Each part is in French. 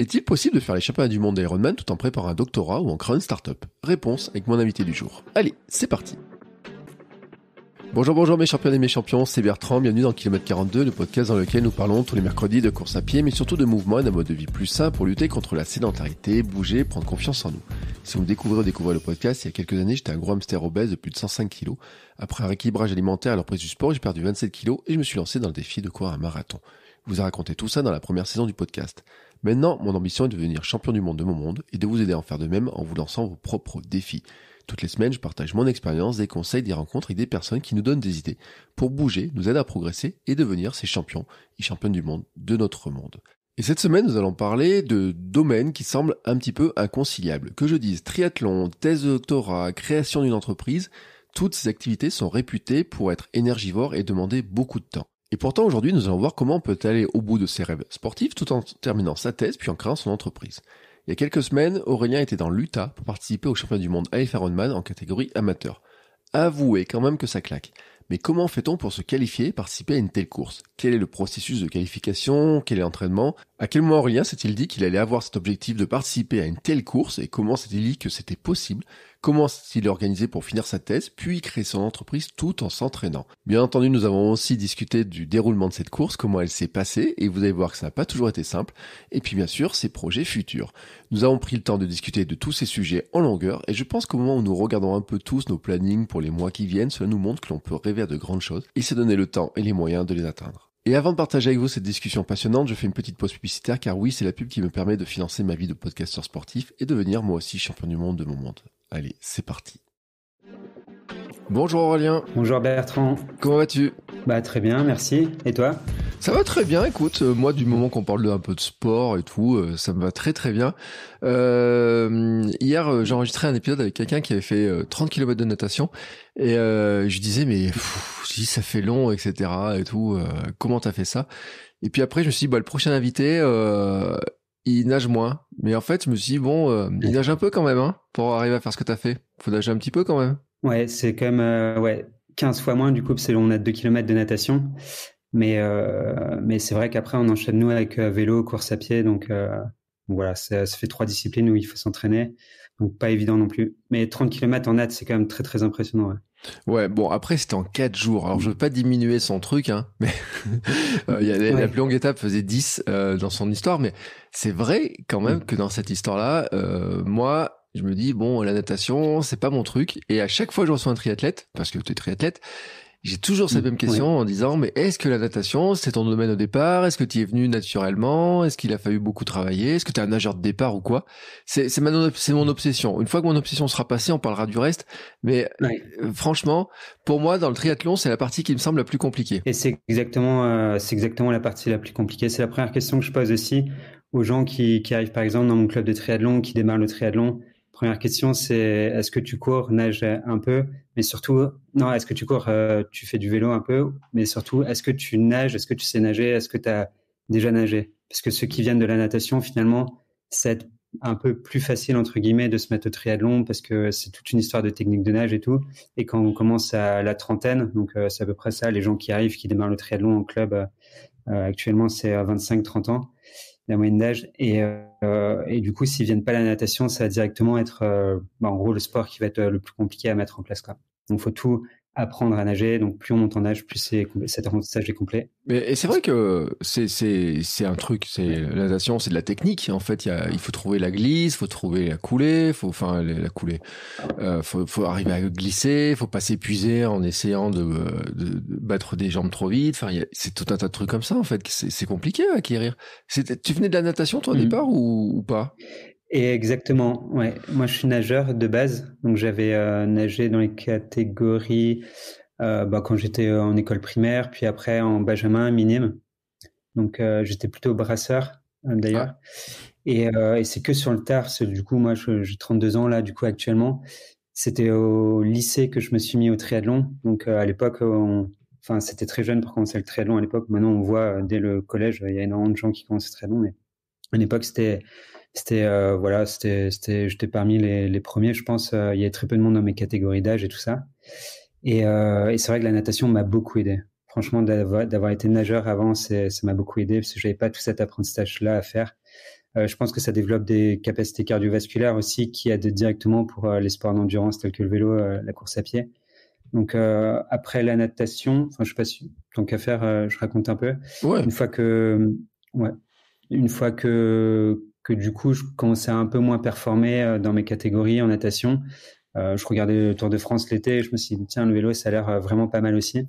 Est-il possible de faire les championnats du monde d'Ironman tout en préparant un doctorat ou en créant une start-up Réponse avec mon invité du jour. Allez, c'est parti Bonjour, bonjour mes champions et mes champions, c'est Bertrand, bienvenue dans Kilomètre 42, le podcast dans lequel nous parlons tous les mercredis de course à pied, mais surtout de mouvement et d'un mode de vie plus sain pour lutter contre la sédentarité, bouger, prendre confiance en nous. Si vous me découvrez ou découvrez le podcast, il y a quelques années, j'étais un gros hamster obèse de plus de 105 kg. Après un rééquilibrage alimentaire à l'emprise du sport, j'ai perdu 27 kg et je me suis lancé dans le défi de courir un marathon. Je vous ai raconté tout ça dans la première saison du podcast. Maintenant, mon ambition est de devenir champion du monde de mon monde et de vous aider à en faire de même en vous lançant vos propres défis. Toutes les semaines, je partage mon expérience, des conseils, des rencontres et des personnes qui nous donnent des idées pour bouger, nous aider à progresser et devenir ces champions et championnes du monde de notre monde. Et cette semaine, nous allons parler de domaines qui semblent un petit peu inconciliables. Que je dise triathlon, thèse de création d'une entreprise, toutes ces activités sont réputées pour être énergivores et demander beaucoup de temps. Et pourtant, aujourd'hui, nous allons voir comment on peut aller au bout de ses rêves sportifs tout en terminant sa thèse puis en créant son entreprise. Il y a quelques semaines, Aurélien était dans l'Utah pour participer au championnat du monde AF Ironman en catégorie amateur. Avouez quand même que ça claque. Mais comment fait-on pour se qualifier et participer à une telle course quel est le processus de qualification, quel est l'entraînement. À quel moment Aurélien s'est-il dit qu'il allait avoir cet objectif de participer à une telle course et comment s'est-il dit que c'était possible Comment s'est-il organisé pour finir sa thèse, puis créer son entreprise tout en s'entraînant Bien entendu, nous avons aussi discuté du déroulement de cette course, comment elle s'est passée, et vous allez voir que ça n'a pas toujours été simple, et puis bien sûr ses projets futurs. Nous avons pris le temps de discuter de tous ces sujets en longueur, et je pense qu'au moment où nous regardons un peu tous nos plannings pour les mois qui viennent, cela nous montre que l'on peut rêver de grandes choses, et s'est donner le temps et les moyens de les atteindre. Et avant de partager avec vous cette discussion passionnante, je fais une petite pause publicitaire car oui, c'est la pub qui me permet de financer ma vie de podcasteur sportif et devenir moi aussi champion du monde de mon monde. Allez, c'est parti. Bonjour Aurélien. Bonjour Bertrand. Comment vas-tu bah très bien, merci. Et toi Ça va très bien, écoute, euh, moi du moment qu'on parle un peu de sport et tout, euh, ça me va très très bien. Euh, hier, j'ai enregistré un épisode avec quelqu'un qui avait fait 30 km de natation et je disais mais ça fait long, etc. et tout, comment t'as fait ça Et puis après je me suis dit bah le prochain invité, il nage moins. Mais en fait je me suis dit bon, il nage un peu quand même hein, pour arriver à faire ce que t'as fait. Faut nager un petit peu quand même. Ouais, c'est comme... ouais, 15 fois moins, du coup, parce on a 2 km de natation. Mais, euh, mais c'est vrai qu'après, on enchaîne nous avec euh, vélo, course à pied. Donc euh, voilà, ça, fait trois disciplines où il faut s'entraîner. Donc pas évident non plus. Mais 30 km en natte, c'est quand même très très impressionnant. Ouais. bon, après, c'était en 4 jours. Alors, je veux pas diminuer son truc, hein, mais la plus longue étape faisait 10 dans son histoire, mais c'est vrai quand même mm. que dans cette histoire-là, moi, je me dis, bon, la natation, c'est pas mon truc. Et à chaque fois que je reçois un triathlète, parce que tu es triathlète, j'ai toujours cette mm, même question en disant, mais est-ce que la natation, c'est ton domaine au départ Est-ce que tu es venu naturellement Est-ce qu'il a fallu beaucoup travailler Est-ce que tu es un nageur de départ ou quoi C'est mon obsession. Une fois que mon obsession sera passée, on parlera du reste. Mais euh, franchement, pour moi, dans le triathlon, c'est la partie qui me semble la plus compliquée. Et c'est exactement, euh, c'est exactement la partie la plus compliquée. C'est la première question que je pose aussi aux gens qui, qui arrivent, par exemple, dans mon club de triathlon, qui démarrent le triathlon Première question, c'est est-ce que tu cours, nages un peu, mais surtout, non, est-ce que tu cours, euh, tu fais du vélo un peu, mais surtout, est-ce que tu nages, est-ce que tu sais nager, est-ce que tu as déjà nagé Parce que ceux qui viennent de la natation, finalement, c'est un peu plus facile, entre guillemets, de se mettre au triathlon parce que c'est toute une histoire de technique de nage et tout. Et quand on commence à la trentaine, donc euh, c'est à peu près ça, les gens qui arrivent, qui démarrent le triathlon en club, euh, actuellement, c'est à 25-30 ans la moyenne d'âge. Et, euh, et, du coup, s'ils viennent pas à la natation, ça va directement être, euh, bah, en gros, le sport qui va être le plus compliqué à mettre en place. Quoi. Donc, faut tout apprendre à nager. Donc plus on monte en âge, plus c'est cet apprentissage est complet. et c'est vrai que c'est un truc, c'est la natation, c'est de la technique. En fait, il, faut trouver la glisse, il faut trouver la coulée, faut enfin la coulée, euh, faut, arriver à glisser, il faut pas s'épuiser en essayant de, battre des jambes trop vite. Enfin, c'est tout un tas de trucs comme ça en fait. C'est compliqué à acquérir. Tu venais de la natation toi au mmh. départ ou pas et exactement, ouais. Moi, je suis nageur de base, donc j'avais euh, nagé dans les catégories euh, bah, quand j'étais euh, en école primaire, puis après en Benjamin, minime. Donc j'étais plutôt brasseur d'ailleurs. Ah. Et, c'est que sur le tard, du coup, moi, j'ai 32 ans là, du coup actuellement. C'était au lycée que je me suis mis au triathlon. Donc à l'époque, enfin, c'était très jeune pour commencer le triathlon. À l'époque, maintenant, on voit dès le collège, il y a énormément de gens qui commencent le triathlon, mais à l'époque, c'était c'était euh, voilà c'était c'était j'étais parmi les, les, premiers je pense euh, il y a très peu de monde dans mes catégories d'âge et tout ça et, euh, et c'est vrai que la natation m'a beaucoup aidé franchement d'avoir été nageur avant ça m'a beaucoup aidé parce que j'avais pas tout cet apprentissage là à faire euh, je pense que ça développe des capacités cardiovasculaires aussi qui aident directement pour les sports d'endurance tels que le vélo la course à pied donc après la natation enfin je sais pas si tant qu'à faire je raconte un peu une fois que ouais une fois que que du coup, je commençais à un peu moins performer euh, dans mes catégories en natation. Euh, je regardais le Tour de France l'été et je me suis dit, tiens, le vélo, ça a l'air euh, vraiment pas mal aussi.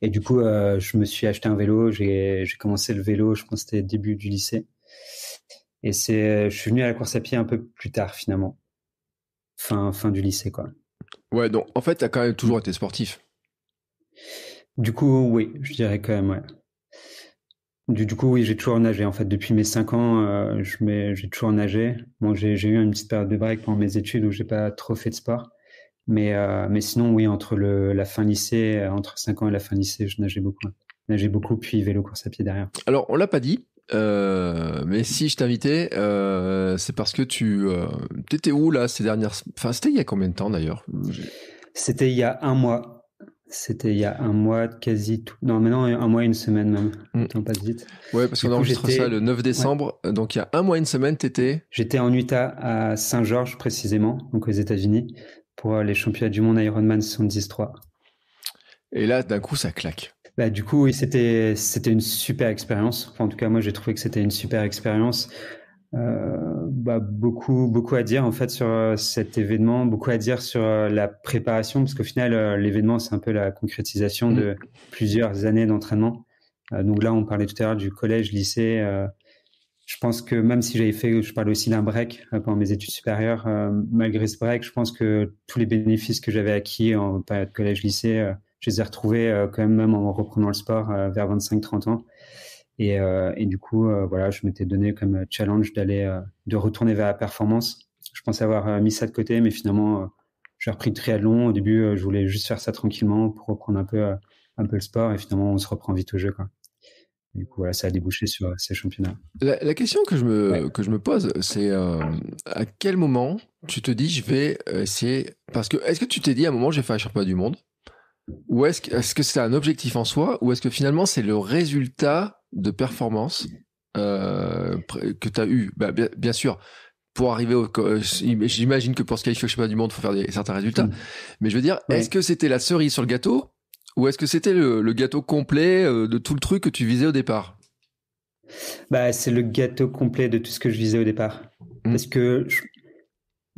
Et du coup, je me suis acheté un vélo. J'ai commencé le vélo, je pense que c'était début du lycée. Et je suis venu à la course à pied un peu plus tard finalement. Fin, fin du lycée, quoi. Ouais, donc en fait, tu as quand même toujours été sportif. Du coup, oui, je dirais quand même, ouais. Du, coup, oui, j'ai toujours nagé. En fait, depuis mes 5 ans, euh, j'ai toujours nagé. j'ai eu une petite période de break pendant mes études où j'ai pas trop fait de sport. Mais, euh, mais sinon, oui, entre la fin lycée, euh, entre 5 ans et la fin lycée, je nageais beaucoup. Nageais beaucoup, puis vélo course à pied derrière. Alors, on l'a pas dit, mais si je t'invitais, c'est parce que tu étais où là ces dernières. Enfin, c'était il y a combien de temps d'ailleurs C'était il y a un mois. C'était il y a un mois, quasi tout. Non, maintenant, un mois et une semaine même. Oui, mm. passe vite. Ouais, parce qu'on enregistre ça le 9 décembre. Donc, il y a un mois et une semaine, t'étais J'étais en Utah, à Saint-Georges, précisément, donc aux États-Unis, pour euh, les championnats du monde Ironman 73. Et là, d'un coup, ça claque. Bah, du coup, oui, c'était, c'était une super expérience. en tout cas, moi, j'ai trouvé que c'était une super expérience. Euh, bah, beaucoup, beaucoup à dire en fait sur euh, cet événement, beaucoup à dire sur euh, la préparation, parce qu'au final, l'événement, c'est un peu la concrétisation mmh. de plusieurs années d'entraînement. donc là, on parlait tout à l'heure du collège, lycée. je pense que même si j'avais fait, je parle aussi d'un break pendant mes études supérieures, malgré ce break, je pense que tous les bénéfices que j'avais acquis en période collège-lycée, je les ai retrouvés quand même, même en reprenant le sport vers 25-30 ans. Euh, et, du coup, euh, voilà, je m'étais donné comme challenge d'aller, euh, de retourner vers la performance. Je pensais avoir mis ça de côté, mais finalement, j'ai repris le triathlon. Au début, je voulais juste faire ça tranquillement pour reprendre un peu, un peu le sport. Et finalement, on se reprend vite au jeu, quoi. Du coup, voilà, ça a débouché sur ces championnats. La, question que je me, que je me pose, c'est à quel moment tu te dis je vais essayer Parce que est-ce que tu t'es dit à un moment j'ai faire un championnat du monde Ou est-ce que c'est un objectif en soi Ou est-ce que finalement c'est le résultat de performance euh, que tu as eu bah, bien, sûr, pour arriver au. Euh, j'imagine que pour ce se qualifier du championnat du monde, il faut faire certains résultats. Mm. Mais je veux dire, est-ce que c'était la cerise sur le gâteau ou est-ce que c'était le, gâteau complet euh, de tout le truc que tu visais au départ bah, C'est le gâteau complet de tout ce que je visais au départ. Mm. Parce que je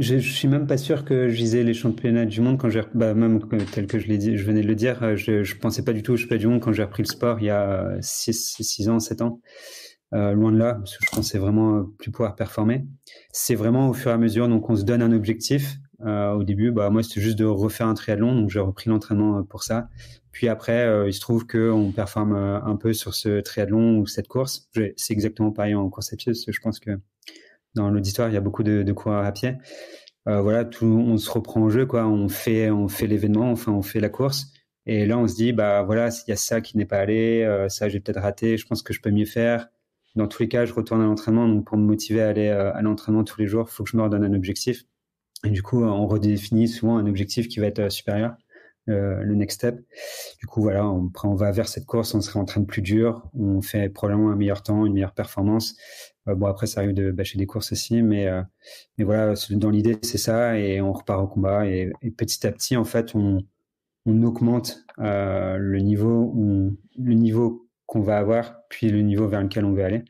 je, je, suis même pas sûr que je visais les championnats du monde quand j'ai bah même tel que je l'ai dit, je venais de le dire, je, je pensais pas du tout au championnat du monde quand j'ai repris le sport il y a 6 ans, 7 ans. Euh, loin de là, parce que je pensais vraiment euh, plus pouvoir performer. C'est vraiment au fur et à mesure, donc on se donne un objectif. Euh, au début, bah moi c'était juste de refaire un triathlon, donc j'ai repris l'entraînement pour ça. Puis après, il se trouve qu'on performe un peu sur ce triathlon ou cette course. C'est exactement pareil en course à pied, parce que je pense que dans l'auditoire, il y a beaucoup de, coureurs à pied. Euh, voilà, tout, on se reprend en jeu, quoi. On fait, on fait l'événement, enfin, on fait la course. Et là, on se dit, bah voilà, il y a ça qui n'est pas allé, euh, ça j'ai peut-être raté, je pense que je peux mieux faire. Dans tous les cas, je retourne à l'entraînement, donc pour me motiver à aller euh, à l'entraînement tous les jours, il faut que je me redonne un objectif. Et du coup, on redéfinit souvent un objectif qui va être supérieur. Euh, le next step. Du coup, voilà, on, on va vers cette course, on serait en train de plus dur, on fait probablement un meilleur temps, une meilleure performance. Euh, bon, après, ça arrive de bâcher des courses aussi, mais, euh, mais voilà, dans l'idée, c'est ça, et on repart au combat. Et, petit à petit, en fait, on, augmente le niveau, le niveau qu'on va avoir, puis le niveau vers lequel on veut aller.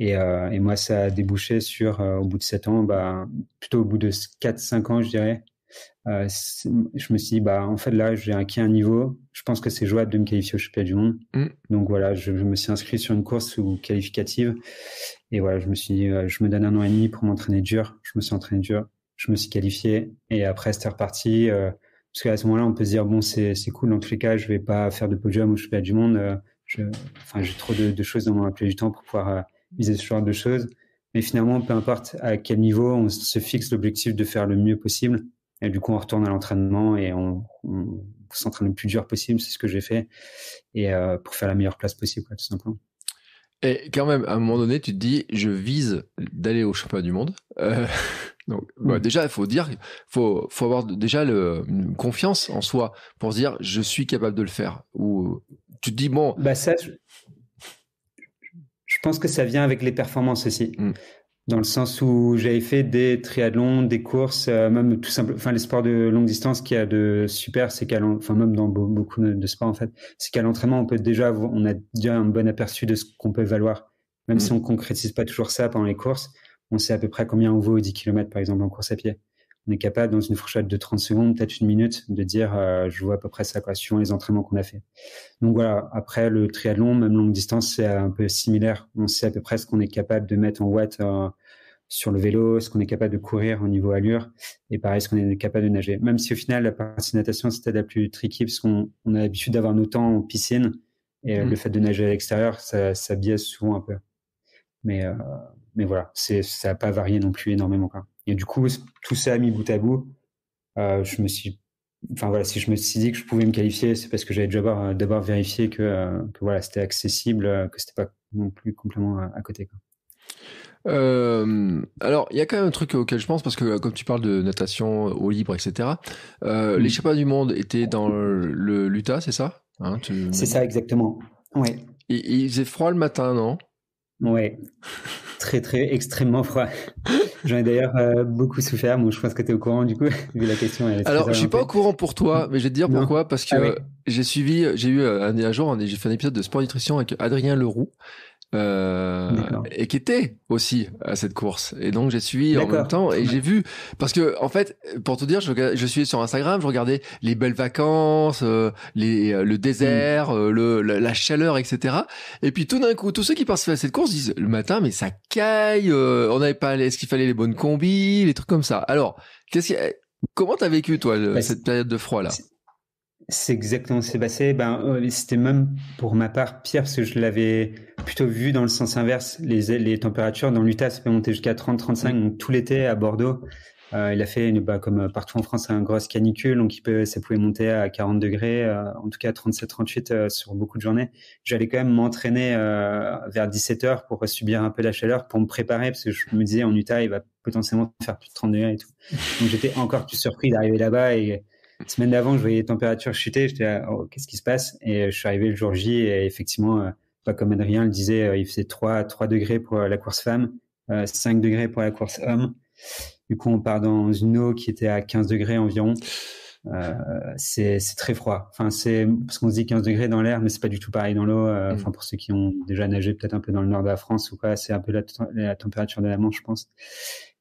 Et, moi, ça a débouché sur, au bout de 7 ans, bah, plutôt au bout de 4-5 ans, je dirais, euh, je me suis dit, bah, en fait, là, j'ai acquis un niveau. Je pense que c'est jouable de me qualifier au championnat du monde. Mm. Donc voilà, je, me suis inscrit sur une course qualificative. Et voilà, je me suis dit, euh, je me donne un an et demi pour m'entraîner dur. Je me suis entraîné dur. Je me suis qualifié. Et après, c'était reparti. Euh, parce qu'à ce moment-là, on peut se dire, bon, c'est cool. Dans tous les cas, je vais pas faire de podium au championnat du monde. enfin, j'ai trop de, choses dans mon appel du temps pour pouvoir viser ce genre de choses. Mais finalement, peu importe à quel niveau, on se fixe l'objectif de faire le mieux possible. Et du coup, on retourne à l'entraînement et on, s'entraîne le plus dur possible, c'est ce que j'ai fait, et euh, pour faire la meilleure place possible, tout simplement. Et quand même, à un moment donné, tu te dis, je vise d'aller au championnat du monde. Euh, donc, bah, mm. déjà, il faut dire, faut, faut avoir déjà le, une confiance en soi pour se dire, je suis capable de le faire. Ou tu te dis, bon. Bah ça, je, pense que ça vient avec les performances aussi. Mm dans le sens où j'avais fait des triathlons, des courses, euh, même tout simple, enfin les sports de longue distance qui a de super, c'est qu'à enfin même dans beaucoup de sports en fait, c'est qu'à l'entraînement on peut déjà, on a déjà un bon aperçu de ce qu'on peut valoir, même si mm. on concrétise pas toujours ça pendant les courses, on sait à peu près combien on vaut 10 km par exemple en course à pied. On est capable dans une fourchette de 30 secondes, peut-être une minute, de dire euh, je vois à peu près ça suivant les entraînements qu'on a fait. Donc voilà, après le triathlon, même longue distance, c'est un peu similaire. On sait à peu près ce qu'on est capable de mettre en watts. Euh, sur le vélo, est-ce qu'on est capable de courir au niveau allure, et pareil, est-ce qu'on est capable de nager. Même si au final, la partie natation, c'était la plus tricky, parce qu'on a l'habitude d'avoir nos temps en piscine, et euh, le mmh. fait de nager à l'extérieur, ça, biaise souvent un peu. Mais, euh, mais voilà, c'est, ça n'a pas varié non plus énormément. Quoi. Et du coup, tout ça mis bout à bout, euh, je me suis enfin voilà, si je me suis dit que je pouvais me qualifier, c'est parce que j'avais d'abord, d'abord vérifié que, euh, que voilà, c'était accessible, que c'était pas non plus complètement à, à côté. Quoi. Euh, alors, il y a quand même un truc auquel je pense, parce que euh, comme tu parles de natation, euh, au libre, etc., les championnats du monde étaient dans le l'Utah, c'est ça hein, C'est ça, exactement. Ouais. il faisait froid le matin, non Oui, très très extrêmement froid. J'en ai d'ailleurs beaucoup souffert. Moi, je pense que tu es au courant du coup, vu la question. Alors, je suis pas au courant pour toi, mais je vais te dire pourquoi. Parce que ah j'ai suivi, j'ai eu un, un jour, j'ai fait un épisode de Sport Nutrition avec Adrien Leroux, euh, et qui était aussi à cette course. Et donc j'ai suivi en même temps et j'ai vu parce que en fait, pour tout dire, je, suis sur Instagram, je regardais les belles vacances, euh, les, euh, le désert, le, la, chaleur, etc. Et puis tout d'un coup, tous ceux qui participaient à cette course disent le matin, mais ça caille, on n'avait pas, est-ce qu'il fallait les bonnes combis, les trucs comme ça. Alors, qu'est-ce qui, comment t'as vécu toi cette période de froid là c'est exactement ce qui s'est passé. Ben, euh, c'était même pour ma part pire parce que je l'avais plutôt vu dans le sens inverse. Les, les températures dans l'Utah, ça peut monter jusqu'à 30-35, tout l'été à Bordeaux. Euh, il a fait, une, bah, comme partout en France, un grosse canicule, donc il peut, ça pouvait monter à 40 degrés, euh, en tout cas 37-38 sur beaucoup de journées. J'allais quand même m'entraîner vers 17 h pour subir un peu la chaleur, pour me préparer, parce que je me disais en Utah, il va potentiellement faire plus de 30 degrés et tout. Donc j'étais encore plus surpris d'arriver là-bas et la semaine d'avant, je voyais les températures chuter, j'étais là, oh, qu'est-ce qui se passe Et euh, je suis arrivé le jour J et effectivement, euh, pas comme Adrien le disait, euh, il faisait 3, 3 degrés pour la course femme, 5 degrés pour la course homme. Du coup, on part dans une eau qui était à 15 degrés environ. Euh, c'est très froid. Enfin, c'est parce qu'on se dit 15 degrés dans l'air, mais c'est pas du tout pareil dans l'eau. Mm. Enfin, pour ceux qui ont déjà nagé peut-être un peu dans le nord de la France ou quoi, c'est un peu la, la, température de la Manche, je pense.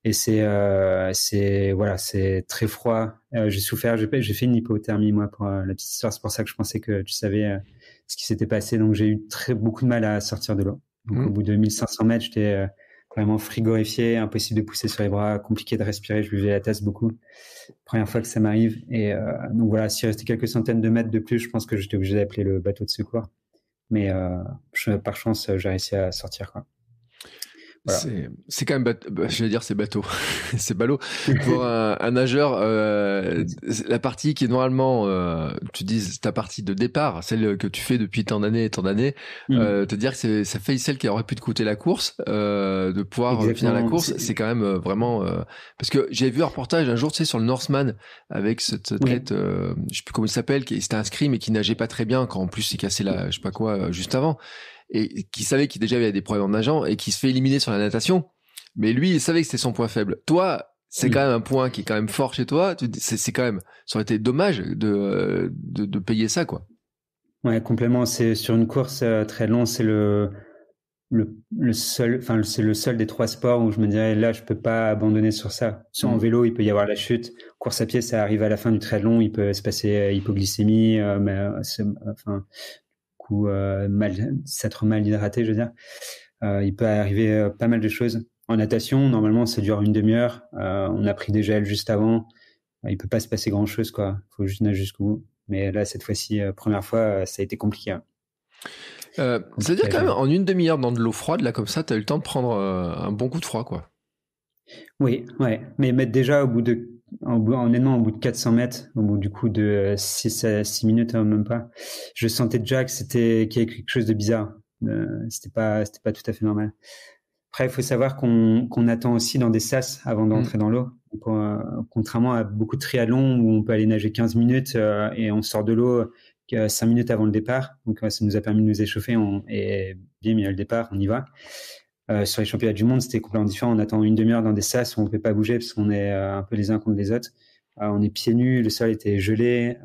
Et euh, c'est voilà, c'est très froid. Euh, j'ai souffert, j'ai fait une hypothermie moi pour euh, la petite histoire. C'est pour ça que je pensais que tu savais ce qui s'était passé. Donc j'ai eu très beaucoup de mal à sortir de l'eau. Donc au mmh. bout de 1500 mètres, j'étais vraiment frigorifié, impossible de pousser sur les bras, compliqué de respirer. Je buvais la tasse beaucoup. Première fois que ça m'arrive. Et donc voilà, s'il restait quelques centaines de mètres de plus, je pense que j'étais obligé d'appeler le bateau de secours. Mais par chance, j'ai réussi à sortir quoi. C'est quand même, bah, je vais dire, c'est bateau, c'est ballot. Pour un, nageur, euh, la partie qui est normalement, euh, tu dis ta partie de départ, celle que tu fais depuis tant d'années et tant d'années, mm. euh, te dire que ça fait celle qui aurait pu te coûter la course, de pouvoir finir la course, c'est quand même vraiment. parce que j'ai vu un reportage un jour, tu sais, sur le Norseman avec cette tête je je sais plus comment il s'appelle, qui s'était inscrit mais qui nageait pas très bien, quand en plus il cassé la, je sais pas quoi, juste avant et qui savait qu'il déjà avait des problèmes en nageant et qui se fait éliminer sur la natation. Mais lui, il savait que c'était son point faible. Toi, c'est quand même un point qui est quand même fort chez toi. C'est quand même, ça aurait été dommage de, de, payer ça, quoi. Ouais, complètement. C'est sur une course euh, très longue, c'est le, le, seul, enfin, c'est le seul des trois sports où je me dirais là, je peux pas abandonner sur ça. Sur en mm. vélo, il peut y avoir la chute. Course à pied, ça arrive à la fin du très long, il peut se passer euh, hypoglycémie, euh, mais, ou euh, mal, s'être mal hydraté, je veux dire. Euh, il peut arriver euh, pas mal de choses. En natation, normalement, ça dure une demi-heure. on a pris des gels juste avant. il peut pas se passer grand-chose, quoi. faut juste nager jusqu'au bout. Mais là, cette fois-ci, première fois, ça a été compliqué. C'est-à-dire hein. quand même, en une demi-heure dans de l'eau froide, là, comme ça, tu as eu le temps de prendre un bon coup de froid, quoi. Oui, ouais. Mais, mettre déjà, au bout de en bout, honnêtement, au bout de 400 mètres, au bout du coup de 6 euh, euh, minutes, hein, même pas, je sentais déjà c'était qu'il y avait quelque chose de bizarre. Ce euh, c'était pas, c'était pas tout à fait normal. Après, il faut savoir qu'on attend aussi dans des sas avant d'entrer mm. dans l'eau. contrairement à beaucoup de triathlons où on peut aller nager 15 minutes et on sort de l'eau 5 minutes avant le départ. Donc, ça nous a permis de nous échauffer on, et bien, mieux y le départ, on y va. Euh, sur les championnats du monde, c'était complètement différent. On attend une demi-heure dans des sas où on ne peut pas bouger parce qu'on est euh, un peu les uns contre les autres. Euh, on est pieds nus, le sol était gelé.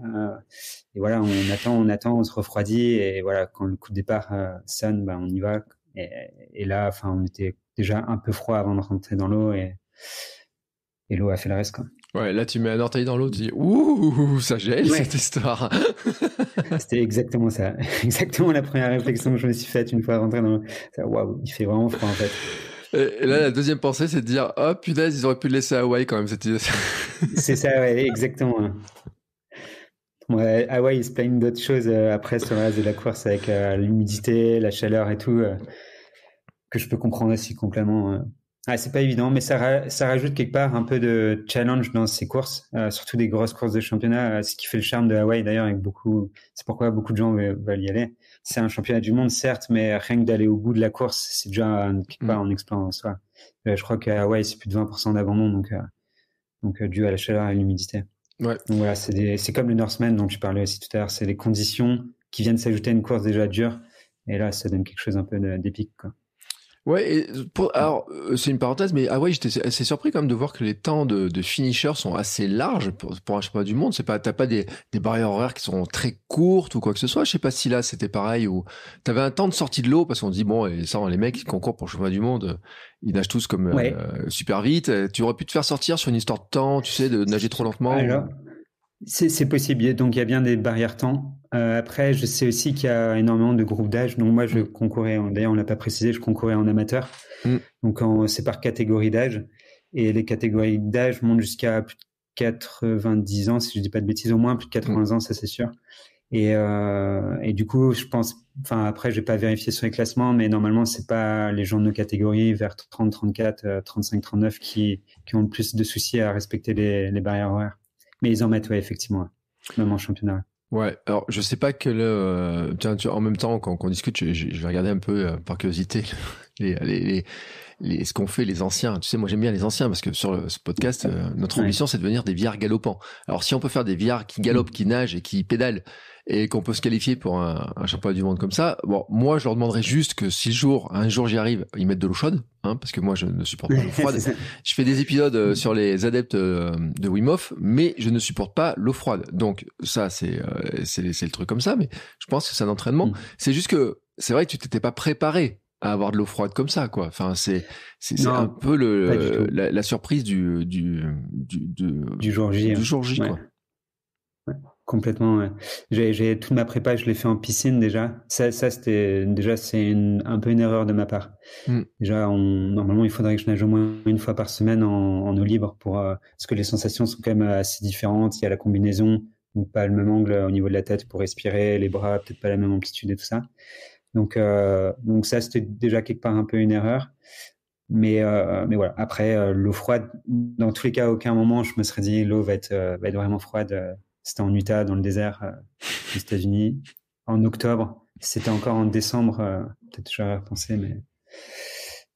et voilà, on attend, on attend, on se refroidit. Et voilà, quand le coup de départ sonne, ben, on y va. Et, et là, enfin, on était déjà un peu froid avant de rentrer dans l'eau. Et, et l'eau a fait le reste. Quoi. Ouais, là tu mets un orteil dans l'eau, tu dis ouh, ça gèle cette histoire. C'était exactement ça, exactement la première réflexion que je me suis faite une fois rentré dans. Waouh, il fait vraiment froid en fait. Et là, la deuxième pensée, c'est de dire oh punaise, ils auraient pu le laisser à Hawaï quand même cette idée. c'est ça, ouais, exactement. Hein. Hawaï, ils se d'autres choses euh, après sur la de la course avec euh, l'humidité, la chaleur et tout, euh, que je peux comprendre aussi complètement. Hein. Ah, c'est pas évident, mais ça, rajoute quelque part un peu de challenge dans ces courses, euh, surtout des grosses courses de championnat, euh, ce qui fait le charme de Hawaï d'ailleurs, avec beaucoup. C'est pourquoi beaucoup de gens veulent, y aller. C'est un championnat du monde certes, mais rien que d'aller au bout de la course, c'est déjà quelque part mm. en soi. Euh, je crois qu'à Hawaï, c'est plus de 20% d'abandon, donc donc dû à la chaleur et l'humidité. Donc voilà, c'est comme le Northman dont tu parlais aussi tout à l'heure, c'est les conditions qui viennent s'ajouter à une course déjà dure, et là, ça donne quelque chose un peu d'épique, quoi. Ouais, alors euh, c'est une parenthèse, mais ah ouais, j'étais assez surpris quand même de voir que les temps de, de finishers sont assez larges pour, pour un champion du monde. C'est pas, t'as pas des, barrières horaires qui sont très courtes ou quoi que ce soit. Je sais pas si là c'était pareil ou t'avais un temps de sortie de l'eau parce qu'on dit bon, et ça, les mecs qui concourent pour le championnat du monde, euh, ils nagent tous comme euh, super vite. Tu aurais pu te faire sortir sur une histoire de temps, tu sais, de nager trop lentement. Ah, c'est possible. Donc, il y a bien des barrières temps. Euh, après, je sais aussi qu'il y a énormément de groupes d'âge. Donc, moi, je mm. concourais, d'ailleurs, on l'a pas précisé, je concourais en amateur. Mm. Donc, c'est par catégorie d'âge. Et les catégories d'âge montent jusqu'à plus de 90 ans, si je dis pas de bêtises, au moins plus de 80 mm. ans, ça c'est sûr. Et, euh, et, du coup, je pense, enfin, après, je n'ai pas vérifié sur les classements, mais normalement, c'est pas les gens de nos catégories vers 30, 34, 35, 39 qui, qui ont le plus de soucis à respecter les, les barrières horaires. Mais ils en mettent, ouais, effectivement, même en championnat. Ouais, alors je sais pas que le. Euh, tiens, en même temps, quand on discute, je, vais regarder un peu euh, par curiosité les, les, les, ce qu'on fait les anciens. Tu sais, moi j'aime bien les anciens parce que sur ce podcast, euh, notre ambition c'est de devenir des viards galopants. Alors si on peut faire des viards qui galopent, qui nagent et qui pédalent et qu'on peut se qualifier pour un, un, championnat du monde comme ça, bon, moi je leur demanderais juste que si le jour, un jour j'y arrive, ils mettent de l'eau chaude, hein, parce que moi je ne supporte pas l'eau froide. je fais des épisodes euh, sur les adeptes euh, de Wim Hof, mais je ne supporte pas l'eau froide. Donc ça c'est euh, c'est le truc comme ça, mais je pense que c'est un entraînement. Mm. C'est juste que c'est vrai que tu t'étais pas préparé à avoir de l'eau froide comme ça, quoi. Enfin, c'est c'est un peu le la, surprise du du du, du jour J. Du hein. jour J, quoi complètement. J'ai, toute ma prépa, je l'ai fait en piscine déjà. Ça, c'était déjà c'est un peu une erreur de ma part. Mm. Déjà, normalement, il faudrait que je nage au moins une fois par semaine en, eau libre pour euh, parce que les sensations sont quand même assez différentes. Il y a la combinaison, donc pas le même angle au niveau de la tête pour respirer, les bras peut-être pas la même amplitude et tout ça. Donc, euh, donc ça, c'était déjà quelque part un peu une erreur. Mais, euh, mais voilà, après, l'eau froide, dans tous les cas, à aucun moment, je me serais dit l'eau va être, va être vraiment froide c'était en Utah, dans le désert euh, aux États-Unis. En octobre, c'était encore en décembre, euh, peut-être j'aurais repensé, mais,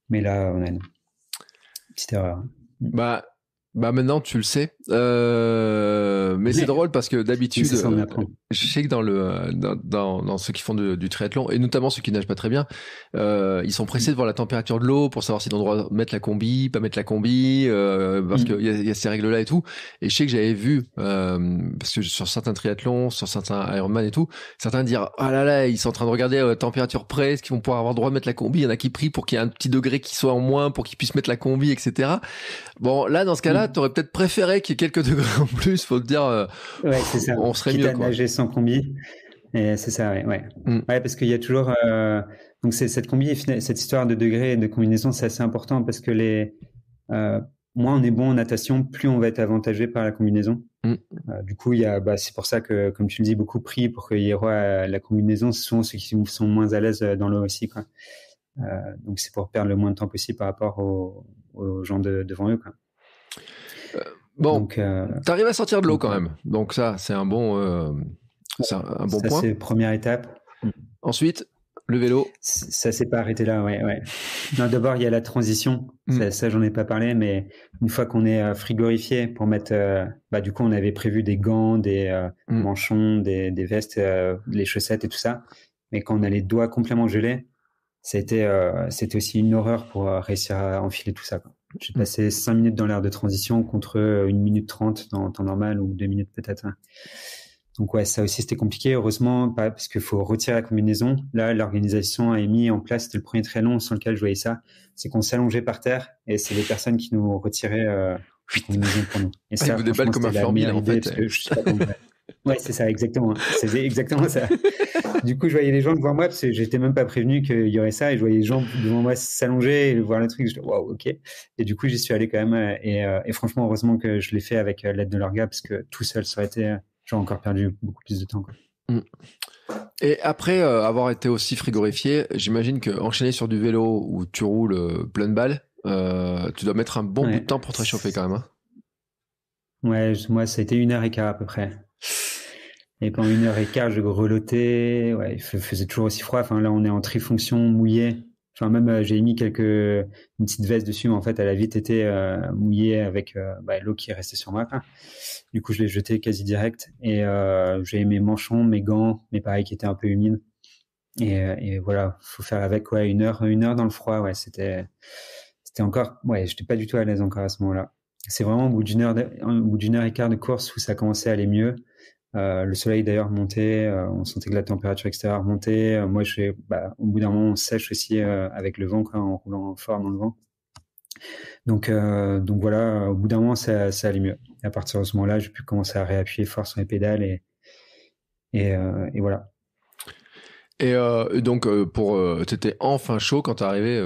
mais là, on a une petite erreur. Bah, bah maintenant tu le sais. Euh, mais, c'est drôle parce que d'habitude, euh, je sais que dans le euh, dans, dans, ceux qui font du triathlon et notamment ceux qui nagent pas très bien, euh, ils sont pressés de voir la température de l'eau pour savoir si droit de mettre la combi, pas mettre la combi, euh, parce mm. qu'il y, a ces règles là et tout. Et je sais que j'avais vu parce que sur certains triathlons, sur certains Ironman et tout, certains dire ah là là ils sont en train de regarder la température près, est-ce qu'ils vont pouvoir avoir droit de mettre la combi. Il y en a qui prient pour qu'il y ait un petit degré qui soit en moins pour qu'ils puissent mettre la combi, etc. Bon là dans ce cas là tu aurais peut-être préféré qu'il y ait quelques degrés en plus. Faut le dire, euh, ouais, c'est ça. on serait Quitte mieux. À nager sans combi. Et c'est ça, ouais. Ouais, mm. parce qu'il y a toujours. Euh, donc, c'est, cette combi, cette histoire de degrés et de combinaison, c'est assez important parce que les. Euh, moins on est bon en natation, plus on va être avantagé par la combinaison. Mm. du coup, il y a, bah, c'est pour ça que, comme tu le dis, beaucoup pris pour que y ait la combinaison. Ce sont ceux qui sont moins à l'aise dans l'eau aussi, quoi. donc, c'est pour perdre le moins de temps possible par rapport aux, gens de, devant eux, quoi. Bon, euh, t'arrives à sortir de l'eau quand euh, même. Donc ça, c'est un bon, euh, un, un ça, C'est première étape. Ensuite, le vélo. Ça s'est pas arrêté là, ouais, ouais. Non, d'abord il y a la transition. Mm. Ça, j'en ai pas parlé, mais une fois qu'on est frigorifié pour mettre, bah du coup on avait prévu des gants, des mm. manchons, des, vestes, les chaussettes et tout ça. Mais quand on a les doigts complètement gelés, c'était c'était aussi une horreur pour réussir à enfiler tout ça. J'ai passé 5 minutes dans l'air de transition contre 1 euh, minute 30 dans le temps normal ou 2 minutes peut-être. Donc ouais, ça aussi c'était compliqué. Heureusement, parce qu'il faut retirer la combinaison. Là, l'organisation a mis en place, c'était le premier très long sans lequel je voyais ça, c'est qu'on s'allongeait par terre et c'est les personnes qui nous retiraient euh, pour nous. Et ah, ça, comme un formidable en fait. Ouais, c'est ça, exactement. C'est exactement ça. du coup, je voyais les gens devant moi parce que j'étais même pas prévenu qu'il y aurait ça et je voyais les gens devant moi s'allonger et voir le truc. Je waouh, ok. Et du coup, j'y suis allé quand même. Euh, euh, et, franchement, heureusement que je l'ai fait avec euh, l'aide de leur gars parce que tout seul, ça aurait été, j'aurais encore perdu beaucoup plus de temps. Mm. Et après avoir été aussi frigorifié, j'imagine que sur du vélo où tu roules plein de balles, tu dois mettre un bon bout de temps pour te réchauffer quand même. Hein. Ouais, moi, ça a été une heure et quart à peu près. Et pendant une heure et quart, je grelottais. Ouais, il faisait toujours aussi froid. Enfin, là, on est en trifonction mouillé. Enfin, même euh, j'ai mis quelques une petite veste dessus, mais en fait, elle a vite été euh, mouillée avec euh, bah, l'eau qui est restée sur moi. du coup, je l'ai jetée quasi direct. Et j'ai mes manchons, mes gants, mes pareils qui étaient un peu humides. Et, et voilà, faut faire avec ouais, une heure, une heure dans le froid. Ouais, c'était, c'était encore. Ouais, j'étais pas du tout à l'aise encore à ce moment-là. C'est vraiment au bout d'une heure, au bout d'une heure et quart de course où ça commençait à aller mieux. Euh, le soleil d'ailleurs montait, euh, on sentait que la température extérieure montait. Euh, moi, je, bah, au bout d'un moment, on sèche aussi avec le vent, en roulant fort dans le vent. Donc, donc voilà, au bout d'un moment, ça, ça, allait mieux. à partir de ce moment-là, j'ai pu commencer à réappuyer fort sur les pédales et, et, voilà. Et donc, pour, t'étais enfin chaud quand tu arrivé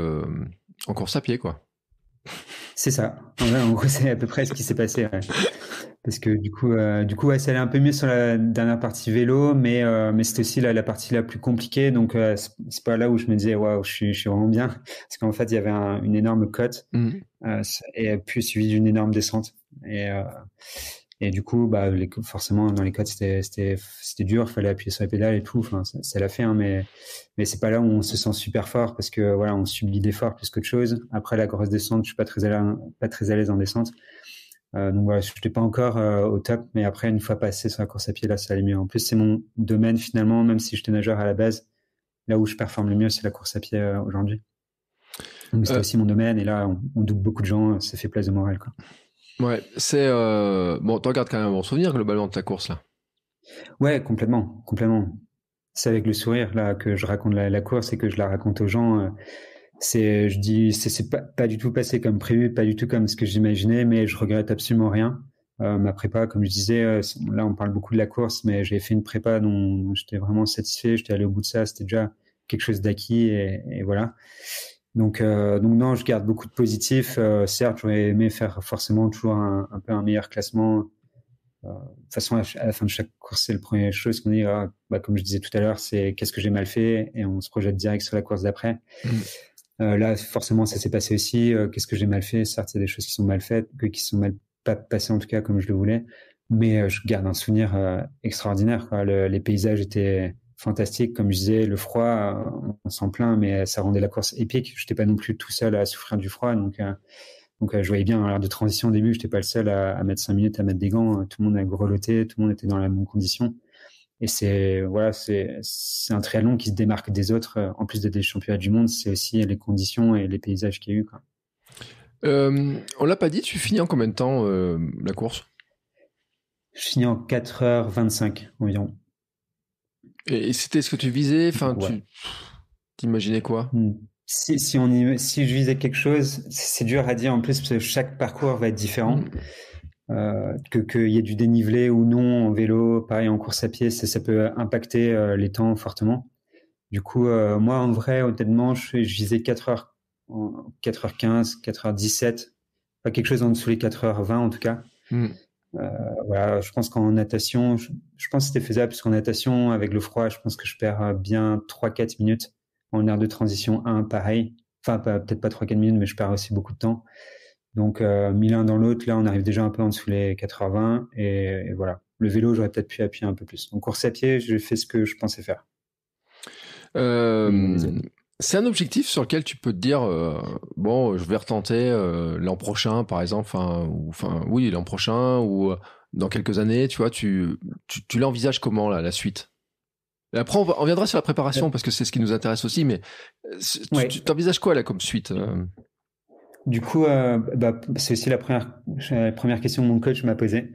en course à pied, quoi. C'est ça. on sait c'est à peu près ce qui s'est passé. Ouais. Parce que du coup, euh, du coup, ouais, ça allait un peu mieux sur la dernière partie vélo, mais euh, mais c'était aussi la, partie la plus compliquée. Donc euh, c'est pas là où je me disais waouh, je suis, je suis vraiment bien, parce qu'en fait il y avait une énorme cote mmh. et puis suivi d'une énorme descente. Et et du coup, bah, forcément dans les cotes c'était c'était c'était dur, fallait appuyer sur les pédales et tout. ça, l'a fait, hein, mais mais c'est pas là où on se sent super fort parce que voilà, on subit d'efforts plus qu'autre chose. Après la grosse descente, je suis pas très à pas très à l'aise en descente. Euh, donc je n'étais pas encore euh, au top, mais après, une fois passé sur la course à pied, là, ça allait mieux. En plus, c'est mon domaine finalement, même si j'étais nageur à la base, là où je performe le mieux, c'est la course à pied euh, aujourd'hui. Donc c'est aussi mon domaine, et là, on, doute double beaucoup de gens, ça fait plaisir au moral. Quoi. Ouais, c'est. Bon, tu regardes quand même un bon souvenir globalement de ta course là. Ouais, complètement, complètement. C'est avec le sourire là que je raconte la, la course et que je la raconte aux gens c'est, je dis, c'est pas, pas, du tout passé comme prévu, pas du tout comme ce que j'imaginais, mais je regrette absolument rien. Euh, ma prépa, comme je disais, euh, là on parle beaucoup de la course, mais j'ai fait une prépa dont, j'étais vraiment satisfait. J'étais allé au bout de ça, c'était déjà quelque chose d'acquis et, et, voilà. Donc, euh, donc non, je garde beaucoup de positifs. Euh, certes, j'aurais aimé faire forcément toujours un, un peu un meilleur classement. de toute façon, à, la fin de chaque course, c'est le première chose qu'on dit. Ah, bah, comme je disais tout à l'heure, c'est qu'est-ce que j'ai mal fait et on se projette direct sur la course d'après. Mmh. Euh, là, forcément, ça s'est passé aussi. Euh, qu'est-ce que j'ai mal fait Certes, il des choses qui sont mal faites, qui qui sont pas passées en tout cas comme je le voulais. Mais euh, je garde un souvenir extraordinaire. les paysages étaient fantastiques, comme je disais, le froid, on s'en plaint, mais ça rendait la course épique. Je n'étais pas non plus tout seul à souffrir du froid, donc. je voyais bien l'heure de transition au début, je n'étais pas le seul à, mettre 5 minutes à mettre des gants, tout le monde a grelotté, tout le monde était dans la même condition. Et c'est voilà, c'est c'est un triathlon qui se démarque des autres. Euh, en plus des championnats du monde, c'est aussi les conditions et les paysages qu'il y a eu. Quoi. Euh, on l'a pas dit, tu finis en combien de temps euh, la course Je finis en 4h25 environ. Et c'était ce que tu visais Enfin, tu imaginais quoi hmm. si, si, on si je visais quelque chose, c'est dur à dire en plus parce que chaque parcours va être différent. Hmm. Euh, que qu'il y ait du dénivelé ou non en vélo, pareil en course à pied, ça, ça peut impacter euh, les temps fortement. Du coup, euh, moi en vrai, honnêtement, je, je disais 4h, 4h15, 4h17, pas quelque chose en dessous les 4h20 en tout cas. Mm. voilà, je pense qu'en natation, je, pense que c'était faisable parce qu'en natation, avec le froid, je pense que je perds bien 3-4 minutes. En air de transition 1, pareil. Enfin, peut-être pas 3-4 minutes, mais je perds aussi beaucoup de temps. Donc, euh, mis l'un dans l'autre, là, on arrive déjà un peu en dessous les 80. Et, voilà. Le vélo, j'aurais peut-être pu appuyer un peu plus. Donc, course à pied, j'ai fait ce que je pensais faire. Euh, hmm. c'est un objectif sur lequel tu peux te dire euh, bon, je vais retenter euh, l'an prochain, par exemple. ou, enfin oui, l'an prochain ou dans quelques années. Tu vois, tu, tu, l'envisages comment là, la suite après, on, viendra sur la préparation parce que c'est ce qui nous intéresse aussi. Mais tu, envisages t'envisages quoi là comme suite du coup, euh, bah, c'est aussi la première, première question que mon coach m'a posée.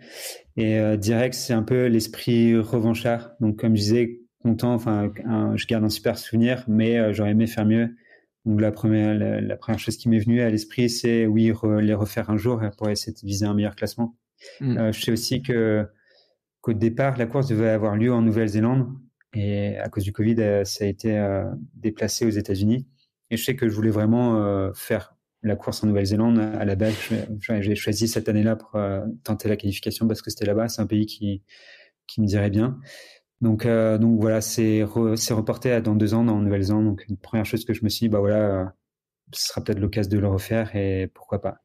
Et euh, direct, c'est un peu l'esprit revanchard. Donc, comme je disais, content, enfin, je garde un super souvenir, mais euh, j'aurais aimé faire mieux. Donc, la première, la, première chose qui m'est venue à l'esprit, c'est oui, les refaire un jour pour essayer de viser un meilleur classement. Mm. je sais aussi que qu'au départ, la course devait avoir lieu en Nouvelle-Zélande. Et à cause du Covid, ça a été déplacé aux États-Unis. Et je sais que je voulais vraiment faire la course en Nouvelle-Zélande, à la base, j'ai choisi cette année-là pour euh, tenter la qualification parce que c'était là-bas, c'est un pays qui, qui me dirait bien. Donc, euh, donc voilà, c'est reporté dans deux ans dans Nouvelle-Zélande. Donc, une première chose que je me suis dit, bah voilà, euh, ce sera peut-être l'occasion de le refaire et pourquoi pas.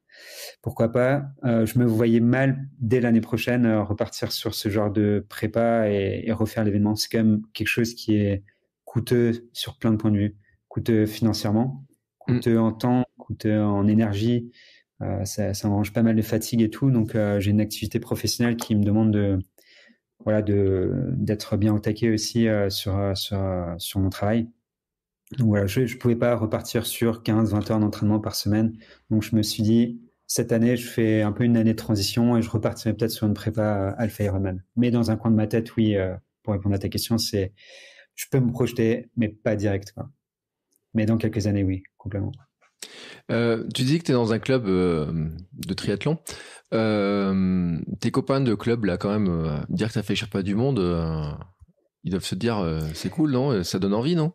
Pourquoi pas Je me voyais mal dès l'année prochaine repartir sur ce genre de prépa et, refaire l'événement. C'est quand même quelque chose qui est coûteux sur plein de points de vue, coûteux financièrement, mmh. coûteux en temps, en énergie, euh, ça, ça pas mal de fatigue et tout. Donc euh, j'ai une activité professionnelle qui me demande de voilà de d'être bien au taquet aussi euh, sur, sur sur mon travail. Donc voilà, je ne pouvais pas repartir sur 15-20 heures d'entraînement par semaine. Donc je me suis dit, cette année, je fais un peu une année de transition et je repartirai peut-être sur une prépa Alpha Ironman. Mais dans un coin de ma tête, oui, pour répondre à ta question, c'est je peux me projeter, mais pas direct. Mais dans quelques années, oui, complètement. Euh, tu dis que tu es dans un club euh, de triathlon. Euh, tes copains de club, là, quand même, dire que tu fait fait pas du monde, ils doivent se dire c'est cool, non Ça donne envie, non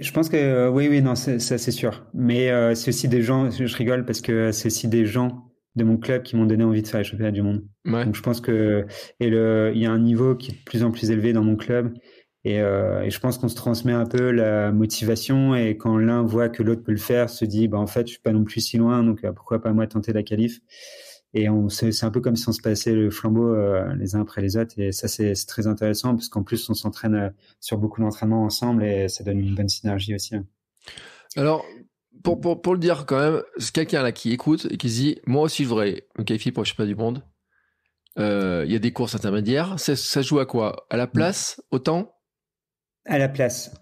je pense que oui, oui, non, ça c'est sûr. Mais c'est aussi des gens, je rigole parce que c'est aussi des gens de mon club qui m'ont donné envie de faire les championnats du monde. Donc je pense que et il y a un niveau qui est de plus en plus élevé dans mon club euh, et, je pense qu'on se transmet un peu la motivation et quand l'un voit que l'autre peut le faire, se dit bah en fait je suis pas non plus si loin donc euh, pourquoi pas moi tenter la qualif. Et on c'est un peu comme si on se passait le flambeau euh, les uns après les autres et ça c'est très intéressant parce qu'en plus on s'entraîne sur beaucoup d'entraînements ensemble et ça donne une bonne synergie aussi. Hein. Alors pour, pour, pour, le dire quand même, c'est quelqu'un là qui écoute et qui se dit moi aussi je voudrais me qualifier pour le championnat du monde. Il y a des courses intermédiaires. Ça, ça joue à quoi À la mmh. place, au temps à la place.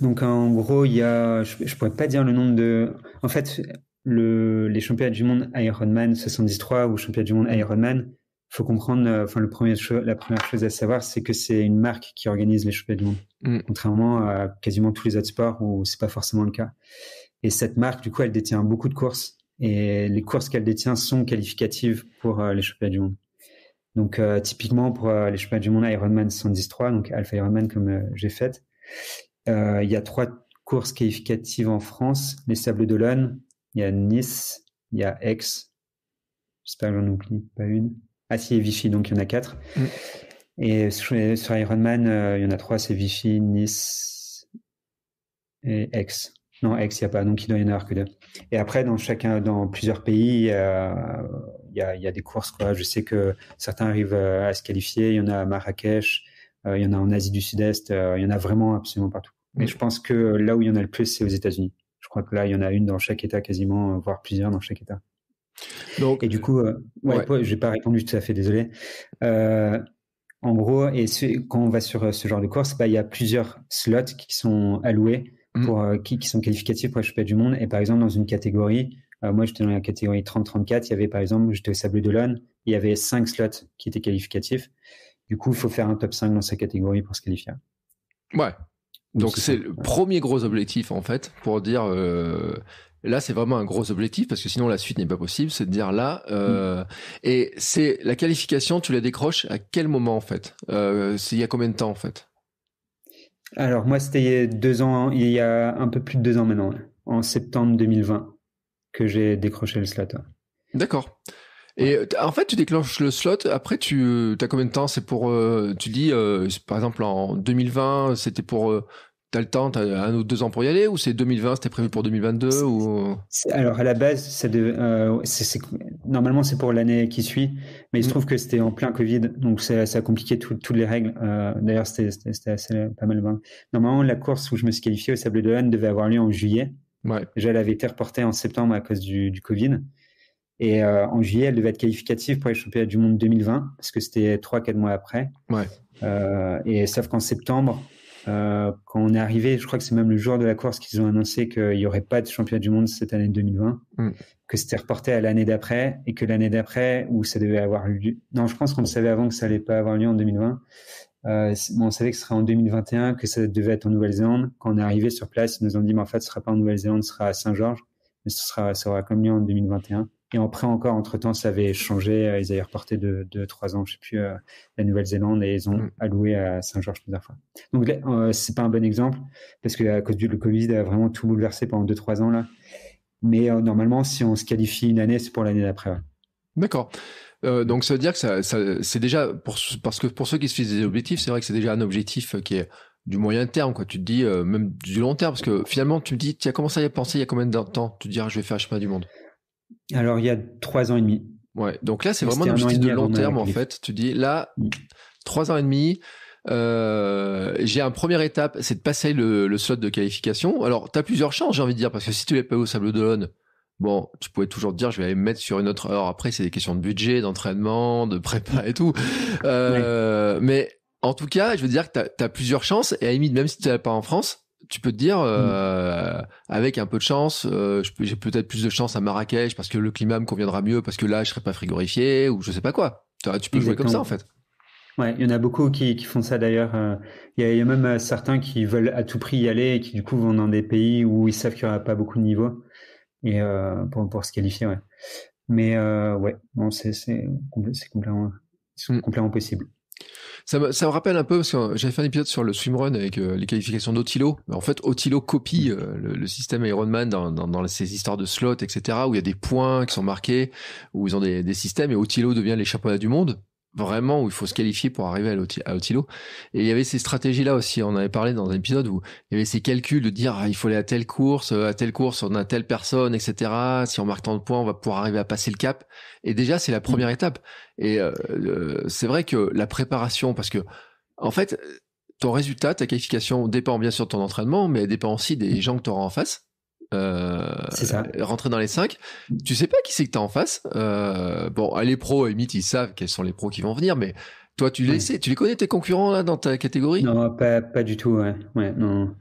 Donc hein, en gros, il y a, je, ne pourrais pas dire le nombre de. En fait, le, les championnats du monde Ironman 73 ou championnats du monde Ironman, faut comprendre. Euh, enfin, le premier la première chose à savoir, c'est que c'est une marque qui organise les championnats du monde, mm. contrairement à quasiment tous les autres sports où c'est pas forcément le cas. Et cette marque, du coup, elle détient beaucoup de courses et les courses qu'elle détient sont qualificatives pour euh, les championnats du monde. Donc, euh, typiquement pour les championnats du monde Ironman 73, donc Alpha Ironman comme j'ai fait il y a trois courses qualificatives en France les Sables d'Olonne, il y a Nice, il y a Aix. J'espère que j'en oublie pas une. Ah, si, a Vichy, donc il y en a quatre. Et sur Ironman, il y en a trois c'est Vichy, Nice et Aix. Non, Aix, il n'y a pas, donc il doit y en avoir que deux. Et après, dans, chacun, dans plusieurs pays, il, y a, des courses. Quoi. Je sais que certains arrivent à se qualifier il y en a à Marrakech, euh, il y en a en Asie du Sud-Est, euh, il y en a vraiment absolument partout. Mais mm. je pense que là où il y en a le plus, c'est aux États-Unis. Je crois que là, il y en a une dans chaque État quasiment, euh, voire plusieurs dans chaque État. Donc, et du coup, je n'ai pas répondu tout à fait, désolé. en gros, et quand on va sur ce genre de course, bah, il y a plusieurs slots qui sont alloués mm. pour qui, qui, sont qualificatifs pour la du Monde. Et par exemple, dans une catégorie, moi j'étais dans la catégorie 30-34, il y avait par exemple, j'étais au Sable d'Olonne, il y avait cinq slots qui étaient qualificatifs. Du coup, il faut faire un top 5 dans sa catégorie pour se qualifier. Ouais. Donc, c'est le premier gros objectif, en fait, pour dire. Euh, là, c'est vraiment un gros objectif parce que sinon la suite n'est pas possible. C'est de dire là, euh, et c'est la qualification. Tu la décroches à quel moment en fait euh, Il y a combien de temps en fait Alors moi, c'était deux ans. Il y a un peu plus de deux ans maintenant, en septembre 2020, que j'ai décroché le slot. D'accord. Et euh, en fait, tu déclenches le slot. Après, tu euh, as combien de temps C'est pour. Euh, tu dis, par exemple, en 2020, c'était pour. tu t'as le temps, t'as un ou deux ans pour y aller, ou c'est 2020, c'était prévu pour 2022 ou... Alors à la base, ça de, normalement c'est pour l'année qui suit, mais il se mm. trouve que c'était en plein Covid, donc ça, a compliqué toutes les règles. D'ailleurs, c'était assez pas mal. Normalement, la course où je me suis qualifié au Sable de Han devait avoir lieu en juillet. Ouais. Déjà, été reportée en septembre à cause du, du Covid. Et euh, en juillet, elle devait être qualificative pour les championnats du monde 2020, parce que c'était 3-4 mois après. Ouais. Euh, et sauf qu'en septembre, euh, quand on est arrivé, je crois que c'est même le jour de la course qu'ils ont annoncé qu'il n'y aurait pas de championnat du monde cette année 2020, mm. que c'était reporté à l'année d'après, et que l'année d'après, où ça devait avoir lieu... Non, je pense qu'on le savait avant que ça allait pas avoir lieu en 2020. Euh, on savait que ce serait en 2021, que ça devait être en Nouvelle-Zélande. Quand on est arrivé sur place, ils nous ont dit, mais en fait, ce sera pas en Nouvelle-Zélande, ce sera à Saint-Georges, mais ce sera, ça aura comme lieu en 2021. Et après encore, entre-temps, ça avait changé. Euh, ils avaient reporté de 2-3 ans, je sais plus, euh, la Nouvelle-Zélande et ils ont mm. alloué à Saint-Georges plusieurs fois. Donc euh, c'est pas un bon exemple parce que à cause du le Covid, a vraiment tout bouleversé pendant 2-3 ans là. Mais normalement, si on se qualifie une année, c'est pour l'année d'après. D'accord. donc ça veut dire que ça, c'est déjà pour, parce que pour ceux qui se fixent des objectifs, c'est vrai que c'est déjà un objectif qui est du moyen terme, quoi. Tu te dis même du long terme, parce que finalement tu te dis, tu as commencé à y penser il y a combien de temps Tu te dis, je vais faire un chemin du monde. Alors, il y a trois ans et demi. Ouais, donc là, c'est vraiment une objectif de long terme, en fait. Tu dis, là, mm. trois ans et demi, euh, j'ai un première étape, c'est de passer le, le, slot de qualification. Alors, tu as plusieurs chances, j'ai envie de dire, parce que si tu l'es pas au Sable d'Olonne, bon, tu pouvais toujours dire, je vais aller me mettre sur une autre heure. Après, c'est des questions de budget, d'entraînement, de prépa et tout. Euh, mais en tout cas, je veux dire que tu as, plusieurs chances, et à même si tu n'es pas en France, tu peux te dire, mm. euh, avec un peu de chance, euh, j'ai peut-être plus de chance à Marrakech parce que le climat me conviendra mieux, parce que là, je serai pas frigorifié ou je sais pas quoi. Tu peux jouer comme ça en fait. Ouais, il y en a beaucoup qui, font ça d'ailleurs. Euh. Il y, a même certains qui veulent à tout prix y aller et qui du coup vont dans des pays où ils savent qu'il n'y aura pas beaucoup de niveaux et pour, pour, se qualifier. Mais ouais, c'est complètement mm. possible. Ça me, rappelle un peu, parce que euh, j'avais fait un épisode sur le swimrun avec euh, les qualifications d'Otilo. En fait, Otilo copie euh, le, système Ironman dans, dans, histoires de slots, etc., où il y a des points qui sont marqués, où ils ont des, des systèmes, et Otilo devient les championnats du monde vraiment où il faut se qualifier pour arriver à Otilo. Et il y avait ces stratégies-là aussi. On avait parlé dans un épisode où il y avait ces calculs de dire ah, il faut aller à telle course, euh, à telle course, on a telle personne, etc. Si on marque tant de points, on va pouvoir arriver à passer le cap. Et déjà, c'est la mm. première étape. Et euh, c'est vrai que la préparation, parce que en fait, euh, ton résultat, ta qualification dépend bien sûr de ton entraînement, mais elle dépend aussi des mm. gens que tu auras en face. Euh, rentrer dans les 5. Tu sais pas qui c'est que t'as en face. Euh, bon, ah, les pros, limite ils savent quels sont les pros qui vont venir, mais toi, tu les tu les connais tes concurrents là dans ta catégorie Non, pas, pas, du tout. Ouais, ouais non.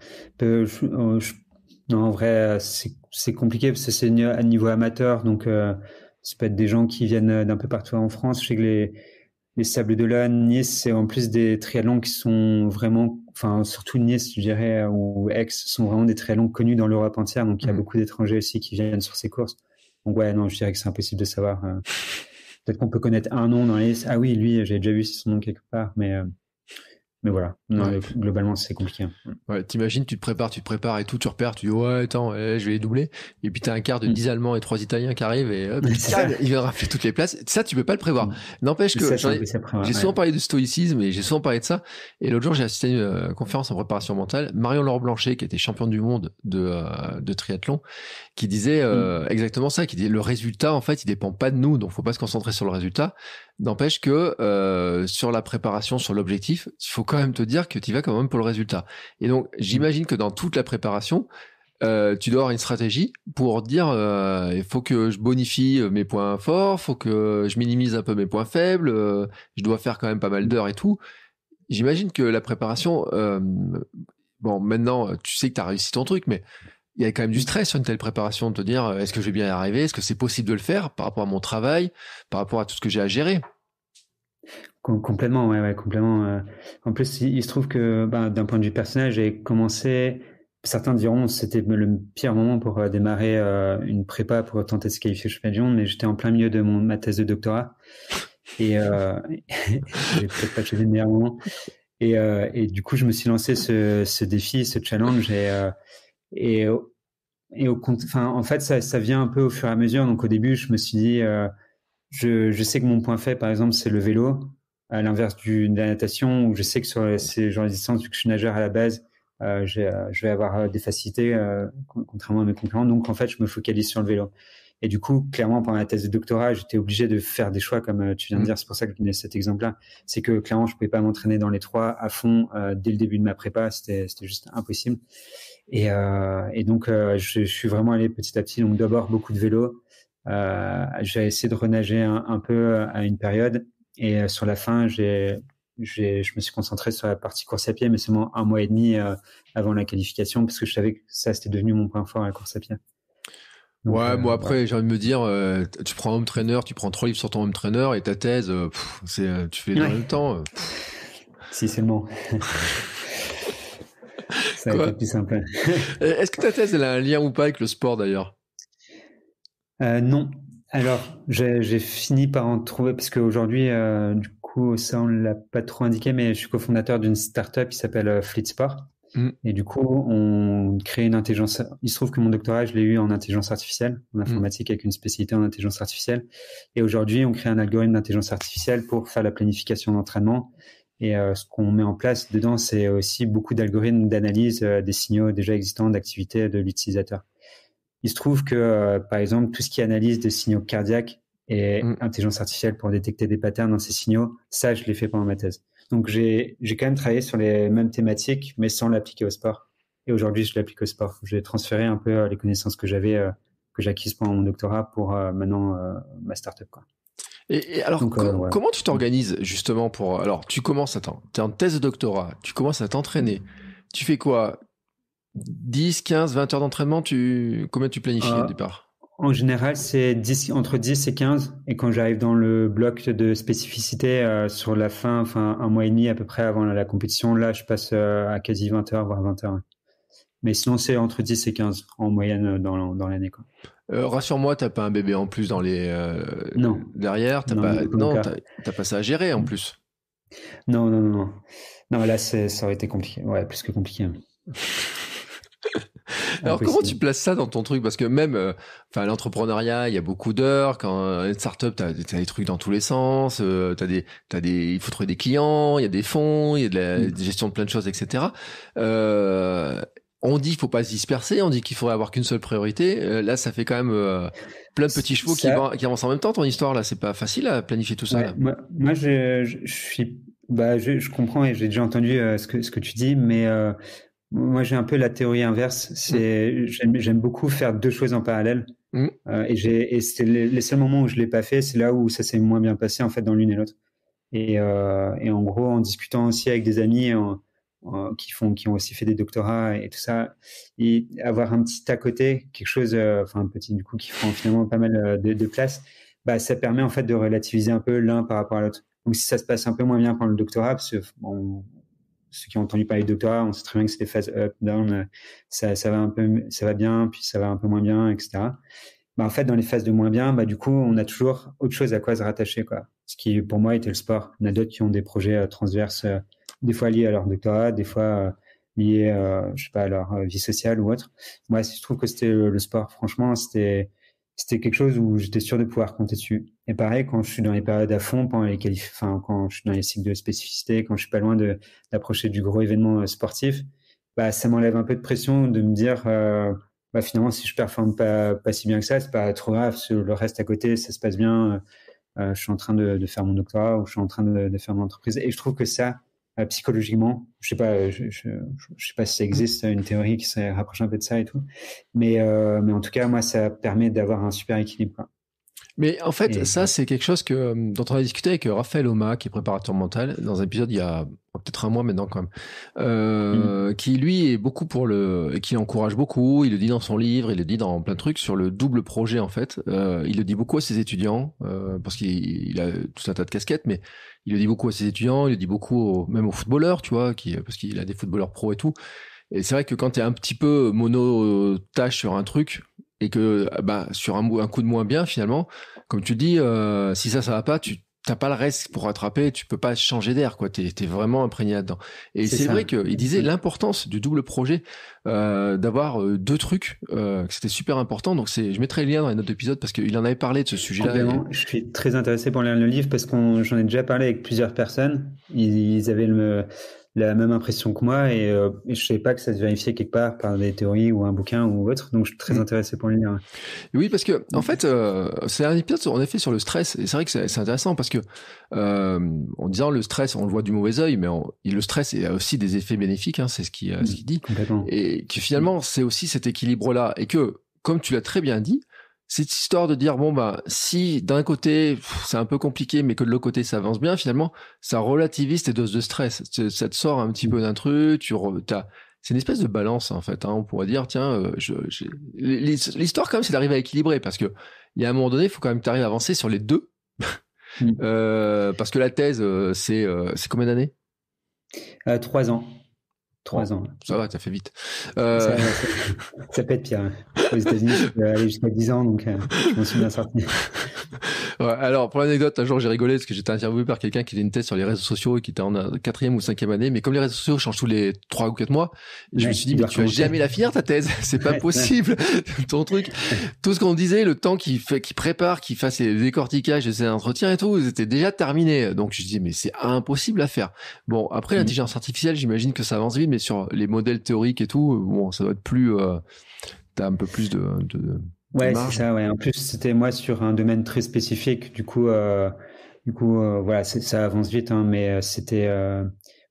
Euh, non, en vrai, c'est compliqué parce que c'est à niveau amateur, donc euh, c'est peut être des gens qui viennent d'un peu partout en France. Je sais que les, les Sables de l'Anne, Nice, c'est en plus des triathlons qui sont vraiment enfin surtout Nice, je dirais, ou Aix sont vraiment des très longs connus dans l'Europe entière, donc il y a mm. beaucoup d'étrangers aussi qui viennent sur ces courses. Donc ouais, non, je dirais que c'est impossible de savoir. Euh. Peut-être qu'on peut connaître un nom dans les. Ah oui, lui, j'ai déjà vu son nom quelque part, mais euh, mais voilà, non, globalement, c'est compliqué. Ouais, t'imagines, tu te prépares, tu te prépares et tout, tu repères, tu dis ouais, attends, eh, je vais les doubler. Et puis t'as un quart de 10 mm. Allemands et 3 Italiens qui arrivent et ils il viendra rafler toutes les places. Ça, tu peux pas le prévoir. Mm. N'empêche que j'ai souvent parlé de stoïcisme et j'ai souvent parlé de ça. Et l'autre jour, j'ai assisté à une euh, conférence en préparation mentale. Marion Laure Blanchet, qui était champion du monde de, euh, de triathlon, qui disait euh, mm. exactement ça, qui dit le résultat, en fait, il dépend pas de nous, donc faut pas se concentrer sur le résultat. N'empêche que euh, sur la préparation, sur l'objectif, il faut quand même te dire que tu vas quand même pour le résultat. Et donc, mmh. j'imagine que dans toute la préparation, euh, tu dois avoir une stratégie pour dire euh, il faut que je bonifie euh, mes points forts, faut que je minimise un peu mes points faibles, je dois faire quand même pas mal d'heures et tout. J'imagine que la préparation, bon, maintenant tu sais que tu as réussi ton truc, mais il y a quand même du stress sur une telle préparation de te dire euh, est-ce que je vais bien y arriver, est-ce que c'est possible de le faire par rapport à mon travail, par rapport à tout ce que j'ai à gérer. Complètement, ouais, ouais, complètement. Euh. En plus, il se trouve que ben, d'un point de vue personnel, j'ai commencé. Certains diront c'était le pire moment pour euh, démarrer une prépa pour tenter de se qualifier au championnat mais j'étais en plein milieu de mon, ma thèse de doctorat et j'ai peut-être pas choisi le meilleur moment. Et, du coup, je me suis lancé ce, ce défi, ce challenge et et, en fait, ça, vient un peu au fur et à mesure. Donc au début, je me suis dit, euh, je, sais que mon point fait, par exemple, c'est le vélo, à l'inverse de la natation, où je sais que sur ces genres de vu que je suis nageur à la base, euh, euh, je, vais avoir des facilités, contrairement à mes concurrents. Donc en fait, je me focalise sur le vélo. Et du coup, clairement, pendant la thèse de doctorat, j'étais obligé de faire des choix, comme tu viens de mmh. dire. C'est pour ça que je donnais cet exemple-là. C'est que clairement, je pouvais pas m'entraîner dans les trois à fond dès le début de ma prépa. C'était, c'était juste impossible. Euh, et, donc, euh, je, suis vraiment allé petit à petit. Donc, d'abord, beaucoup de vélo. Euh, j'ai essayé de renager un, peu à une période. Et sur la fin, j'ai, je me suis concentré sur la partie course à pied, mais seulement un mois et demi avant la qualification, parce que je savais que ça, c'était devenu mon point fort, la course à pied. ouais, moi après j'ai envie de me dire, tu prends un home trainer, tu prends trois livres sur ton home trainer et ta thèse, c'est, tu fais dans le temps. si seulement. Euh, est-ce que ta thèse, elle a un lien ou pas avec le sport d'ailleurs euh, Non. Alors, j'ai fini par en trouver, parce qu'aujourd'hui, euh, du coup, ça, on ne l'a pas trop indiqué, mais je suis cofondateur d'une startup qui s'appelle Fleet Sport. Mm. Et du coup, on crée une intelligence. Il se trouve que mon doctorat, je l'ai eu en intelligence artificielle, en mm. informatique, avec une spécialité en intelligence artificielle. Et aujourd'hui, on crée un algorithme d'intelligence artificielle pour faire la planification d'entraînement et euh, ce qu'on met en place dedans, c'est aussi beaucoup d'algorithmes d'analyse euh, des signaux déjà existants d'activité de l'utilisateur. Il se trouve que, euh, par exemple, tout ce qui analyse des signaux cardiaques et mm. intelligence artificielle pour détecter des patterns dans ces signaux, ça, je l'ai fait pendant ma thèse. Donc, j'ai quand même travaillé sur les mêmes thématiques, mais sans l'appliquer au sport. Et aujourd'hui, je l'applique au sport. J'ai transféré un peu les connaissances que j'avais, que j'acquise pendant mon doctorat pour maintenant ma startup. Quoi. Et, alors, euh, comment tu t'organises justement pour. Alors, tu commences, attends, tu es en thèse de doctorat, tu commences à t'entraîner. Tu fais quoi 10, 15, 20 heures d'entraînement tu... Combien tu planifies au euh, départ en général, c'est entre 10 et 15. Et quand j'arrive dans le bloc de spécificité euh, sur la fin, enfin un mois et demi à peu près avant la, compétition, là, je passe à quasi 20 heures, voire 20 heures. Mais sinon, c'est entre 10 et 15 en moyenne dans, dans l'année. Euh, rassure-moi, t'as pas un bébé en plus dans les euh, non. derrière, t'as pas, pas ça à gérer en plus. Non, non, non, non. là, ça aurait été compliqué. Ouais, plus que compliqué. Hein. Alors, comment tu places ça dans ton truc Parce que même, euh, enfin, l'entrepreneuriat, il y a beaucoup d'heures. Quand une startup, t'as as des trucs dans tous les sens. t'as des, as des, il faut trouver des clients. Il y a des fonds, il y a de la mm. gestion de plein de choses, etc. Euh, on dit qu'il faut pas se disperser, on dit qu'il faudrait avoir qu'une seule priorité. Euh, là, ça fait quand même euh, plein de petits chevaux qui, avancent en même temps. Ton histoire là, c'est pas facile à planifier tout ça. Moi, bah, je, comprends et j'ai déjà entendu euh, ce que tu dis, mais moi j'ai un peu la théorie inverse. Mm. j'aime beaucoup faire deux choses en parallèle. Mm. et j'ai c'est les, seuls moments où je l'ai pas fait, c'est là où ça s'est moins bien passé en fait dans l'une et l'autre. Et, en gros, en discutant aussi avec des amis. En, euh, qui font, qui ont aussi fait des doctorats et tout ça, et avoir un petit à côté, quelque chose, euh, enfin un petit du coup qui font finalement pas mal euh, de, de place, bah ça permet en fait de relativiser un peu l'un par rapport à l'autre. Donc si ça se passe un peu moins bien pendant le doctorat, parce que ceux qui ont entendu parler de doctorat, on sait très bien que c'est des phases up down, ça, va un peu, ça va bien, puis ça va un peu moins bien, etc. Bah en fait, dans les phases de moins bien, bah, du coup, on a toujours autre chose à quoi se rattacher, quoi. Ce qui, pour moi, était le sport. On a d'autres qui ont des projets transverses, des fois liées à leur doctorat, des fois euh, liées, euh, je sais pas, à leur euh, vie sociale ou autre. Moi, je trouve que c'était le, sport. Franchement, c'était c'était quelque chose où j'étais sûr de pouvoir compter dessus. Et pareil, quand je suis dans les périodes à fond, pendant les enfin, quand je suis dans les cycles de spécificité, quand je suis pas loin d'approcher du gros événement sportif, bah, ça m'enlève un peu de pression de me dire, bah, finalement, si je performe pas, pas si bien que ça, c'est pas trop grave, le reste à côté, ça se passe bien, je suis en train de, de, faire mon doctorat ou je suis en train de, de faire mon entreprise. Et je trouve que ça, euh, psychologiquement. Je sais pas, je, sais pas si ça existe une théorie qui se rapproche un peu de ça et tout, mais euh, mais en tout cas moi ça permet d'avoir un super équilibre. Mais en fait, ça, c'est quelque chose que, euh, dont on a discuté avec euh, Raphaël Oma, qui est préparateur mental, dans un épisode il y a peut-être un mois maintenant quand même, euh, mm-hmm. qui lui est beaucoup pour le, et qui encourage beaucoup, il le dit dans son livre, il le dit dans plein de trucs sur le double projet en fait, euh, il le dit beaucoup à ses étudiants, euh, parce qu'il a tout un tas de casquettes, mais il le dit beaucoup à ses étudiants, il le dit beaucoup même aux footballeurs, tu vois, qui, parce qu'il a des footballeurs pro et tout. Et c'est vrai que quand tu es un petit peu mono-tâche sur un truc, et que bah, sur un, un, coup de moins bien, finalement, comme tu dis, euh, si ça, ça va pas, tu t'as pas le reste pour rattraper, tu peux pas changer d'air, quoi. T'es es vraiment imprégné là-dedans. Et c'est vrai qu'il disait mm. l'importance du double projet, euh, d'avoir euh, deux trucs, que c'était super important. Donc c'est, je mettrai le lien dans les notes d'épisode parce qu'il en avait parlé de ce sujet-là. Je suis très intéressé pour lire le livre parce qu'on, j'en ai déjà parlé avec plusieurs personnes. ils avaient le, la même impression que moi et, euh, je ne sais pas que ça se vérifiait quelque part par des théories ou un bouquin ou autre. Donc je suis très mm. intéressé pour le lire. Oui, parce que en fait, euh, c'est un épisode en effet sur le stress. Et c'est vrai que c'est intéressant parce que euh, en disant le stress, on le voit du mauvais oeil, mais le stress a aussi des effets bénéfiques. Hein, c'est ce qui, ce mm. dit. Et que finalement, c'est aussi cet équilibre-là et que comme tu l'as très bien dit, cette histoire de dire bon bah si d'un côté c'est un peu compliqué mais que de l'autre côté ça avance bien finalement ça relativise tes doses de stress ça te sort un petit mmh. peu d'un truc tu as c'est une espèce de balance en fait hein. on pourrait dire tiens euh, l'histoire quand même c'est d'arriver à équilibrer parce que il y a un moment donné il faut quand même que tu arrives à avancer sur les deux mmh. euh, parce que la thèse euh, c'est c'est combien d'années trois ans Trois ans. Ça va, ça fait vite. Ça, euh, ça, peut être pire. Aux États-Unis, je peux aller jusqu'à 10 ans, donc euh, je m'en suis bien sorti. alors, pour l'anecdote, un jour, j'ai rigolé parce que j'étais interviewé par quelqu'un qui faisait une thèse sur les réseaux sociaux et qui était en euh, quatrième ou cinquième année. Mais comme les réseaux sociaux changent tous les trois ou quatre mois, je me suis dit, mais tu vas jamais la finir, ta thèse. C'est pas possible, ton truc. Tout ce qu'on disait, le temps qu'il fait, qu'il prépare, qu'il fasse les décortiquages et ses entretiens et tout, c'était déjà terminé. Donc, je dis mais c'est impossible à faire. Bon, après, mmh. l'intelligence artificielle, j'imagine que ça avance vite, mais sur les modèles théoriques et tout, bon, ça doit être plus, euh, t'as un peu plus de, de Ouais, c'est ça. Ouais. En plus, c'était moi sur un domaine très spécifique. Du coup, euh, du coup, euh, voilà, ça avance vite, hein, mais euh, c'était,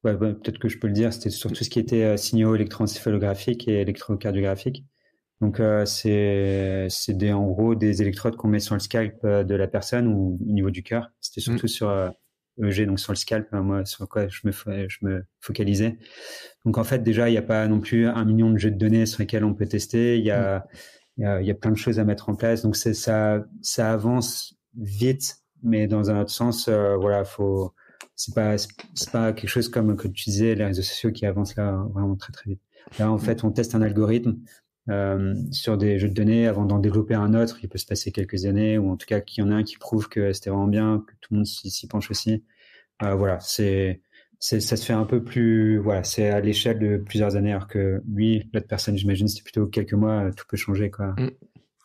peut-être que je peux le dire, c'était surtout tout ce qui était signaux électroencéphalographiques et électrocardiographiques. Donc, c'est, c'est en gros des électrodes qu'on met sur le scalp de la personne ou au niveau du cœur. C'était mmh. surtout sur EG, e donc sur le scalp, hein, moi, sur quoi je me, je me focalisais. Donc, en fait, déjà, il n'y a pas non plus un million de jeux de données sur lesquels on peut tester. Il y a, mmh il y a plein de choses à mettre en place. Donc c'est ça, ça avance vite, mais dans un autre sens, euh, voilà, faut c'est pas c'est pas quelque chose comme que tu disais les réseaux sociaux qui avancent là vraiment très très vite. Là, en fait, on teste un algorithme euh, sur des jeux de données avant d'en développer un autre. Il peut se passer quelques années, ou en tout cas qu'il y en a un qui prouve que c'était vraiment bien, que tout le monde s'y penche aussi. Euh, voilà, c'est ça se fait un peu plus, voilà, c'est à l'échelle de plusieurs années, alors que lui, l'autre personne, j'imagine, c'était plutôt quelques mois, euh, tout peut changer, quoi. Mm.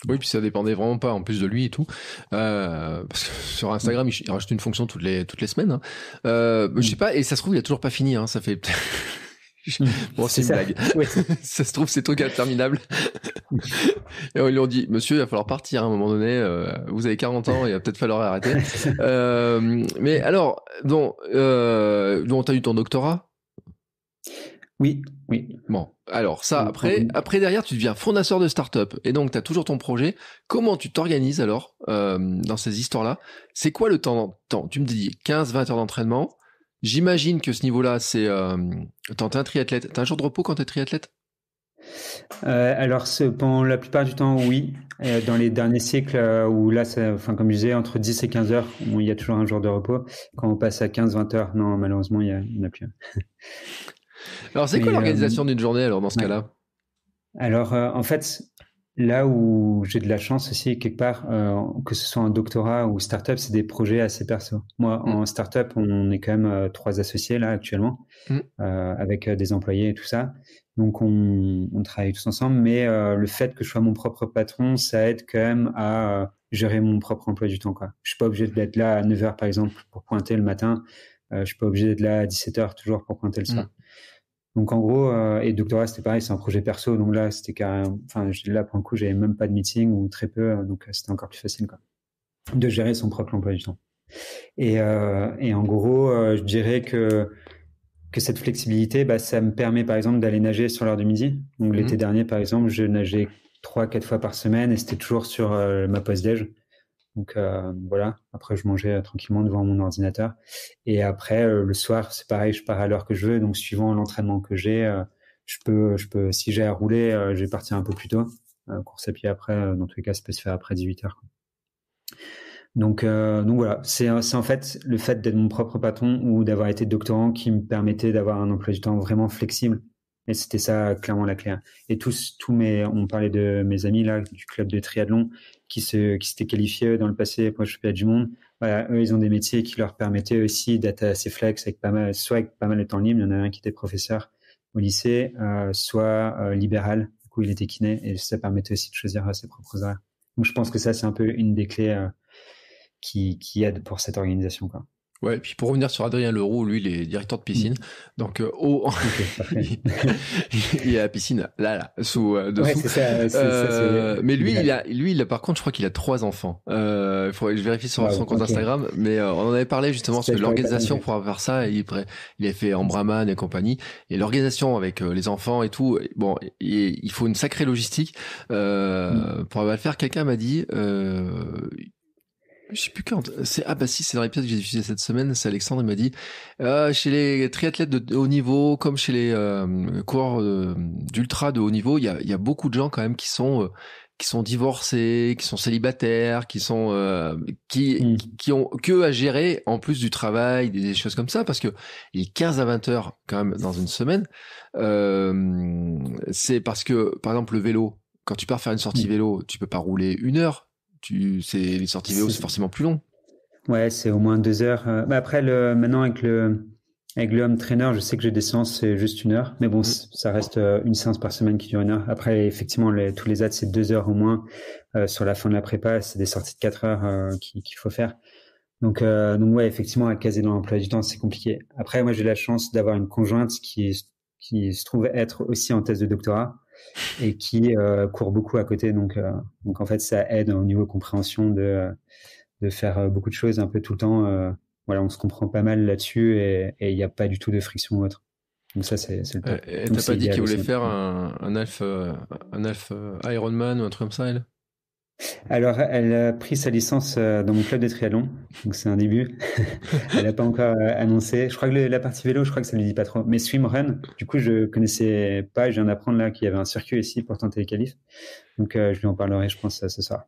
Oui, puis ça dépendait vraiment pas en plus de lui et tout. Euh, parce que sur Instagram, mm. il rajoute une fonction toutes les toutes les semaines. Hein. Euh, je mm. sais pas, et ça se trouve, il a toujours pas fini. Hein. ça fait bon, c'est une blague. ça se trouve, c'est truc interminable. et ils lui ont dit, monsieur, il va falloir partir à un moment donné. Euh, vous avez 40 ans, il va peut-être falloir arrêter. Euh, mais alors, bon, euh, tu as eu ton doctorat Oui, oui. Bon, alors ça, après, après derrière, tu deviens fondateur de start-up. Et donc, tu as toujours ton projet. Comment tu t'organises alors euh, dans ces histoires-là C'est quoi le temps, temps Tu me dis 15-20 heures d'entraînement J'imagine que ce niveau-là, c'est. Euh, t'es un triathlète. T'as un jour de repos quand t'es triathlète euh, alors, pendant la plupart du temps, oui. Euh, dans les derniers cycles, euh, où là, enfin, comme je disais, entre 10 et 15 heures, il y a toujours un jour de repos. Quand on passe à 15-20 heures, non, malheureusement, il n'y en a plus. alors, c'est quoi l'organisation d'une journée alors dans ce cas-là Alors, en fait, Là où j'ai de la chance aussi, quelque part, euh, que ce soit un doctorat ou startup, c'est des projets assez perso. Moi, mm. en startup, on est quand même euh, trois associés là actuellement, mm. euh, avec des employés et tout ça. Donc, on, travaille tous ensemble. Mais le fait que je sois mon propre patron, ça aide quand même à gérer mon propre emploi du temps. Quoi. Je suis pas obligé d'être là à 9h, par exemple, pour pointer le matin. je suis pas obligé d'être là à 17h toujours pour pointer le mm. soir. Donc en gros, euh, et doctorat c'était pareil, c'est un projet perso. Donc là, c'était carrément. Enfin, là, pour le coup, j'avais même pas de meeting ou très peu. Euh, donc euh, c'était encore plus facile quoi, de gérer son propre emploi du temps. Et, euh, et en gros, euh, je dirais que, que cette flexibilité, bah, ça me permet par exemple d'aller nager sur l'heure du midi. Donc l'été mhm. dernier, par exemple, je nageais trois, quatre fois par semaine et c'était toujours sur ma pause déj. Donc euh, voilà, après je mangeais euh, tranquillement devant mon ordinateur. Et après euh, le soir, c'est pareil, je pars à l'heure que je veux. Donc suivant l'entraînement que j'ai, je peux, je peux, si j'ai à rouler, je vais partir un peu plus tôt. course à pied après, dans tous les cas, ça peut se faire après 18 h Donc, donc voilà, c'est en fait le fait d'être mon propre patron ou d'avoir été doctorant qui me permettait d'avoir un emploi du temps vraiment flexible et c'était ça clairement la clé. Et tous, tous mes, on parlait de mes amis là du club de triathlon qui se, qui s'étaient qualifiés dans le passé pour le championnat du monde. Voilà, eux, ils ont des métiers qui leur permettaient aussi d'être assez flex avec pas mal, soit avec pas mal de temps libre. Il y en a un qui était professeur au lycée, euh, soit euh, libéral. Du coup, il était kiné et ça permettait aussi de choisir euh, ses propres horaires. Donc, je pense que ça, c'est un peu une des clés qui, qui aide pour cette organisation, quoi. Ouais, et puis pour revenir sur Adrien Leroux, lui, il est directeur de piscine. Mm. Donc, euh, oh, il est à la piscine, là, là, sous, euh, dessous. Euh, mais lui, il a, lui, il par contre, je crois qu'il a trois enfants. Euh, il faudrait que je vérifie sur son compte Instagram, mais on en avait parlé justement sur que l'organisation pour avoir ça, il, il est fait en Brahman et compagnie. Et l'organisation avec les enfants et tout, bon, il, faut une sacrée logistique. Mm. Pour avoir le faire, quelqu'un m'a dit, je sais plus quand. C'est ah bah si c'est dans l'épisode que j'ai diffusé cette semaine. C'est Alexandre il m'a dit euh, chez les triathlètes de haut niveau comme chez les euh, coureurs euh, d'ultra de haut niveau, il y a, y a beaucoup de gens quand même qui sont euh, qui sont divorcés, qui sont célibataires, qui sont qui, mm. qui, ont que à gérer en plus du travail, des, choses comme ça, parce que les 15 à 20 heures quand même dans une semaine, euh, c'est parce que par exemple le vélo, quand tu pars faire une sortie mm. vélo, tu peux pas rouler une heure, tu, c'est, les sorties vélo, c'est forcément plus long. Ouais, c'est au moins deux heures. Euh, après, le, maintenant, avec le, avec le home trainer, je sais que j'ai des séances, c'est juste une heure. Mais bon, mm. ça reste euh, une séance par semaine qui dure une heure. Après, effectivement, tous les ads, c'est deux heures au moins. Euh, sur la fin de la prépa, c'est des sorties de quatre heures qu'il faut faire. Donc, euh, ouais, effectivement, à caser dans l'emploi du temps, c'est compliqué. Après, moi, j'ai la chance d'avoir une conjointe qui, qui se trouve être aussi en thèse de doctorat et qui euh, court beaucoup à côté. Donc, euh, donc en fait, ça aide au niveau compréhension de, de faire euh, beaucoup de choses un peu tout le temps. voilà, on se comprend pas mal là-dessus et il n'y a pas du tout de friction ou autre. Donc ça, c'est le et t'as pas dit qu'il voulait faire un, un, un Ironman ou un truc comme ça, alors, elle a pris sa licence euh, dans mon club de triathlon, donc c'est un début. elle n'a pas encore euh, annoncé. Je crois que la partie vélo, je crois que ça ne lui dit pas trop. Mais swim run, du coup, je ne connaissais pas. je viens d'apprendre là qu'il y avait un circuit ici pour tenter les qualifs. Donc, euh, je lui en parlerai, je pense, ce soir.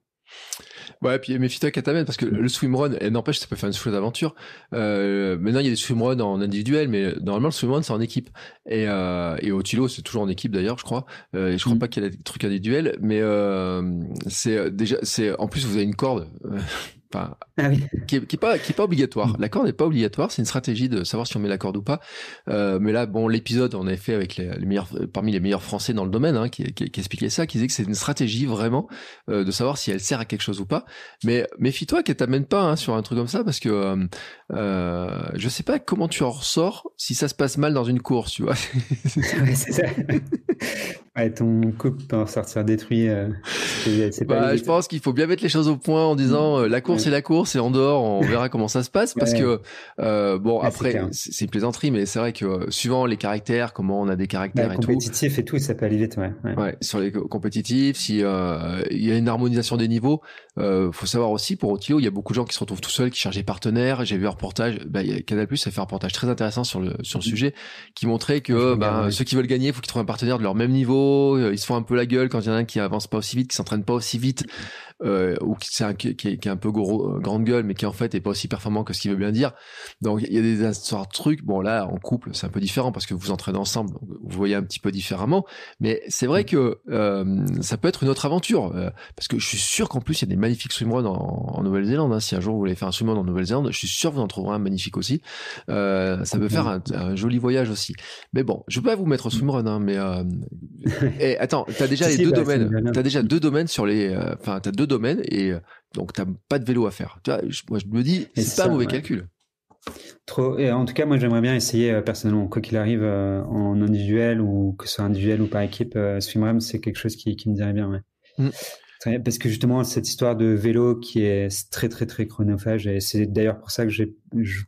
Ouais, puis méfie-toi qu'à t'amène, parce que le swimrun, n'empêche, ça peut faire une chose d'aventure. Euh, maintenant, il y a des swimruns en individuel, mais normalement, le swimrun, c'est en équipe. Et, euh, et au Tilo, c'est toujours en équipe d'ailleurs, je crois. Euh, je crois mm. pas qu'il y a des trucs individuels, mais euh, c'est euh, déjà, c'est en plus, vous avez une corde. Ah qui, n'est pas qui pas obligatoire. Mm. L'accord n'est pas obligatoire, c'est une stratégie de savoir si on met l'accord ou pas. Euh, mais là, bon, l'épisode en effet avec les, meilleurs, parmi les meilleurs Français dans le domaine, hein, qui, qui, expliquait ça, qui disait que c'est une stratégie vraiment euh, de savoir si elle sert à quelque chose ou pas. Mais méfie-toi qu'elle t'amène pas hein, sur un truc comme ça, parce que euh, euh, je sais pas comment tu en ressors si ça se passe mal dans une course, tu vois. c'est ça. Ouais, ton coup peut en sortir détruit. Euh, bah, je pense qu'il faut bien mettre les choses au point en disant euh, la course est la course et en dehors, on verra comment ça se passe. Parce que, euh, bon, après, c'est une plaisanterie, mais c'est vrai que suivant les caractères, comment on a des caractères et tout. Compétitif et tout, ça peut aller ouais. sur les compétitifs, s'il il y a une harmonisation des niveaux, faut savoir aussi, pour Otilo, il y a beaucoup de gens qui se retrouvent tout seuls, qui cherchent des partenaires. J'ai vu un reportage, bah, Canal Plus a fait un reportage très intéressant sur le, sur le mmh. sujet qui montrait que ah, bah, ceux qui veulent gagner, faut qu'ils trouvent un partenaire de leur même niveau euh, ils se font un peu la gueule quand il y en a un qui avance pas aussi vite, qui s'entraîne pas aussi vite euh, ou qui, est un, qui, est, un peu gros, euh, grande gueule, mais qui en fait est pas aussi performant que ce qu'il veut bien dire. Donc il y a des sortes de trucs. Bon là, en couple, c'est un peu différent parce que vous entraînez ensemble, vous voyez un petit peu différemment. Mais c'est vrai mm. que euh, ça peut être une autre aventure euh, parce que je suis sûr qu'en plus il y a des magnifiques swimruns en, Nouvelle-Zélande. Hein. Si un jour vous voulez faire un swimrun en Nouvelle-Zélande, je suis sûr que vous en trouverez un magnifique aussi. ça peut faire mm. un, joli voyage aussi. Mais bon, je peux pas vous mettre au mm. swimrun, hein, mais attends eh, attends, t'as déjà les deux bah, domaines. T'as déjà deux domaines sur les. Enfin, deux domaine et euh, donc t'as pas de vélo à faire. moi je me dis, c'est pas un mauvais calcul. en tout cas, moi, j'aimerais bien essayer euh, personnellement, quoi qu'il arrive, euh, en individuel ou que ce soit individuel ou par équipe, euh, c'est quelque chose qui, me dirait bien. Mm. Parce que justement, cette histoire de vélo qui est très, très, très chronophage, et c'est d'ailleurs pour ça que je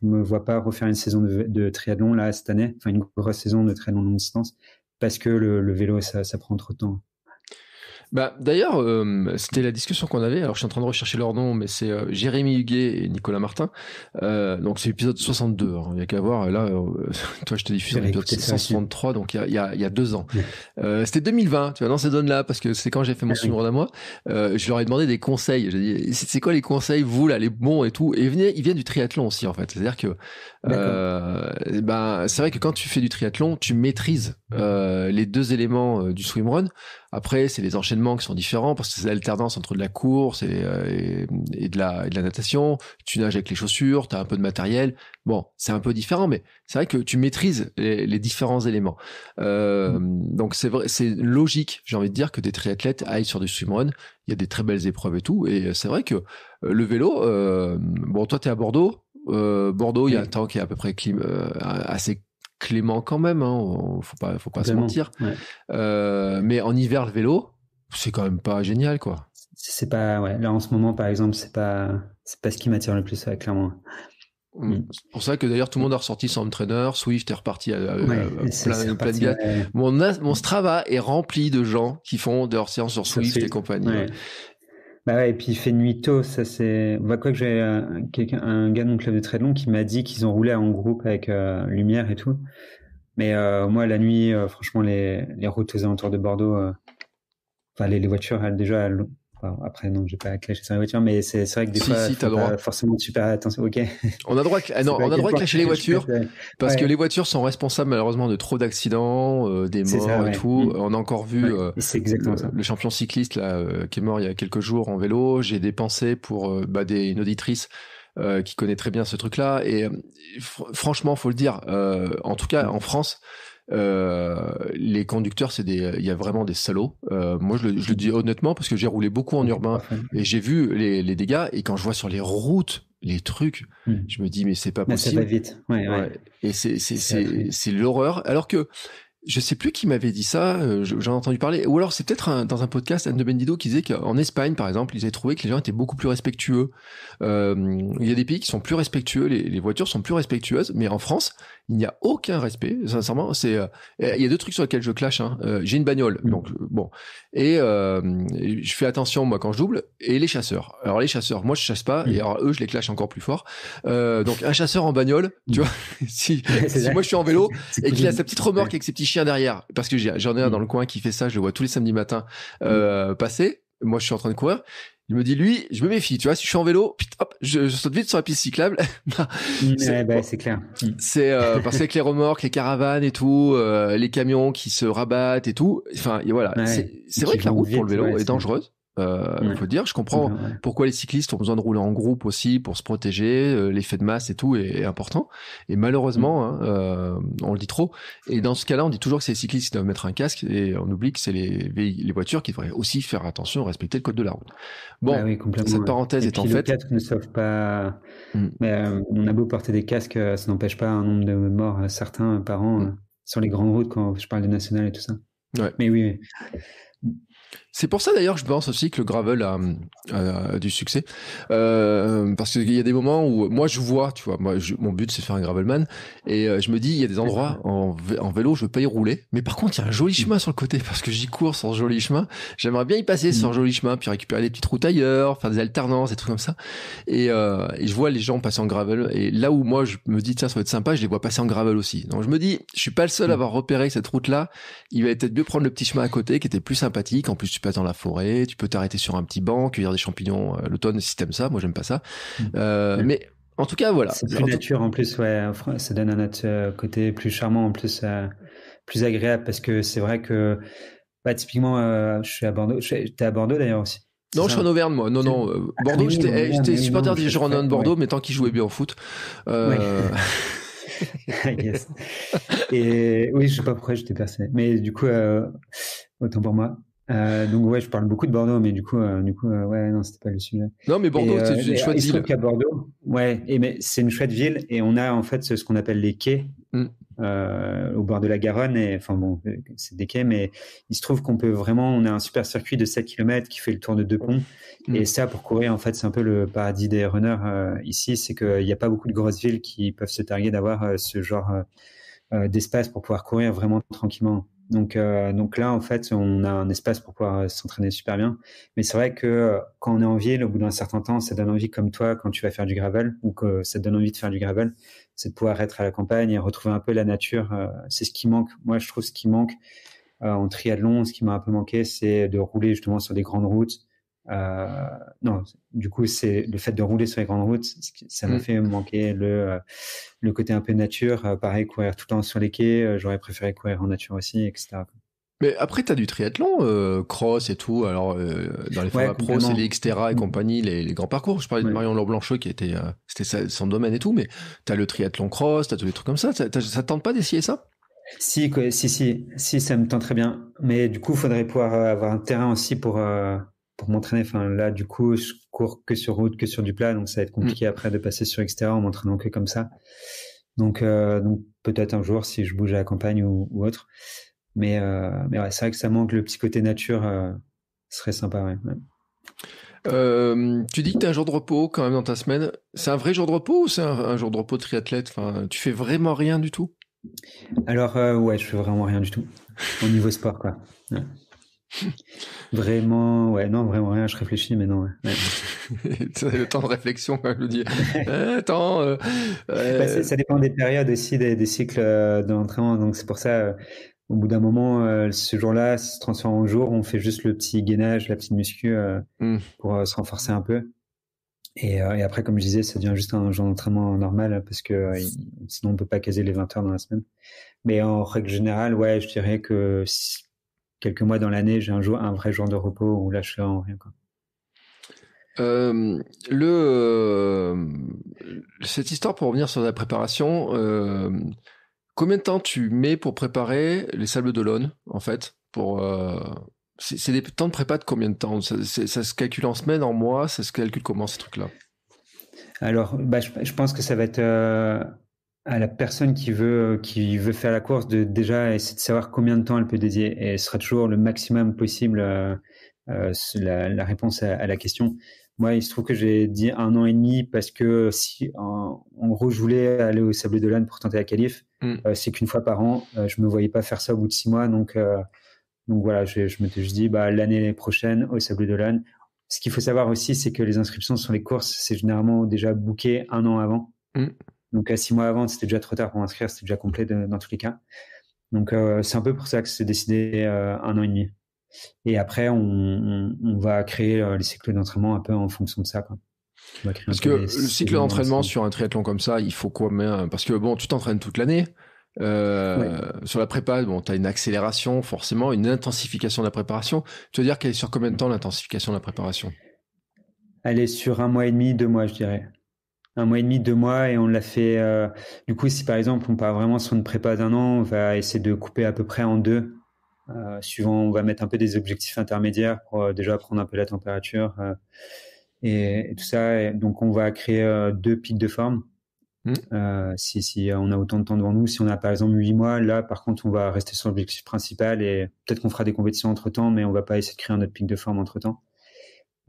me vois pas refaire une saison de, triathlon là cette année, enfin une grosse saison de triathlon longue distance, parce que le, vélo, ça, ça, prend trop de temps. Bah, D'ailleurs, euh, c'était la discussion qu'on avait. Alors, je suis en train de rechercher leur nom, mais c'est euh, Jérémy Huguet et Nicolas Martin. Euh, donc, c'est l'épisode 62. Hein. Il y a qu'à voir. Là, euh, toi, je te diffuse l'épisode 163, donc il y a, y a, y a deux ans. c'était 2020, tu vois, dans ces zones-là, parce que c'est quand j'ai fait mon second d'un à moi. je leur ai demandé des conseils. J'ai dit, c'est quoi les conseils, vous, là, les bons et tout. Et ils viennent, ils viennent du triathlon aussi, en fait. C'est-à-dire que euh, ben, c'est vrai que quand tu fais du triathlon, tu maîtrises euh, les deux éléments euh, du swimrun. Après, c'est les enchaînements qui sont différents parce que c'est l'alternance entre de la course et, euh, de la, de la, natation. Tu nages avec les chaussures, tu as un peu de matériel. Bon, c'est un peu différent, mais c'est vrai que tu maîtrises les, différents éléments. Euh, mm. Donc, c'est vrai, c'est logique, j'ai envie de dire, que des triathlètes aillent sur du swimrun. Il y a des très belles épreuves et tout. Et euh, c'est vrai que le vélo, bon, toi, tu es à Bordeaux, euh, Bordeaux, il y a un temps qui est à peu près euh, assez clément quand même. Hein, faut pas, faut pas se mentir. Euh, mais en hiver, le vélo, c'est quand même pas génial, quoi. C'est pas, ouais. Là, en ce moment, par exemple, c'est pas, c'est pas ce qui m'attire le plus, clairement. Mmh. Mm. C'est pour ça que d'ailleurs tout le monde a ressorti son entraîneur Swift est reparti à, de Mon, mon, Strava est rempli de gens qui font de séances séance sur Swift, et compagnie. Bah ouais, et puis il fait nuit tôt, ça c'est. Bah, quoi que j'ai euh, quelqu'un, un gars de mon club de très long qui m'a dit qu'ils ont roulé en groupe avec euh, lumière et tout. Mais euh, moi, la nuit, franchement, les, les routes aux alentours de Bordeaux, enfin les, voitures, elles, déjà, après, non, j'ai pas clasher sur les voitures, mais c'est vrai que des fois, forcément super attention. Ok. On a droit, on droit de cacher les voitures parce que les voitures sont responsables malheureusement de trop d'accidents, euh, des morts et tout. Mm. On a encore vu euh, le, champion cycliste là euh, qui est mort il y a quelques jours en vélo. J'ai dépensé pour bah, des, une auditrice. qui connaît très bien ce truc-là et franchement, faut le dire. en tout cas, mm. en France, euh, les conducteurs, c'est des, il y a vraiment des salauds. Euh, moi, je le, dis honnêtement parce que j'ai roulé beaucoup en urbain et j'ai vu les, dégâts. Et quand je vois sur les routes les trucs. Hmm. Je me dis, mais c'est pas possible. ça va vite. Et c'est l'horreur. Alors que je sais plus qui m'avait dit ça, euh, j'en ai entendu parler. Ou alors c'est peut-être dans un podcast, Anne de Bendido qui disait qu'en Espagne, par exemple, ils avaient trouvé que les gens étaient beaucoup plus respectueux. il y a des pays qui sont plus respectueux, les, les voitures sont plus respectueuses, mais en France, il n'y a aucun respect, sincèrement. C'est, euh, il y a deux trucs sur lesquels je clash. Hein. Euh, j'ai une bagnole, mm. donc euh, bon, et je fais attention moi quand je double. Et les chasseurs. Alors les chasseurs, moi je chasse pas, mm. et alors eux je les clash encore plus fort. donc un chasseur en bagnole, mm. tu vois, si, si moi je suis en vélo et qu'il a sa petite remorque avec ses petits chiens derrière, parce que j'en ai un dans le coin qui fait ça, je le vois tous les samedis matins passer moi je suis en train de courir il me dit, lui, je me méfie, tu vois, si je suis en vélo, hop, je, saute vite sur la piste cyclable. Bah, c'est clair. Mm. C'est euh, parce que les remorques, les caravanes et tout, euh, les camions qui se rabattent et tout, enfin, voilà. c'est vrai que la route pour le vélo est dangereuse. Euh, il faut dire, je comprends pourquoi les cyclistes ont besoin de rouler en groupe aussi pour se protéger, euh, l'effet de masse et tout est, important. Et malheureusement, mm. hein, euh, on le dit trop. Et dans ce cas-là, on dit toujours que c'est les cyclistes qui doivent mettre un casque et on oublie que c'est les, voitures qui devraient aussi faire attention, respecter le code de la route. Bon, bah cette parenthèse est en le fait. Casque ne sauve pas. Mm. Mais, on a beau porter des casques, ça n'empêche pas un nombre de morts certains par an mm. sur les grandes routes quand je parle des nationales et tout ça. Mais oui. oui. C'est pour ça d'ailleurs que je pense aussi que le gravel a, euh, du succès. Euh, parce qu'il y a des moments où moi je vois, tu vois, moi, mon but c'est faire un gravelman. Et euh, je me dis, il y a des endroits en, vélo, je veux pas y rouler. Mais par contre, il y a un joli chemin sur le côté parce que j'y cours sur ce joli chemin. J'aimerais bien y passer sur ce mm. joli chemin, puis récupérer des petites routes ailleurs, faire des alternances, des trucs comme ça. Et, je vois les gens passer en gravel. Et là où moi je me dis, tiens, ça va être sympa, je les vois passer en gravel aussi. Donc je me dis, je suis pas le seul à mm. avoir repéré cette route-là. Il va peut-être mieux prendre le petit chemin à côté qui était plus sympathique. En plus, dans la forêt, tu peux t'arrêter sur un petit banc, cueillir des champignons euh, l'automne si t'aimes ça. Moi, j'aime pas ça. Mm. Euh, mais en tout cas, voilà. C'est plus en nature en plus, Ça donne un autre euh, côté plus charmant, en plus, plus agréable parce que c'est vrai que, bah, typiquement, je suis à Bordeaux. T'es à Bordeaux d'ailleurs aussi. Non, je suis en Auvergne, moi. Non, non. Ah, Bordeaux, j'étais supporter des Girondins de Bordeaux, mais tant qu'ils jouaient bien au foot. Oui. Et oui, je sais pas pourquoi j'étais personnel. Mais du coup, autant pour moi. Euh, donc ouais, je parle beaucoup de Bordeaux, mais du coup, euh, du coup, euh, ouais, non, c'était pas le sujet. Non, mais Bordeaux, c'est une chouette ville. et mais c'est une chouette ville, et on a en fait ce, qu'on appelle les quais mm. au bord de la Garonne, enfin bon, c'est des quais, mais il se trouve qu'on peut vraiment, on a un super circuit de 7 km qui fait le tour de deux ponts, mm. et ça pour courir, en fait, c'est un peu le paradis des runners ici, c'est qu'il n'y a pas beaucoup de grosses villes qui peuvent se targuer d'avoir ce genre d'espace pour pouvoir courir vraiment tranquillement. Donc, euh, donc là, en fait, on a un espace pour pouvoir euh, s'entraîner super bien. Mais c'est vrai que euh, quand on est en ville, au bout d'un certain temps, ça donne envie, comme toi, quand tu vas faire du gravel, ou que ça te donne envie de faire du gravel, c'est de pouvoir être à la campagne et retrouver un peu la nature. c'est ce qui manque. Moi, je trouve ce qui manque en triathlon, ce qui m'a un peu manqué, c'est de rouler justement sur des grandes routes, euh, non, du coup, c'est le fait de rouler sur les grandes routes, ça m'a mm. fait manquer le, euh, le côté un peu nature. Euh, pareil, courir tout le temps sur les quais, j'aurais préféré courir en nature aussi, etc. Mais après, tu as du triathlon, cross et tout. Alors, dans les formats pro, c'est les Xterra et mm. compagnie, les, les, grands parcours. Je parlais de Marion Blanchot qui était, c'était son domaine et tout, mais tu as le triathlon cross, tu as tous les trucs comme ça. Ça, tente pas d'essayer ça si, si, si, si, ça me tente très bien. Mais du coup, il faudrait pouvoir avoir un terrain aussi pour, pour m'entraîner. Enfin, là, du coup, je cours que sur route, que sur du plat, donc ça va être compliqué mm. après de passer sur extérieur en m'entraînant que comme ça. Donc, euh, donc peut-être un jour si je bouge à la campagne ou, autre. Mais, euh, mais ouais, c'est vrai que ça manque le petit côté nature, euh, serait sympa. tu dis que tu as un jour de repos quand même dans ta semaine. C'est un vrai jour de repos ou c'est un, jour de repos triathlète enfin, Tu fais vraiment rien du tout Alors, ouais, je fais vraiment rien du tout. Au niveau sport, quoi. Vraiment, ouais, non, vraiment rien, je réfléchis, mais non. le temps de réflexion, quand hein, dis. Eh, attends. Euh, euh, bah, ça dépend des périodes aussi, des, cycles euh, d'entraînement Donc, c'est pour ça, au bout d'un moment, ce jour-là, se transforme en jour, on fait juste le petit gainage, la petite muscu mmh. pour se renforcer un peu. Et, après, comme je disais, ça devient juste un jour d'entraînement normal hein, parce que sinon on peut pas caser les 20 heures dans la semaine. Mais en règle générale, ouais, je dirais que si, quelques mois dans l'année, j'ai un jour un vrai jour de repos où là je suis en rien. Quoi. Euh, le euh, cette histoire pour revenir sur la préparation, euh, combien de temps tu mets pour préparer les sables d'Olonne en fait pour c'est des temps de prépa de combien de temps ça, se calcule en semaine, en mois Ça se calcule comment ces trucs-là Alors, bah, je, pense que ça va être à la personne qui veut, qui veut faire la course de déjà essayer de savoir combien de temps elle peut dédier. Et ce sera toujours le maximum possible euh, euh, la, réponse à, la question. Moi, il se trouve que j'ai dit un an et demi parce que si on rejouait aller au Sable de l'Anne pour tenter la qualif, mm. euh, c'est qu'une fois par an, je me voyais pas faire ça au bout de six mois. Donc, donc voilà, je, me dis dit bah, l'année prochaine au Sable de l'Anne. Ce qu'il faut savoir aussi, c'est que les inscriptions sur les courses, c'est généralement déjà booké un an avant. Mm. Donc à euh, six mois avant, c'était déjà trop tard pour inscrire, c'était déjà complet dans tous les cas. Donc euh, c'est un peu pour ça que c'est décidé euh, un an et demi. Et après, on, va créer les cycles d'entraînement un peu en fonction de ça. Parce que le cycle d'entraînement sur un triathlon comme ça, il faut quoi Parce que bon, tu t'entraînes toute l'année. Sur la prépa, bon, tu as une accélération, forcément, une intensification de la préparation. Tu veux dire qu'elle est sur combien de temps l'intensification de la préparation Elle est sur un mois et demi, deux mois, je dirais un mois et demi, deux mois, et on l'a fait. Euh, du coup, si par exemple on part vraiment sur une prépa d'un an, on va essayer de couper à peu près en deux. Euh, suivant, on va mettre un peu des objectifs intermédiaires pour euh, déjà prendre un peu la température et, tout ça. donc, on va créer deux pics de forme. Mmh. si, on a autant de temps devant nous, si on a par exemple huit mois, là par contre on va rester sur l'objectif principal et peut-être qu'on fera des compétitions entre temps, mais on va pas essayer de créer un autre pic de forme entre temps.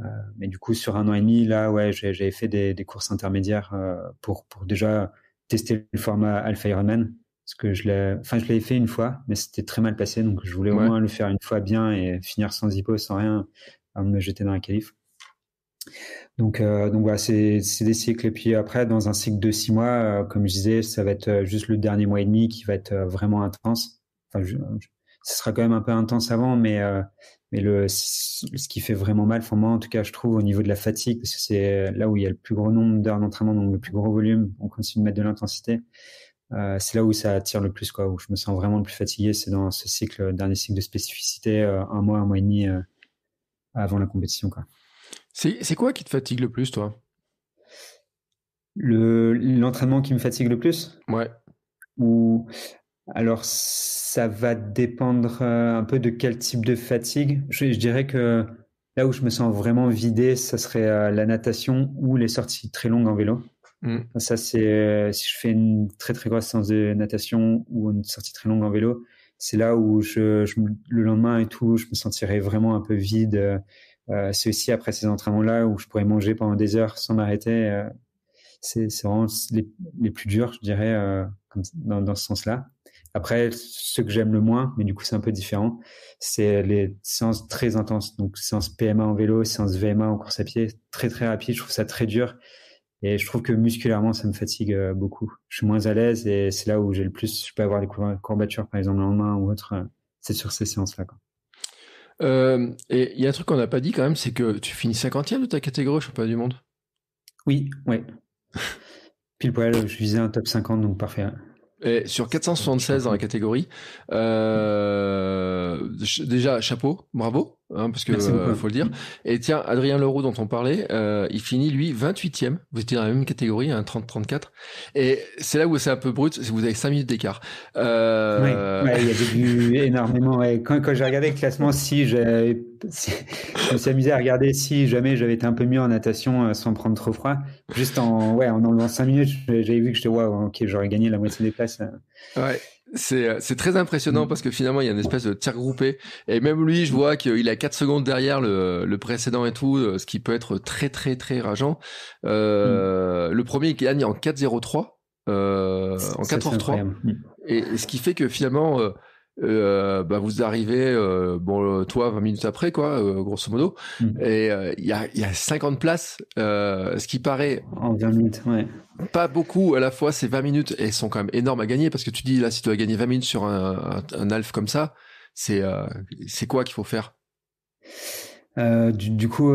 Euh, mais du coup, sur un an et demi, là, ouais, j'avais fait des, courses intermédiaires euh, pour, pour déjà tester le format Alpha Ironman. Parce que je l'ai, enfin, je l'avais fait une fois, mais c'était très mal passé. Donc, je voulais au moins le faire une fois bien et finir sans hypo, sans rien, avant de me jeter dans un calife Donc, euh, donc voilà, c'est, des cycles. Et puis après, dans un cycle de six mois, comme je disais, ça va être juste le dernier mois et demi qui va être vraiment intense. Enfin, ce sera quand même un peu intense avant, mais mais le, ce qui fait vraiment mal, pour moi en tout cas, je trouve au niveau de la fatigue, parce que c'est euh, là où il y a le plus gros nombre d'heures d'entraînement, donc le plus gros volume, on continue de mettre de l'intensité. Euh, c'est là où ça attire le plus, quoi, où je me sens vraiment le plus fatigué, c'est dans ce cycle, euh, dernier cycle de spécificité, un mois, un mois et demi avant la compétition. Quoi. C'est, c'est quoi qui te fatigue le plus, toi le, L'entraînement qui me fatigue le plus Ouais. Ou alors, ça va dépendre euh, un peu de quel type de fatigue. Je, dirais que là où je me sens vraiment vidé, ça serait euh, la natation ou les sorties très longues en vélo. Mm. Ça, c'est euh, si je fais une très très grosse séance de natation ou une sortie très longue en vélo, c'est là où je, le lendemain et tout, je me sentirais vraiment un peu vide. Euh, après ces entraînements-là où je pourrais manger pendant des heures sans m'arrêter. c'est vraiment les, plus durs, je dirais, dans, ce sens-là. Après, ce que j'aime le moins, mais du coup c'est un peu différent, c'est les séances très intenses. Donc séance PMA en vélo, séance VMA en course à pied, très très rapide. Je trouve ça très dur et je trouve que musculairement ça me fatigue euh, beaucoup. Je suis moins à l'aise et c'est là où j'ai le plus, je peux avoir des courbatures par exemple le lendemain ou autre. Euh, c'est sur ces séances-là. Euh, et il y a un truc qu'on n'a pas dit quand même, c'est que tu finis 50e de ta catégorie pas du monde. Oui, ouais. Pile poil, je visais un top 50, donc parfait. Et sur 476 dans la catégorie, euh, déjà chapeau, bravo, Hein, parce que il euh, faut le dire. Et tiens, Adrien Leroux dont on parlait, euh, il finit lui 28e. Vous étiez dans la même catégorie, un hein, 30-34. Et c'est là où c'est un peu brut, c'est que vous avez 5 minutes d'écart. Euh, oui, ouais, il y avait eu énormément. Quand, j'ai regardé le classement, si, j'ai, je me suis amusé à regarder si jamais j'avais été un peu mieux en natation sans prendre trop froid. Juste en ouais, en enlevant 5 minutes, j'avais vu que j'étais waouh, ok, j'aurais gagné la moitié des places. Ouais. Euh, c'est très impressionnant parce que finalement il y a une espèce de tir groupé et même lui je vois qu'il a 4 secondes derrière le, le, précédent et tout euh, ce qui peut être très très très rageant. Euh, mm. Le premier il gagne en 4-0-3 euh, en 4 3 et, et, ce qui fait que finalement euh, euh, bah, vous arrivez, euh, bon, euh, toi, 20 minutes après, quoi, grosso modo, hmm. et il y a, 50 places, ce qui paraît. En 20 minutes, ouais. Pas beaucoup à la fois, ces 20 minutes, et sont quand même énormes à gagner, parce que tu dis, là, si tu dois gagner 20 minutes sur un, un, alf comme ça, c'est c'est quoi qu'il faut faire du, coup,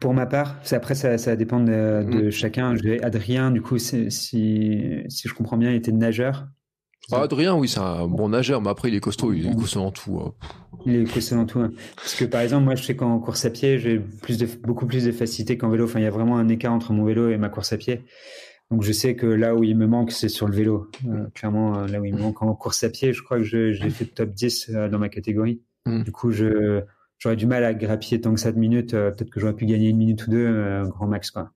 pour ma part, après ça, ça dépend de, hmm. chacun. Adrien, du coup, si, si je comprends bien, il était nageur. Bah, Adrien, oui, c'est un bon nageur, mais après, il est costaud, il est costaud en tout. Hein. Il est costaud en tout. Hein. Parce que par exemple, moi, je sais qu'en course à pied, j'ai beaucoup plus de facilité qu'en vélo. Enfin, il y a vraiment un écart entre mon vélo et ma course à pied. Donc, je sais que là où il me manque, c'est sur le vélo. Euh, clairement, euh, là où il me manque en course à pied, je crois que j'ai fait top 10 euh, dans ma catégorie. Mm. Du coup, j'aurais du mal à grappiller tant que ça de minutes. Peut-être que j'aurais pu gagner une minute ou deux, grand max, quoi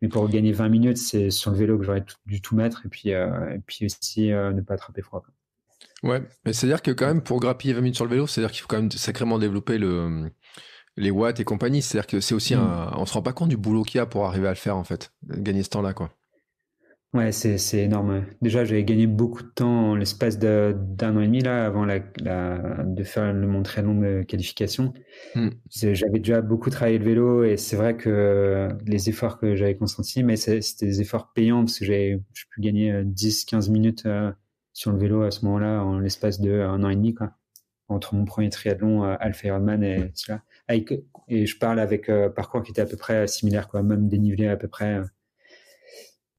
mais pour gagner 20 minutes, c'est sur le vélo que j'aurais dû tout mettre et puis, euh, puis aussi euh, ne pas attraper froid. Ouais, mais c'est-à-dire que quand même, pour grappiller 20 minutes sur le vélo, c'est-à-dire qu'il faut quand même sacrément développer le, les watts et compagnie. C'est-à-dire que c'est aussi mm. un. On se rend pas compte du boulot qu'il y a pour arriver à le faire, en fait, gagner ce temps-là, quoi. Ouais, c'est énorme. Déjà, j'avais gagné beaucoup de temps en l'espace d'un an et demi là, avant la, de faire le, mon très long de qualification. Hmm. J'avais déjà beaucoup travaillé le vélo et c'est vrai que les efforts que j'avais consentis, mais c'était des efforts payants parce que j'ai pu gagner 10-15 euh, minutes euh, sur le vélo à ce moment-là en l'espace d'un an et demi, quoi, entre mon premier triathlon à euh, Alpha Ironman et cela. Et je parle avec parcours qui était à peu près similaire, quoi, même dénivelé à peu près.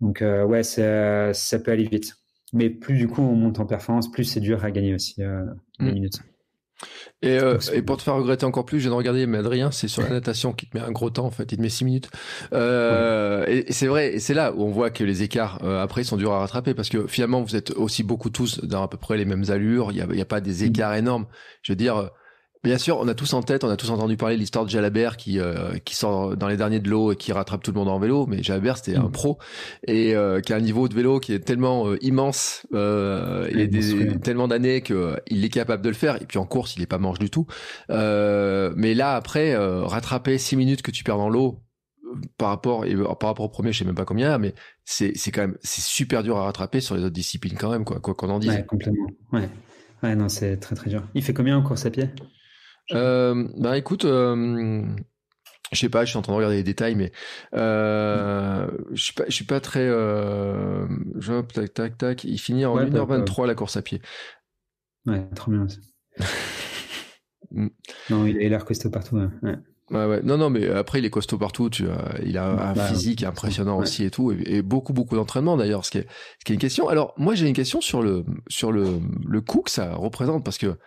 Donc euh, ouais, ça, peut aller vite. Mais plus du coup on monte en performance, plus c'est dur à gagner aussi euh, les mm. minutes. Et, euh, pour te faire regretter encore plus, je viens de regarder, mais Adrien, c'est sur la natation qui te met un gros temps, en fait, il te met 6 minutes. Et, c'est vrai, et c'est là où on voit que les écarts, après, sont durs à rattraper, parce que finalement, vous êtes aussi beaucoup tous dans à peu près les mêmes allures, il n'y a, pas des écarts énormes. Je veux dire, Bien sûr, on a tous en tête, on a tous entendu parler de l'histoire de Jalabert qui, euh, qui sort dans les derniers de l'eau et qui rattrape tout le monde en vélo. Mais Jalabert, c'était un mm. pro et euh, qui a un niveau de vélo qui est tellement euh, immense et tellement d'années qu'il est capable de le faire. Et puis en course, il est pas manche du tout. mais là, après, rattraper six minutes que tu perds dans l'eau par rapport par rapport au premier, je sais même pas combien, mais c'est c'est quand même c'est super dur à rattraper sur les autres disciplines quand même quoi quoi qu'on en dise. Ouais, complètement. Ouais. Ouais, non, c'est très très dur. Il fait combien en course à pied ben écoute, euh, je sais pas, je suis en train de regarder les détails, mais euh, je suis pas, pas très. tac, tac, tac. Il finit en 1h23 la course à pied. Ouais, trop bien. Mm. non, il a l'air costaud partout. Hein, ouais. Ouais, Non, non, mais après, il est costaud partout. Tu Il a un bah, physique impressionnant aussi et tout. Et, beaucoup, beaucoup d'entraînement d'ailleurs, ce, qui est, ce qui est une question. Alors, moi, j'ai une question sur le, sur le, le coût que ça représente parce que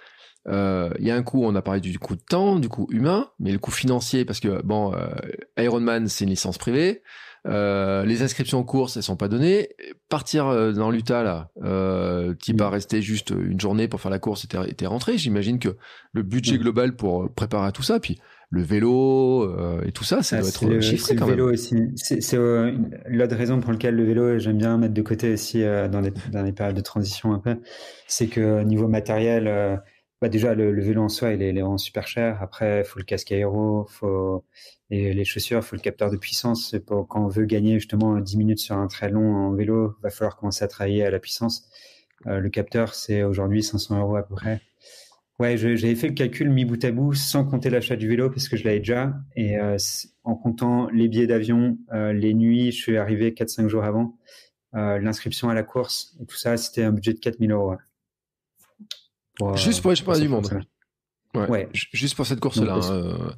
euh, il y a un coût, on a parlé du coût de temps, du coût humain, mais le coût financier, parce que bon, euh, Ironman, c'est une licence privée. Euh, les inscriptions aux courses, elles sont pas données. Partir euh, dans l'Utah, là, euh, va mm. rester juste une journée pour faire la course et rentré, j'imagine que le budget mm. global pour préparer à tout ça, puis le vélo et tout ça, ça ah, doit être chiffré le quand vélo C'est l'autre raison pour laquelle le vélo, j'aime bien mettre de côté aussi dans, les dans périodes de transition un peu, c'est que niveau matériel bah, déjà le, vélo en soi il est, vraiment super cher après il faut le casque aéro faut les, chaussures, il faut le capteur de puissance pour, quand on veut gagner justement 10 minutes sur un très long en vélo va falloir commencer à travailler à la puissance euh, le capteur c'est aujourd'hui 500 euros à peu près ouais j'avais fait le calcul mi bout à bout sans compter l'achat du vélo parce que je l'avais déjà et euh, en comptant les billets d'avion euh, les nuits je suis arrivé 4-5 jours avant l'inscription à la course tout ça c'était un budget de 4000 euros Juste pour les championnats du monde. Ouais. Juste pour cette course-là. Hein, euh,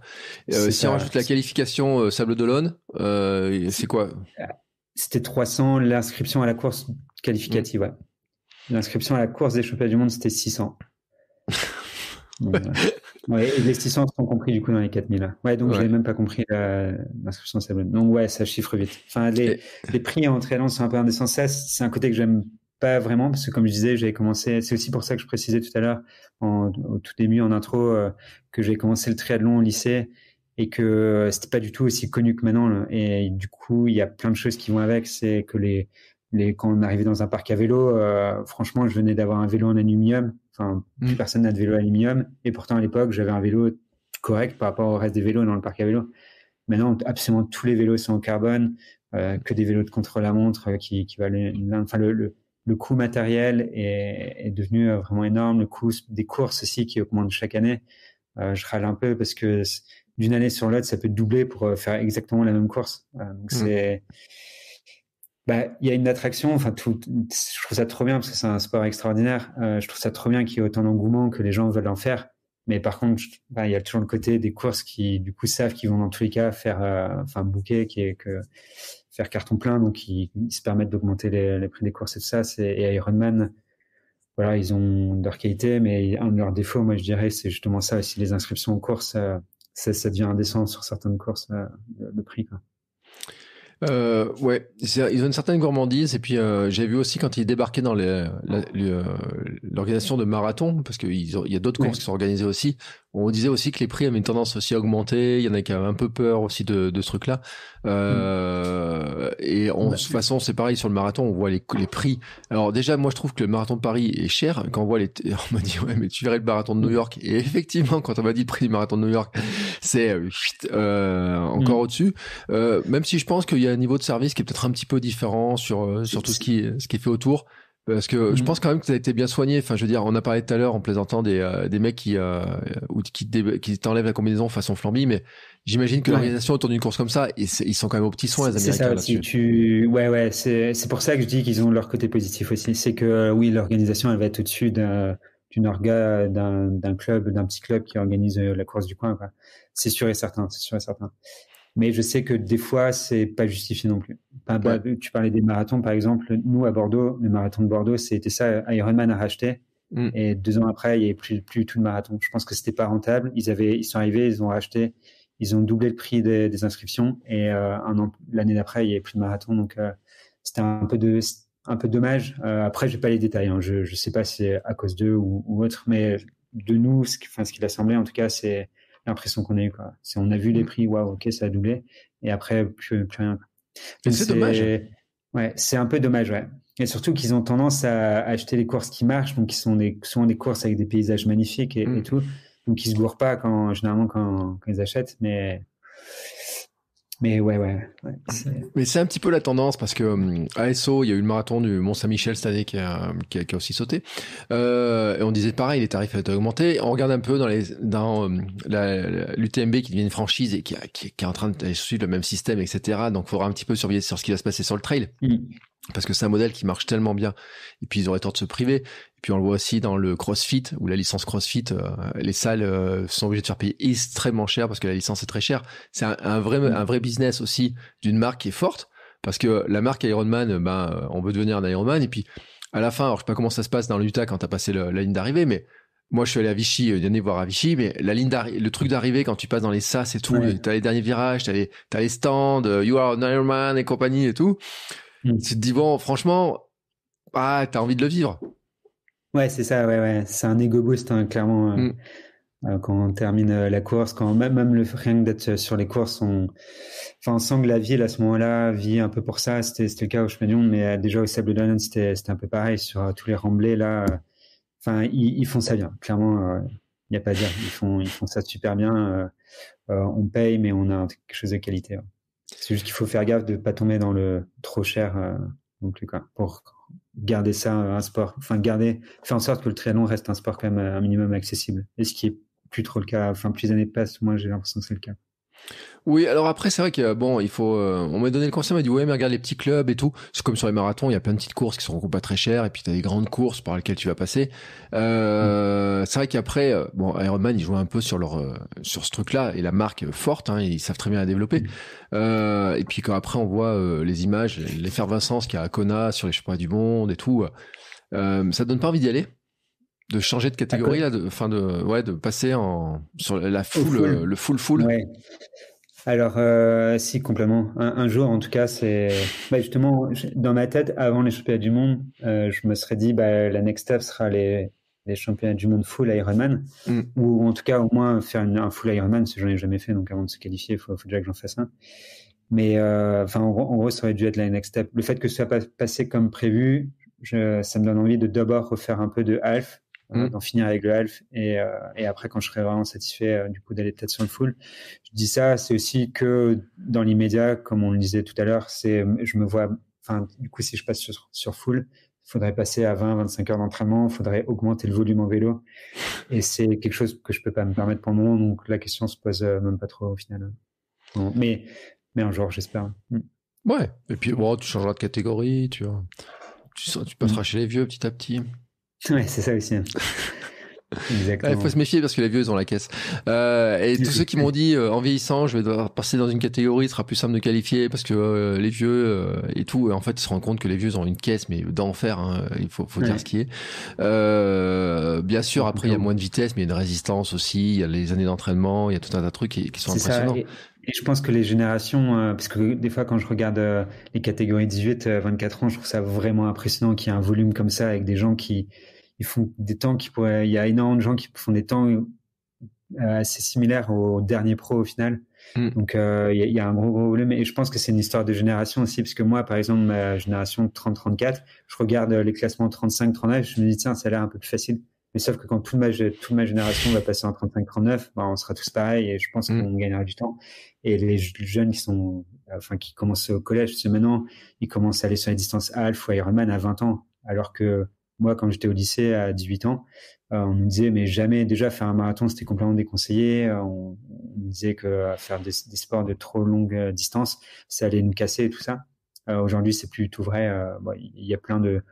euh, si on rajoute la qualification euh, Sable de euh, c'est quoi C'était 300, l'inscription à la course qualificative. Mm. Ouais. L'inscription à la course des championnats du monde, c'était 600. les 600 sont compris du coup dans les 4000. Ouais, donc je même pas compris l'inscription sable Sable Donc ouais, ça chiffre vite. Enfin, les, les prix en c'est un peu indécent. C'est un côté que j'aime vraiment, parce que comme je disais, j'avais commencé, c'est aussi pour ça que je précisais tout à l'heure, au tout début, en intro, euh, que j'ai commencé le triathlon au lycée et que euh, c'était pas du tout aussi connu que maintenant. Et du coup, il y a plein de choses qui vont avec. C'est que les, les, quand on arrivait dans un parc à vélo, euh, franchement, je venais d'avoir un vélo en aluminium. Enfin, mm. plus personne n'a de vélo aluminium. Et pourtant, à l'époque, j'avais un vélo correct par rapport au reste des vélos dans le parc à vélo. Maintenant, absolument tous les vélos sont en carbone, que des vélos de contre-la-montre qui, qui valent Enfin, le, le coût matériel est, devenu euh, vraiment énorme, le coût des courses aussi qui augmente chaque année. Euh, je râle un peu parce que d'une année sur l'autre, ça peut doubler pour euh, faire exactement la même course. Mm. Bah, il y a une attraction. Enfin, tout, je trouve ça trop bien parce que c'est un sport extraordinaire. je trouve ça trop bien qu'il y ait autant d'engouement que les gens veulent en faire. Mais par contre, bah, il y a toujours le côté des courses qui, du coup, savent qu'ils vont dans tous les cas faire, enfin, bouquet qui est que faire carton plein, donc ils, se permettent d'augmenter les, prix des courses et tout ça. Et Ironman, voilà, ils ont leur qualité, mais un de leurs défauts, moi je dirais, c'est justement ça aussi, les inscriptions aux courses, euh, ça, devient indécent sur certaines courses, le euh, prix. Euh, ouais, ils ont une certaine gourmandise. Et puis, euh, j'ai vu aussi quand ils débarquaient dans euh, l'organisation de marathon, parce qu'il y a d'autres courses qui sont organisées aussi, on disait aussi que les prix avaient une tendance aussi à augmenter. Il y en a qui avaient un peu peur aussi de, ce truc-là. Et de bah, toute façon, c'est pareil sur le marathon, on voit les, les, prix. Alors déjà, moi, je trouve que le marathon de Paris est cher. Quand on voit les... On m'a dit, ouais, mais tu verrais le marathon de New York. Et effectivement, quand on m'a dit le prix du marathon de New York, c'est encore mm. au-dessus. même si je pense qu'il y a niveau de service qui est peut-être un petit peu différent sur, euh, sur tout ce qui, euh, ce qui est fait autour. Parce que je mhm. pense quand même que ça a été bien soigné. Enfin, je veux dire, on a parlé tout à l'heure en plaisantant des, euh, des mecs qui, ou qui, qui t'enlèvent la combinaison façon flambi mais j'imagine que l'organisation autour d'une course comme ça, ils, sont quand même aux petits soins, les C'est ça, tu... ouais, ouais, c'est pour ça que je dis qu'ils ont leur côté positif aussi. C'est que oui, l'organisation, elle va être au-dessus d'une orga d'un club d'un petit club qui organise la course du coin c'est sûr et certain c'est sûr et certain mais je sais que des fois, c'est pas justifié non plus. Bah, tu parlais des marathons, par exemple. Nous, à Bordeaux, le marathon de Bordeaux, c'était ça. Ironman a racheté. Mm. Et deux ans après, il n'y avait plus, plus tout le marathon. Je pense que c'était pas rentable. Ils avaient, ils sont arrivés, ils ont racheté, ils ont doublé le prix des, inscriptions. Et euh, l'année d'après, il n'y avait plus de marathon. Donc, euh, c'était un peu de, un peu dommage. Après euh, après, j'ai pas les détails. Hein. Je, ne sais pas si c'est à cause d'eux ou, autre, mais de nous, ce qui, enfin, ce qu'il a semblé, en tout cas, c'est l'impression qu'on a eu. Quoi. C'est, on a vu les mm. prix, waouh, ok, ça a doublé. Et après, plus, rien. C'est, dommage. Ouais, c'est un peu dommage, ouais. Et surtout qu'ils ont tendance à, acheter les courses qui marchent, donc qui sont des, souvent des courses avec des paysages magnifiques et, mm. tout. Donc ils se gourent pas quand, généralement quand, quand ils achètent, mais mais ouais, ouais. mais c'est un petit peu la tendance parce que hum, il y a eu le marathon du Mont-Saint-Michel cette année qui a, aussi sauté. Euh, et on disait pareil, les tarifs ont augmenté, On regarde un peu dans, hum, l'UTMB qui devient une franchise et qui, est en train de suivre le même système, etc. Donc il faudra un petit peu surveiller sur ce qui va se passer sur le trail. Mm parce que c'est un modèle qui marche tellement bien. Et puis ils auraient tort de se priver. Et puis on le voit aussi dans le CrossFit où la licence CrossFit, euh, les salles euh, sont obligées de faire payer extrêmement cher parce que la licence est très chère. C'est un, vrai un vrai business aussi d'une marque qui est forte parce que la marque Ironman, euh, ben on veut devenir un Ironman et puis à la fin, alors je sais pas comment ça se passe dans l'Utah quand t'as passé la ligne d'arrivée, mais moi, je suis allé à Vichy, euh, dernier voir à Vichy, mais la ligne le truc d'arrivée quand tu passes dans les sas et tout, tu t'as les derniers virages, t'as les, as les stands, You are an Ironman et compagnie et tout. Hmm. Tu te dis, bon, franchement, ah, t'as envie de le vivre. Ouais, c'est ça, ouais, ouais. C'est un ego boost, hein, clairement. Euh, hmm. euh, quand on termine euh, la course, quand même, même le rien que d'être sur les courses, on, enfin, sent que la ville à ce moment-là vit un peu pour ça. C'était, le cas au Chemelon, mais déjà au Sable d'Olonne, c'était, c'était un peu pareil. Sur tous les remblais, là, enfin, ils, font ça bien. Clairement, il n'y a pas à dire. Ils font, ils font ça super bien. on paye, mais on a quelque chose de qualité. C'est juste qu'il faut faire gaffe de ne pas tomber dans le trop cher euh, pour garder ça euh, un sport, enfin garder, faire en sorte que le triathlon reste un sport quand même euh, un minimum accessible. Et ce qui est plus trop le cas, enfin plus les années passent, moins j'ai l'impression que c'est le cas. Oui, alors après, c'est vrai que bon, il faut. Euh, on m'a donné le conseil, on m'a dit ouais, mais regarde les petits clubs et tout. C'est comme sur les marathons, il y a plein de petites courses qui sont pas très chères, et puis tu as des grandes courses par lesquelles tu vas passer. Euh, mm. C'est vrai qu'après, euh, bon, Ironman, ils jouent un peu sur leur sur ce truc-là et la marque forte, hein, ils savent très bien la développer. Mm. et puis quand après, on voit les images, l'effervescence qu'il y a à Kona sur les championnats du monde et tout, ça donne pas envie d'y aller de changer de catégorie ah, de, fin de ouais, de passer en sur la full, le full full. Alors, euh, si, complètement. Un, jour, en tout cas, c'est. Bah, justement, dans ma tête, avant les championnats du monde, euh, je me serais dit, bah, la next step sera les, les championnats du monde full Ironman, mm. ou en tout cas, au moins, faire un full Ironman, si j'en ai jamais fait, donc avant de se qualifier, il faut, déjà que j'en fasse un. Mais, euh, enfin, en, gros, ça aurait dû être la next step. Le fait que ça soit pas passé comme prévu, je, ça me donne envie de d'abord refaire un peu de half, Mm. d'en finir avec le half et, euh, et, après quand je serai vraiment satisfait euh, du coup d'aller peut-être sur le full. Je dis ça, c'est aussi que dans l'immédiat, comme on le disait tout à l'heure, c'est je me vois, enfin du coup si je passe sur, sur full, il faudrait passer à 20-25 heures d'entraînement, il faudrait augmenter le volume en vélo. Et c'est quelque chose que je ne peux pas me permettre pour le moment, donc la question se pose euh, même pas trop au final. mais, mais un jour, j'espère. Mm. Ouais, et puis bon, tu changeras de catégorie, tu, tu, passeras mm. chez les vieux petit à petit. Ouais, c'est ça aussi. Il faut se méfier parce que les vieux, ils ont la caisse. Euh, et tous ceux qui m'ont dit, euh, en vieillissant, je vais devoir passer dans une catégorie, ce sera plus simple de qualifier parce que euh, les vieux et tout, en fait, ils se rendent compte que les vieux ont une caisse, mais d'enfer, hein, il faut, faut dire ce qui est. bien sûr, après, il y a moins de vitesse, mais il y a une résistance aussi, il y a les années d'entraînement, il y a tout un tas de trucs qui, sont impressionnants. Et je pense que les générations, parce que des fois quand je regarde les catégories 18-24 ans, je trouve ça vraiment impressionnant qu'il y ait un volume comme ça avec des gens qui, ils font des temps qui pourraient. Il y a énormément de gens qui font des temps euh, assez similaires au dernier pro au final. Hmm. Donc euh, il y, a un gros, gros volume. Et je pense que c'est une histoire de génération aussi, parce que moi, par exemple, ma génération 30-34, je regarde euh, les classements 35-39, je me dis tiens, ça a l'air un peu plus facile. Mais sauf que quand toute ma, toute ma génération va passer en 35-39, bah, on sera tous pareil et je pense hmm. qu'on gagnera du temps. Et les jeunes qui sont, enfin, qui commencent au collège, parce que maintenant, ils commencent à aller sur les distances half ou Ironman à 20 ans alors que moi, quand j'étais au lycée à 18 ans, euh, on nous disait, mais jamais, déjà, faire un marathon, c'était complètement déconseillé. Euh, on, me disait que euh, faire des, sports de trop longue distance, ça allait nous casser et tout ça. aujourd'hui, c'est plus tout vrai. Il y a plein de,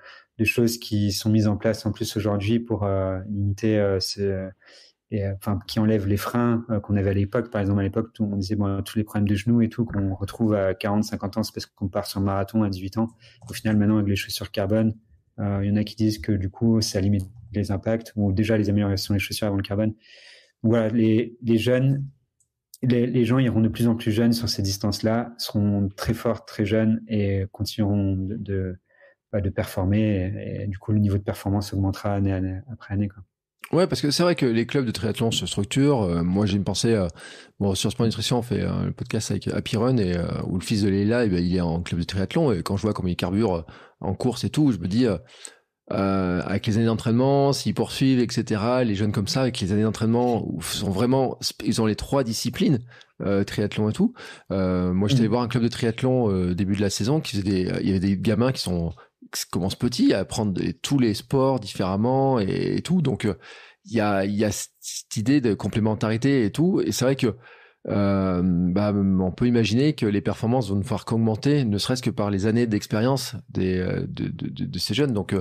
choses qui sont mises en place en plus aujourd'hui pour limiter ce, enfin, qui enlèvent les freins qu'on avait à l'époque. Par exemple, à l'époque, on disait bon, tous les problèmes de genoux et tout qu'on retrouve à 40, 50 ans, c'est parce qu'on part sur marathon à 18 ans. Au final, maintenant, avec les chaussures carbone, euh, il y en a qui disent que du coup, ça limite les impacts ou déjà les améliorations des chaussures avant le carbone. Voilà, les, jeunes, les, gens iront de plus en plus jeunes sur ces distances-là, seront très forts, très jeunes et continueront de, bah, performer. Et, du coup, le niveau de performance augmentera année, année après année. Ouais, parce que c'est vrai que les clubs de triathlon se structurent. Euh, moi, j'ai une pensée. Euh, bon, sur Sport Nutrition, on fait un euh, podcast avec Happy Run, et, où le fils de Leila, eh ben, il est en club de triathlon. Et quand je vois comment il carbure en course et tout, je me dis, avec les années d'entraînement, s'ils poursuivent, etc., les jeunes comme ça, avec les années d'entraînement, sont vraiment, ils ont les trois disciplines. triathlon et tout. Euh, moi, j'étais mmh. allé voir un club de triathlon début de la saison qui faisait il y avait des gamins qui sont commence petit à apprendre tous les sports différemment et, tout. Donc, euh, il y a, cette idée de complémentarité et tout. Et c'est vrai que euh, bah, on peut imaginer que les performances vont ne faire qu'augmenter, ne serait-ce que par les années d'expérience des, euh, de, de, ces jeunes. Donc,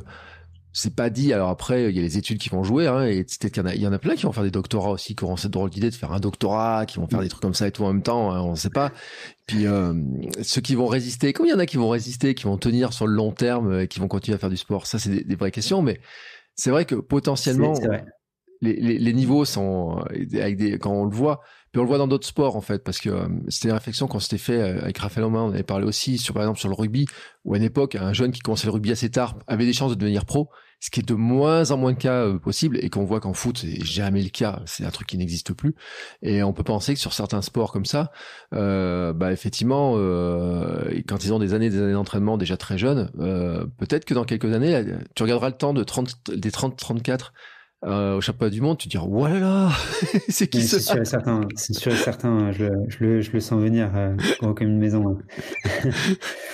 c'est pas dit. Alors après, il y a les études qui vont jouer, hein, et il y, y, en a plein qui vont faire des doctorats aussi, qui auront cette drôle d'idée de faire un doctorat, qui vont faire des trucs comme ça et tout en même temps, hein, on ne sait pas. Puis euh, ceux qui vont résister, combien il y en a qui vont résister, qui vont tenir sur le long terme et qui vont continuer à faire du sport, ça c'est des, vraies questions, mais c'est vrai que potentiellement, Les, les, les, niveaux sont, euh, avec des, quand on le voit, puis on le voit dans d'autres sports en fait, parce que euh, c'était une réflexion qu'on s'était fait euh, avec Raphaël Omain, on avait parlé aussi sur par exemple sur le rugby, où à une époque un jeune qui commençait le rugby assez tard avait des chances de devenir pro, ce qui est de moins en moins de cas euh, possible et qu'on voit qu'en foot c'est jamais le cas, c'est un truc qui n'existe plus. Et on peut penser que sur certains sports comme ça, bah effectivement, quand ils ont des années, des années d'entraînement déjà très jeunes, peut-être que dans quelques années, tu regarderas le temps de 30, des 30-34 euh, au championnat du monde, tu te dis voilà, c'est qui ce C'est sûr et certain, c'est sûr et certain, hein, je, le, sens venir euh, comme une maison. Hein.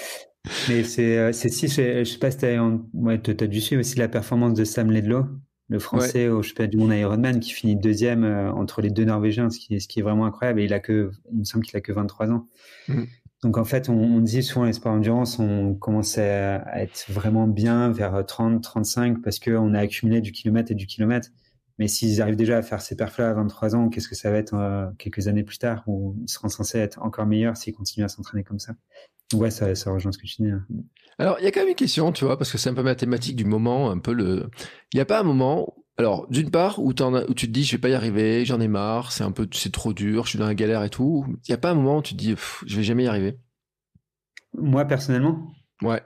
Mais c'est euh, si, je, je, sais pas si tu as, as dû suivre aussi la performance de Sam Ledlow, le français au championnat du monde Ironman, qui finit deuxième entre les deux Norvégiens, ce qui, ce qui, est vraiment incroyable. Et il a que, il me semble qu'il a que 23 ans. Mmh. Donc en fait, on, on dit souvent sports endurance, on commençait à être vraiment bien vers 30, euh, 35 parce qu'on a accumulé du kilomètre et du kilomètre. Mais s'ils arrivent déjà à faire ces perfs-là à 23 ans, qu'est-ce que ça va être euh, quelques années plus tard où ils seront censés être encore meilleurs s'ils continuent à s'entraîner comme ça Ouais, ça, ça, rejoint ce que tu dis. Hein. Alors, il y a quand même une question, tu vois, parce que c'est un peu mathématique du moment, un peu le. Il n'y a pas un moment alors, d'une part, où, tu te dis, je vais pas y arriver, j'en ai marre, c'est un peu, c'est trop dur, je suis dans la galère et tout. Il n'y a pas un moment où tu te dis, je vais jamais y arriver. Moi, personnellement Ouais.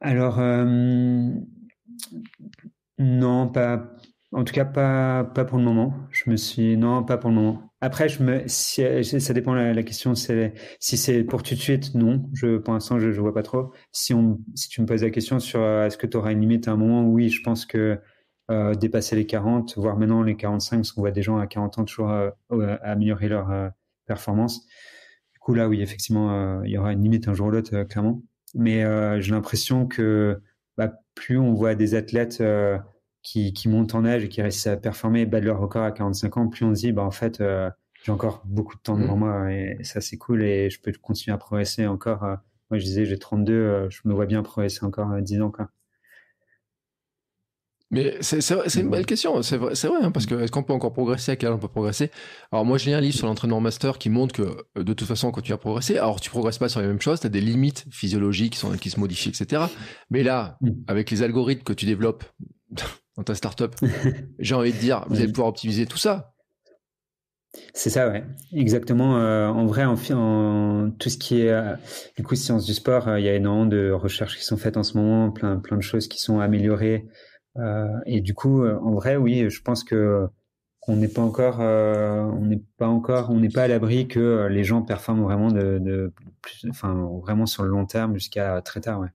Alors, euh, non, pas, en tout cas, pas, pas pour le moment. Je me suis, non, pas pour le moment. Après, je me, euh, ça dépend la, la question. si c'est pour tout de suite, non. Je, pour l'instant, je, ne vois pas trop. Si on, si tu me poses la question sur euh, est-ce que tu auras une limite à un moment, oui, je pense que euh, dépasser les 40, voire maintenant les 45, parce qu'on voit des gens à 40 ans toujours améliorer leur performance. Du coup, là, oui, effectivement, il y aura une limite un jour ou l'autre, clairement. Mais j'ai l'impression que bah, plus on voit des athlètes qui, montent en âge et qui réussissent à performer, battent leur record à 45 ans, plus on se dit, bah, en fait, euh, j'ai encore beaucoup de temps devant mm. moi et ça, c'est cool et je peux continuer à progresser encore. Euh, moi, je disais, j'ai 32, euh, je me vois bien progresser encore 10 ans, quoi. Mais c'est une belle question, c'est vrai, hein, parce que est-ce qu'on peut encore progresser, à quel âge on peut progresser Alors moi j'ai un livre sur l'entraînement master qui montre que de toute façon quand tu vas progresser, alors tu progresses pas sur les mêmes choses, tu as des limites physiologiques sont, qui se modifient, etc. Mais là, mm. avec les algorithmes que tu développes dans ta startup. J'ai envie de dire, vous allez pouvoir optimiser tout ça. C'est ça, ouais, exactement. Euh, en vrai, en, tout ce qui est du euh, coup sciences du sport, euh, il y a énormément de recherches qui sont faites en ce moment, plein plein de choses qui sont améliorées. et du coup, en vrai, oui, je pense que on n'est pas encore, on n'est pas encore, on n'est pas à l'abri que les gens performent vraiment de, enfin vraiment sur le long terme jusqu'à très tard, ouais.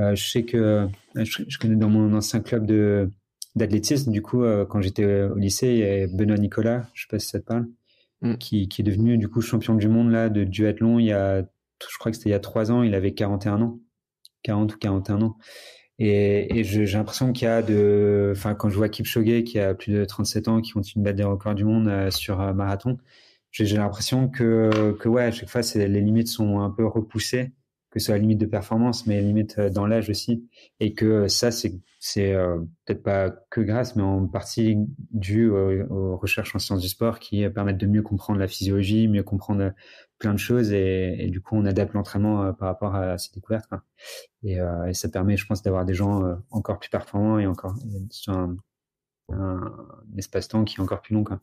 Euh, je sais que euh, je, connais dans mon ancien club de d'athlétisme, du coup, euh, quand j'étais au lycée, il y avait Benoît Nicolas, je ne sais pas si ça te parle, mm. qui, est devenu du coup champion du monde là de duathlon il y a, je crois que c'était il y a trois ans, il avait 41 ans, 40 ou 41 ans. Et, j'ai l'impression qu'il y a de, enfin, quand je vois Kipchoge qui a plus de 37 ans, qui continue de battre des records du monde sur marathon, j'ai l'impression que, que ouais, à chaque fois, les limites sont un peu repoussées que ce soit limite de performance, mais limite euh, dans l'âge aussi. Et que euh, ça, c'est, c'est euh, peut-être pas que grâce, mais en partie dû aux, recherches en sciences du sport qui permettent de mieux comprendre la physiologie, mieux comprendre plein de choses. Et, du coup, on adapte l'entraînement par rapport à ces découvertes. Et, et, ça permet, je pense, d'avoir des gens encore plus performants et encore sur un, espace-temps qui est encore plus long. Quoi.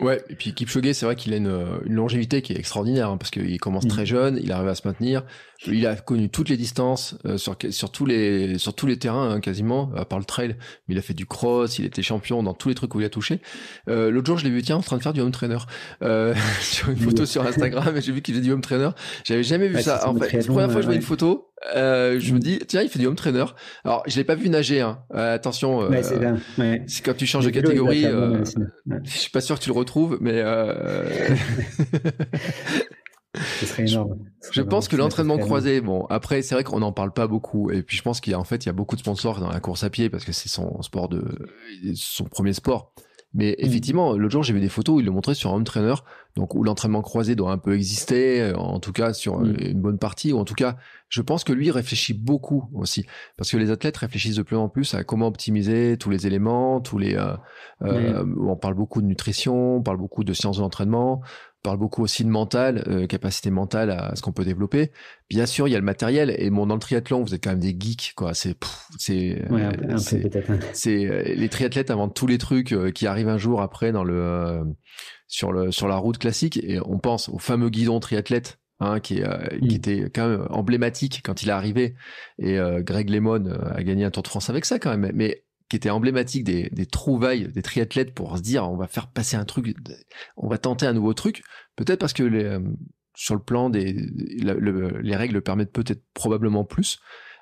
Ouais, et puis Kipchoge, c'est vrai qu'il a une, euh, une, longévité qui est extraordinaire hein, parce qu'il commence mm. très jeune, il arrive à se maintenir, il a connu toutes les distances euh, sur, sur, tous les, sur tous les terrains hein, quasiment, à part le trail, mais il a fait du cross, il était champion dans tous les trucs où il a touché. Euh, L'autre jour, je l'ai vu tiens en train de faire du home trainer euh, sur une photo sur Instagram et j'ai vu qu'il faisait du home trainer. J'avais jamais vu ça. En fait, la première fois que je vois euh, une photo, euh, je me dis, tiens, il fait du home trainer. Alors, je l'ai pas vu nager. Hein. Euh, attention, euh, c'est quand tu changes de catégorie. je ne Je suis pas sûr que tu le retrouves, mais. énorme. je pense que l'entraînement croisé, bon, après, c'est vrai qu'on n'en parle pas beaucoup. Et puis, je pense qu'il fait, il y a beaucoup de sponsors dans la course à pied parce que c'est son sport de, son premier sport. Mais mmh. effectivement, l'autre jour, j'ai vu des photos où il le montrait sur Home Trainer, donc où l'entraînement croisé doit un peu exister, euh, en tout cas sur mmh. euh, une bonne partie, ou en tout cas, je pense que lui réfléchit beaucoup aussi, parce que les athlètes réfléchissent de plus en plus à comment optimiser tous les éléments, tous les. Euh, mmh. on parle beaucoup de nutrition, on parle beaucoup de sciences d'entraînement. l'entraînement, parle beaucoup aussi de mental, euh, capacité mentale à, ce qu'on peut développer. Bien sûr, il y a le matériel. Et mon dans le triathlon, vous êtes quand même des geeks, quoi. C'est, c'est, euh, c'est, euh, les triathlètes inventent tous les trucs qui arrivent un jour après dans le sur le sur la route classique. Et on pense au fameux guidon triathlète. Hein, qui, qui, mm. était quand même emblématique quand il est arrivé. Et Greg Lemon a gagné un Tour de France avec ça quand même. Mais qui était emblématique des, trouvailles des triathlètes pour se dire on va faire passer un truc, on va tenter un nouveau truc. Peut-être parce que euh, sur le plan des les règles permettent peut-être probablement plus,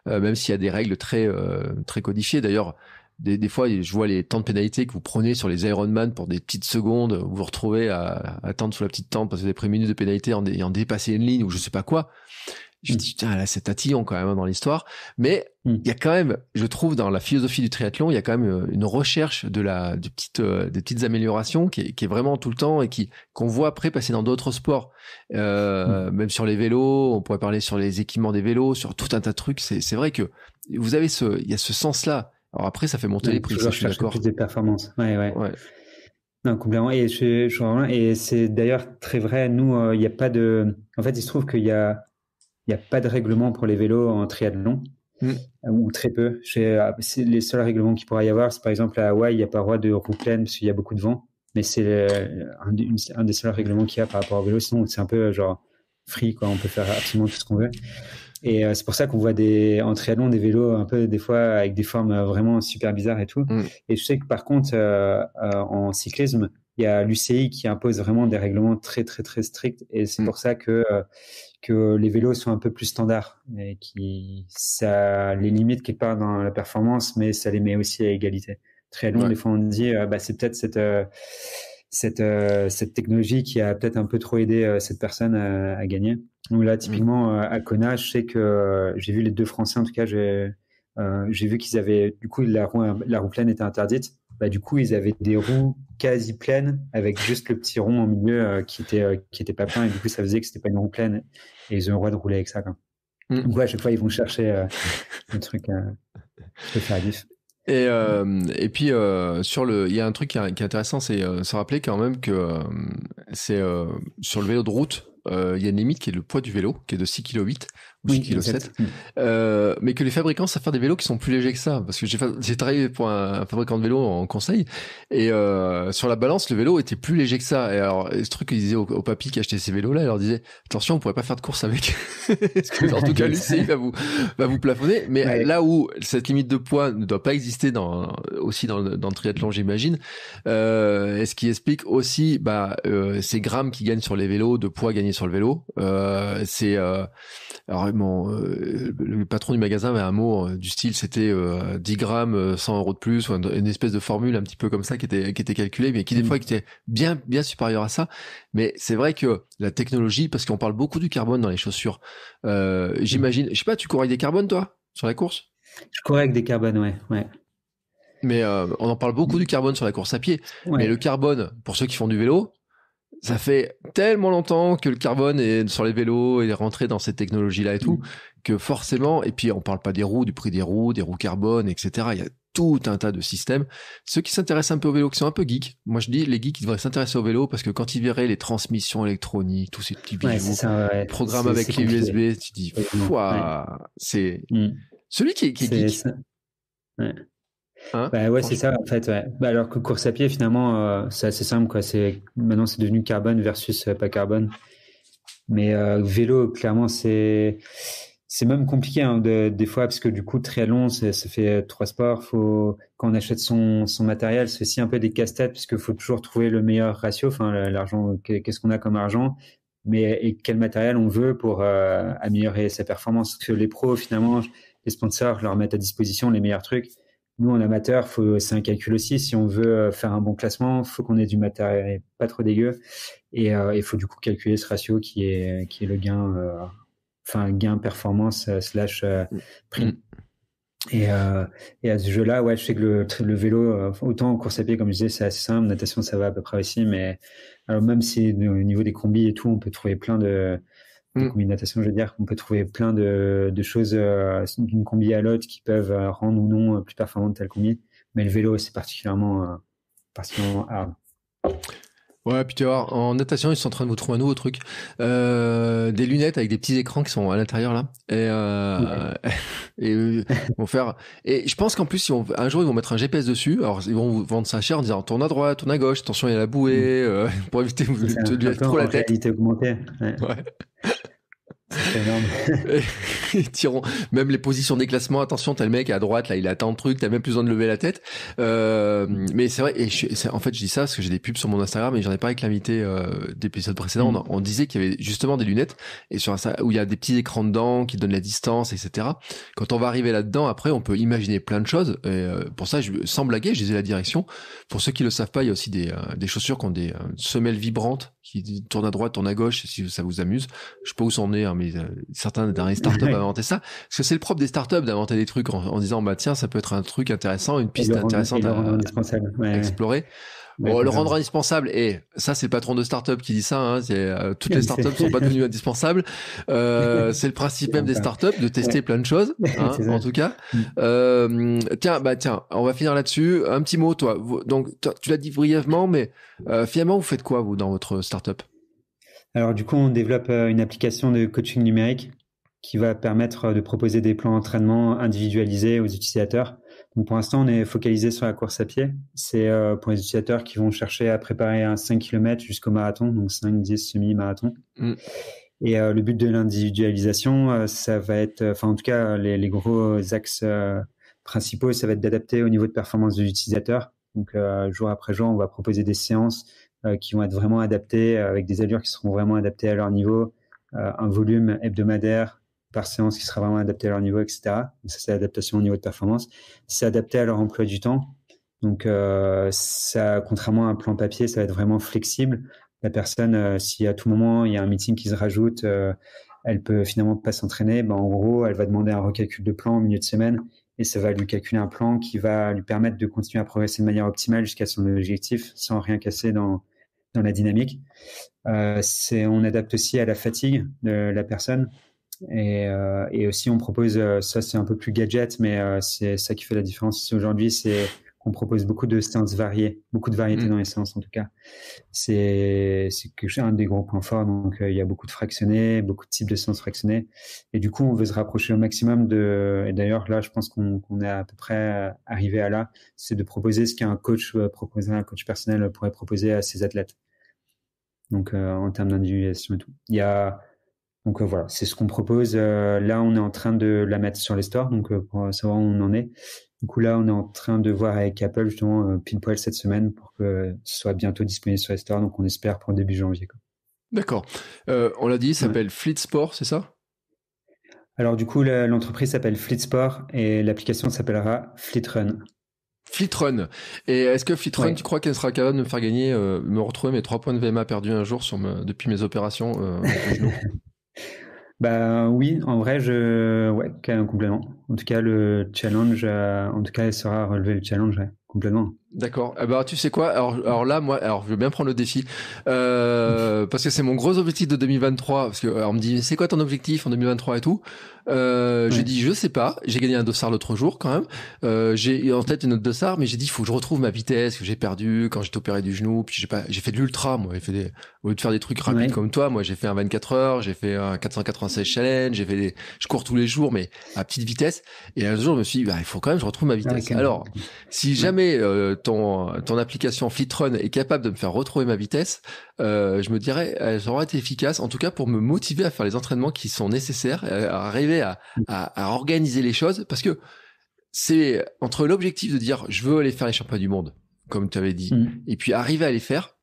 euh, même s'il y a des règles très euh, très codifiées. D'ailleurs, des, fois, je vois les temps de pénalité que vous prenez sur les Ironman pour des petites secondes, vous vous retrouvez à, attendre sur la petite tente parce que les premiers minutes de pénalité en, ayant dépassé une ligne ou je sais pas quoi. Je dis, putain, là, c'est tatillon quand même hein, dans l'histoire. Mais hmm. il y a quand même, je trouve, dans la philosophie du triathlon, il y a quand même euh, une recherche de la, des petites, euh, des petites améliorations qui est, vraiment tout le temps et qui, qu'on voit après passer dans d'autres sports. Euh, hmm. Même sur les vélos, on pourrait parler sur les équipements des vélos, sur tout un tas de trucs. C'est, c'est vrai que vous avez ce, il y a ce sens-là. Alors après, ça fait monter les prix. Ça, je suis d'accord. Plus des performances. Ouais, ouais. ouais. Non, complètement. Et, je, je, et c'est d'ailleurs très vrai. Nous, euh, il n'y a pas de. En fait, il se trouve qu'il y a n'y a pas de règlement pour les vélos en triathlon, mm. ou très peu. Euh, les seuls règlements qu'il pourrait y avoir, c'est par exemple à Hawaï, il n'y a pas roi de roue pleine parce qu'il y a beaucoup de vent. Mais c'est un, des seuls règlements qu'il y a par rapport au vélo. Sinon, c'est un peu euh, genre free, quoi. On peut faire absolument tout ce qu'on veut. Et euh, c'est pour ça qu'on voit des, en triathlon des vélos un peu des fois avec des formes vraiment super bizarres et tout. Mm. Et je sais que par contre, en cyclisme, il y a l'UCI qui impose vraiment des règlements très très très stricts et c'est mm. pour ça que euh, que les vélos sont un peu plus standards et qui ça les limite quelque part dans la performance mais ça les met aussi à égalité. Très loin, des fois on dit euh, bah c'est peut-être cette euh, cette cette technologie qui a peut-être un peu trop aidé cette personne à, gagner. Donc là mm. typiquement à Kona, je sais que j'ai vu les deux Français en tout cas j'ai j'ai vu qu'ils avaient du coup la roue la roue pleine était interdite bah, du coup, ils avaient des roues quasi pleines avec juste le petit rond au milieu euh, qui était euh, qui était pas plein et du coup, ça faisait que c'était pas une roue pleine et ils ont le droit de rouler avec ça. Mm. Donc, à chaque fois, ils vont chercher un euh, truc à faire Et, puis sur le, il y a un truc qui, est, intéressant, c'est se rappeler quand même que c'est sur le vélo de route, il y a une limite qui est le poids du vélo, qui est de 6 kg ou kg 7, euh, mais que les fabricants savent faire des vélos qui sont plus légers que ça. Parce que j'ai, travaillé pour un, fabricant de vélos en conseil, et euh, sur la balance, le vélo était plus léger que ça. Et alors, ce truc qu'ils disaient aux, aux qui achetaient ces vélos-là, ils leur disaient, attention, on pourrait pas faire de course avec. que, en tout cas, l'UCI va vous, va vous plafonner. Mais là où cette limite de poids ne doit pas exister dans, aussi dans le, dans triathlon, j'imagine, euh, est ce qui explique aussi bah, euh, ces grammes qui gagnent sur les vélos, de poids gagné sur le vélo, euh, c'est... Euh, alors, euh, le patron du magasin avait un mot euh, du style, c'était 10 euh, grammes, 100 euros de plus, ou une, espèce de formule un petit peu comme ça qui était, était calculée, mais qui des mm. fois était bien, bien supérieure à ça. Mais c'est vrai que la technologie, parce qu'on parle beaucoup du carbone dans les chaussures, j'imagine, je sais pas, tu avec des carbones toi, sur la course Je cours avec des carbones, ouais. ouais mais on en parle beaucoup mm. du carbone sur la course à pied. Mais le carbone, pour ceux qui font du vélo, ça fait tellement longtemps que le carbone est sur les vélos et est rentré dans ces technologies-là et tout, mm. que forcément, et puis on parle pas des roues, du prix des roues, des roues carbone, etc. Il y a tout un tas de systèmes. Ceux qui s'intéressent un peu au vélo, qui sont un peu geeks, moi je dis les geeks qui devraient s'intéresser au vélo parce que quand ils verraient les transmissions électroniques, tous ces petits programmes avec les USB, tu dis, c'est mm. celui qui, qui est geek. Hein, bah ouais, c'est ça en fait. Bah alors que course à pied, finalement, euh, c'est assez simple. Quoi. C'est, maintenant, c'est devenu carbone versus euh, pas carbone. Mais euh, vélo, clairement, c'est, c'est même compliqué hein, des fois parce que du coup, très long ça fait trois sports. Faut, quand on achète son, son matériel, c'est aussi un peu des casse-têtes parce qu'il faut toujours trouver le meilleur ratio. Enfin, l'argent, qu'est-ce qu'on a comme argent mais et quel matériel on veut pour améliorer sa performance. Parce que les pros, finalement, les sponsors leur mettent à disposition les meilleurs trucs nous, en amateur, c'est un calcul aussi. Si on veut euh, faire un bon classement, faut qu'on ait du matériel pas trop dégueu. Et euh, il faut du coup calculer ce ratio qui est, qui est le gain, euh, enfin, gain performance slash mm. prix. Mm. Et, à ce jeu-là, ouais, je sais que le, le, vélo, autant en course à pied, comme je disais, c'est assez simple. Natation, ça va à peu près aussi. Mais même si au niveau des combis et tout, on peut trouver plein de, des mm. je veux dire, qu'on peut trouver plein de, choses euh, d'une combi à l'autre qui peuvent euh, rendre ou non euh, plus performante telle combi. Mais le vélo, c'est particulièrement, particulièrement Ouais, puis tu vois, en natation, ils sont en train de vous trouver un nouveau truc. Euh, des lunettes avec des petits écrans qui sont à l'intérieur là. Et, euh, et ils euh, vont faire. Et je pense qu'en plus, un jour, ils vont mettre un GPS dessus. Alors, ils vont vous vendre ça cher en disant tourne à droite, tourne à gauche, attention, il y a la bouée, mm. euh, pour éviter de lui mettre trop la tête. ouais. tirons même les positions des classements. Attention, t'as le mec à droite là, il attend le truc. T'as même plus besoin de lever la tête. Euh, mais c'est vrai. Et je, en fait, je dis ça parce que j'ai des pubs sur mon Instagram et j'en ai pas avec l'invité euh, d'épisode précédent. Mm. On, disait qu'il y avait justement des lunettes et sur un, où il y a des petits écrans dedans qui donnent la distance, etc. Quand on va arriver là-dedans, après, on peut imaginer plein de choses. Et, euh, pour ça, je, sans blaguer, je disais la direction. Pour ceux qui le savent pas, il y a aussi des, euh, des chaussures qui ont des semelles vibrantes qui tourne à droite, tourne à gauche, si ça vous amuse. Je sais pas où c'en est, hein, mais euh, certains des startups up inventé ça. Parce que c'est le propre des startups d'inventer des trucs en, disant, bah tiens, ça peut être un truc intéressant, une piste intéressante à, explorer. Bah, le rendre indispensable, et ça, c'est le patron de start-up qui dit ça, hein, euh, toutes les start-up sont pas devenues indispensables. Euh, c'est le principe même des start-up de tester plein de choses, hein, en tout cas. Mm. Euh, tiens, bah, tiens, on va finir là-dessus. Un petit mot, toi. Donc, tu l'as dit brièvement, mais finalement, vous faites quoi, vous, dans votre start-up Alors, du coup, on développe une application de coaching numérique qui va permettre de proposer des plans d'entraînement individualisés aux utilisateurs pour l'instant, on est focalisé sur la course à pied. C'est euh, pour les utilisateurs qui vont chercher à préparer un 5 km jusqu'au marathon, donc 5, 10, semi-marathon. Mm. Et euh, le but de l'individualisation, euh, ça va être, enfin en tout cas, les, les gros axes euh, principaux, ça va être d'adapter au niveau de performance de l'utilisateur. Donc jour après jour, on va proposer des séances qui vont être vraiment adaptées, avec des allures qui seront vraiment adaptées à leur niveau, un volume hebdomadaire, par séance qui sera vraiment adapté à leur niveau, etc. ça, c'est l'adaptation au niveau de performance. C'est adapté à leur emploi du temps. Donc, euh, ça, contrairement à un plan papier, ça va être vraiment flexible. La personne, euh, si à tout moment il y a un meeting qui se rajoute, elle euh, elle peut finalement pas s'entraîner. Ben, en gros, elle va demander un recalcul de plan au milieu de semaine et ça va lui calculer un plan qui va lui permettre de continuer à progresser de manière optimale jusqu'à son objectif sans rien casser dans, dans la dynamique. Euh, on adapte aussi à la fatigue de la personne. Euh, et, aussi, on propose, euh, ça c'est un peu plus gadget, mais euh, c'est ça qui fait la différence aujourd'hui, c'est qu'on propose beaucoup de séances variées, beaucoup de variété mm. dans les séances en tout cas. C'est un des gros points forts, donc il y a beaucoup de fractionnés, beaucoup de types de séances fractionnées. Et du coup, on veut se rapprocher au maximum de, et d'ailleurs là, je pense qu'on est à peu près arrivé à là, c'est de proposer ce qu'un coach proposer, un coach personnel pourrait proposer à ses athlètes. Donc en termes d'individuation et tout. Il y a donc euh, voilà, c'est ce qu'on propose. Euh, là, on est en train de la mettre sur les stores, donc euh, pour savoir où on en est. Du coup, là, on est en train de voir avec Apple justement pile cette semaine pour que ce soit bientôt disponible sur les stores. Donc on espère pour début janvier. D'accord. on l'a dit, ça s'appelle Fleet Sport, c'est ça Alors du coup, l'entreprise s'appelle Fleet Sport et l'application s'appellera Fleet Run. Fleet Run. Et est-ce que Fleet Run, tu crois qu'elle sera capable de me faire gagner, me retrouver mes trois points de VMA perdus un jour depuis mes opérations Bah oui, en vrai, je ouais, complètement. En tout cas, le challenge, euh, en tout cas, elle sera relevé le challenge. Ouais. Complètement. D'accord. Eh ben, tu sais quoi alors, alors, là, moi, alors je veux bien prendre le défi euh, parce que c'est mon gros objectif de 2023. Parce que on me dit, c'est quoi ton objectif en 2023 et tout euh, dis J'ai je sais pas. J'ai gagné un dossard l'autre jour quand même. Euh, j'ai en tête une autre dossard, mais j'ai dit, il faut que je retrouve ma vitesse que j'ai perdue quand j'étais opéré du genou. Puis j'ai pas, j'ai fait de l'ultra. Moi, j'ai fait des, au lieu de faire des trucs rapides comme toi, moi, j'ai fait un 24 heures, j'ai fait un 496 challenge, j'ai fait je cours tous les jours, mais à petite vitesse. Et un jour, je me suis, dit, bah, il faut quand même que je retrouve ma vitesse. Alors, si jamais euh, ton, ton application Flitrun est capable de me faire retrouver ma vitesse, euh, je me dirais, elle euh, aura été efficace, en tout cas pour me motiver à faire les entraînements qui sont nécessaires, à arriver à, organiser les choses, parce que c'est entre l'objectif de dire, je veux aller faire les champions du monde, comme tu avais dit, mm. et puis arriver à les faire,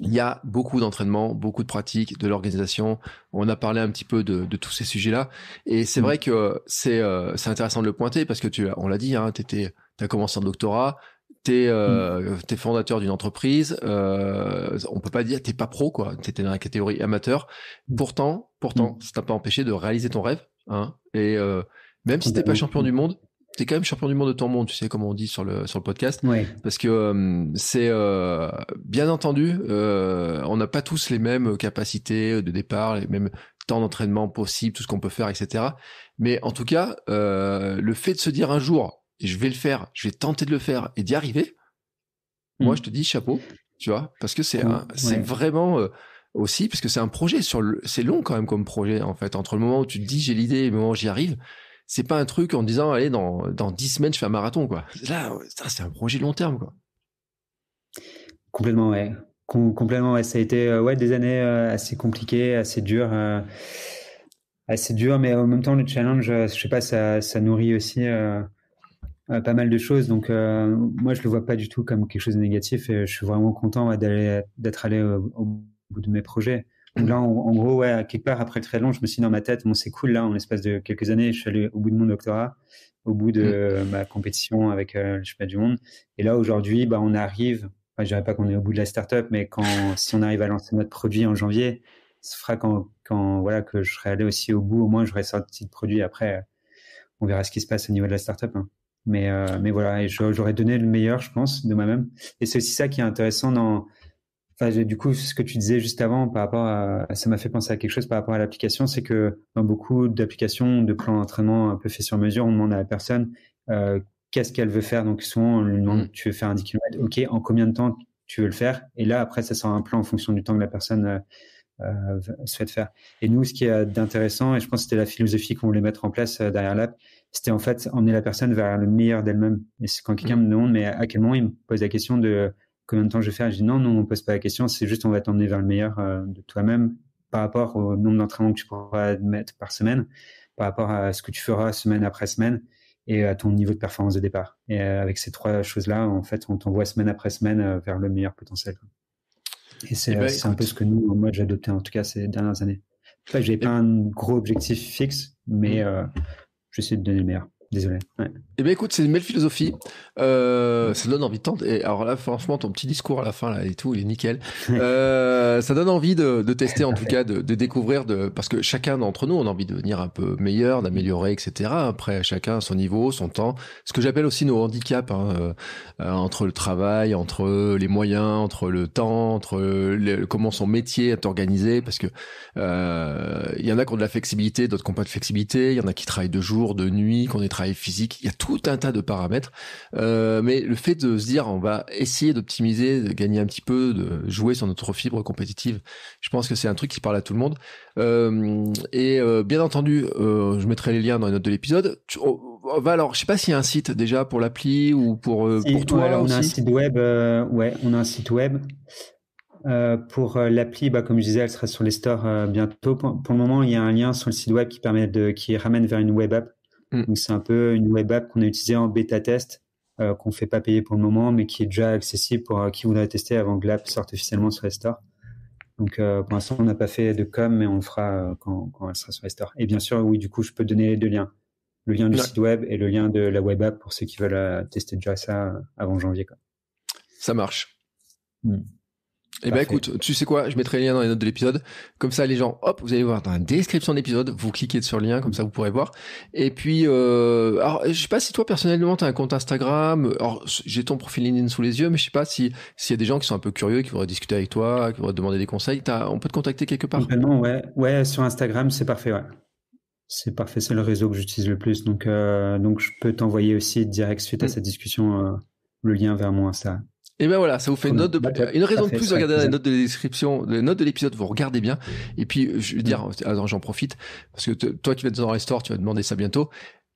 il y a beaucoup d'entraînements beaucoup de pratiques, de l'organisation. On a parlé un petit peu de, tous ces sujets-là. Et c'est mm. vrai que c'est c'est intéressant de le pointer parce que tu on l'a dit, hein, tu étais tu as commencé un doctorat, t'es euh, mm. fondateur d'une entreprise, euh, on peut pas dire t'es pas pro quoi, étais dans la catégorie amateur. Mm. Pourtant, pourtant, mm. ça t'a pas empêché de réaliser ton rêve, hein. Et euh, même si t'es pas champion du monde, tu es quand même champion du monde de ton monde, tu sais comme on dit sur le sur le podcast, parce que euh, c'est euh, bien entendu, on n'a pas tous les mêmes capacités de départ, les mêmes temps d'entraînement possible, tout ce qu'on peut faire, etc. Mais en tout cas, le fait de se dire un jour je vais le faire, je vais tenter de le faire et d'y arriver, moi mm. je te dis chapeau, tu vois, parce que c'est mm, c'est vraiment euh, aussi, parce que c'est un projet, c'est long quand même comme projet en fait, entre le moment où tu te dis j'ai l'idée et le moment où j'y arrive, c'est pas un truc en disant allez dans, dans 10 semaines je fais un marathon quoi. Là, c'est un projet long terme quoi. Complètement, ouais. complètement, ouais. Ça a été euh, ouais, des années euh, assez compliquées, assez dures. assez dures, mais en même temps, le challenge, je sais pas, ça, ça nourrit aussi euh, pas mal de choses. Donc, euh, moi, je le vois pas du tout comme quelque chose de négatif et je suis vraiment content d'être allé au, bout de mes projets. Donc là, en, gros, ouais, quelque part, après très long, je me suis dit dans ma tête, bon, c'est cool, là, en l'espace de quelques années, je suis allé au bout de mon doctorat, au bout de mm. ma compétition avec euh, le pas, du Monde. Et là, aujourd'hui, bah, on arrive, enfin, ne dirais pas qu'on est au bout de la start-up, mais quand, si on arrive à lancer notre produit en janvier, ce sera quand, quand, voilà, que je serai allé aussi au bout, au moins, j'aurai sorti le produit. Après, on verra ce qui se passe au niveau de la startup. Hein. Mais, euh, mais voilà, j'aurais donné le meilleur, je pense, de moi-même. Et c'est aussi ça qui est intéressant dans. du coup, ce que tu disais juste avant par rapport à. Ça m'a fait penser à quelque chose par rapport à l'application, c'est que dans beaucoup d'applications, de plans d'entraînement un peu fait sur mesure, on demande à la personne euh, qu'est-ce qu'elle veut faire. Donc souvent, on lui demande mm. tu veux faire un 10 km, ok, en combien de temps tu veux le faire Et là, après, ça sort un plan en fonction du temps que la personne. Euh, souhaite faire. Et nous, ce qui est d'intéressant, et je pense que c'était la philosophie qu'on voulait mettre en place derrière l'app, c'était en fait emmener la personne vers le meilleur d'elle-même. Et c'est quand quelqu'un me mm. demande, mais à quel moment il me pose la question de combien de temps je vais faire, je dis non, non, on ne pose pas la question, c'est juste on va t'emmener vers le meilleur euh, de toi-même par rapport au nombre d'entraînements que tu pourras mettre par semaine, par rapport à ce que tu feras semaine après semaine et à ton niveau de performance de départ. Et euh, avec ces trois choses-là, en fait, on t'envoie semaine après semaine euh, vers le meilleur potentiel. Et c'est eh ben, un peu ce que nous, moi, j'ai adopté en tout cas ces dernières années. je n'ai eh pas un gros objectif fixe, mais mm j'essaie de donner le meilleur. Désolé. Eh bien, écoute, c'est une belle philosophie. Euh, ça donne envie de tenter. Et alors là, franchement, ton petit discours à la fin là, et tout, il est nickel. Euh, ça donne envie de, tester, en tout cas, de, découvrir, de, parce que chacun d'entre nous, on a envie de devenir un peu meilleur, d'améliorer, etc. Après, chacun son niveau, son temps. Ce que j'appelle aussi nos handicaps, hein, euh, entre le travail, entre les moyens, entre le temps, entre comment son métier est organisé, parce que il y en a qui ont de la flexibilité, d'autres qui n'ont pas de flexibilité. Il y en a qui travaillent de jour, de nuit, qu'on est physique, il y a tout un tas de paramètres. Euh, mais le fait de se dire, on va essayer d'optimiser, de gagner un petit peu, de jouer sur notre fibre compétitive, je pense que c'est un truc qui parle à tout le monde. Euh, et euh, bien entendu, je mettrai les liens dans les notes de l'épisode. Oh, oh, va alors, je sais pas s'il y a un site déjà pour l'appli ou pour, pour toi. on a un site web. ouais, on a un site web. pour l'appli, bah, comme je disais, elle sera sur les stores bientôt. Pour, pour, le moment, il y a un lien sur le site web qui permet de, qui ramène vers une web app. Mm. Donc c'est un peu une web app qu'on a utilisée en bêta test, euh, qu'on fait pas payer pour le moment, mais qui est déjà accessible pour euh, qui voudrait tester avant que l'app sorte officiellement sur le store Donc euh, pour l'instant, on n'a pas fait de com, mais on le fera quand, elle sera sur le store Et bien sûr, oui, du coup, je peux donner les deux liens. Le lien du site web et le lien de la web app pour ceux qui veulent tester déjà ça avant janvier. Quoi. Ça marche. Mm. Eh ben écoute, tu sais quoi, je mettrai le lien dans les notes de l'épisode. Comme ça, les gens, hop, vous allez voir dans la description de l'épisode, vous cliquez sur le lien, comme ça vous pourrez voir. Et puis, euh, alors je sais pas si toi personnellement tu as un compte Instagram. Alors j'ai ton profil LinkedIn sous les yeux, mais je sais pas si s'il y a des gens qui sont un peu curieux, qui voudraient discuter avec toi, qui voudraient demander des conseils. on peut te contacter quelque part. Personnellement, ouais, ouais, sur Instagram, c'est parfait, ouais. C'est parfait, c'est le réseau que j'utilise le plus. Donc, euh, donc je peux t'envoyer aussi direct suite à mm. cette discussion euh, le lien vers mon Instagram. Et ben voilà, ça vous fait une note de, bah, une raison de plus de regarder la note de description, les notes de l'épisode, vous regardez bien. Et puis, je veux dire, mm. j'en profite, parce que toi qui vas être dans les stores, tu vas demander ça bientôt.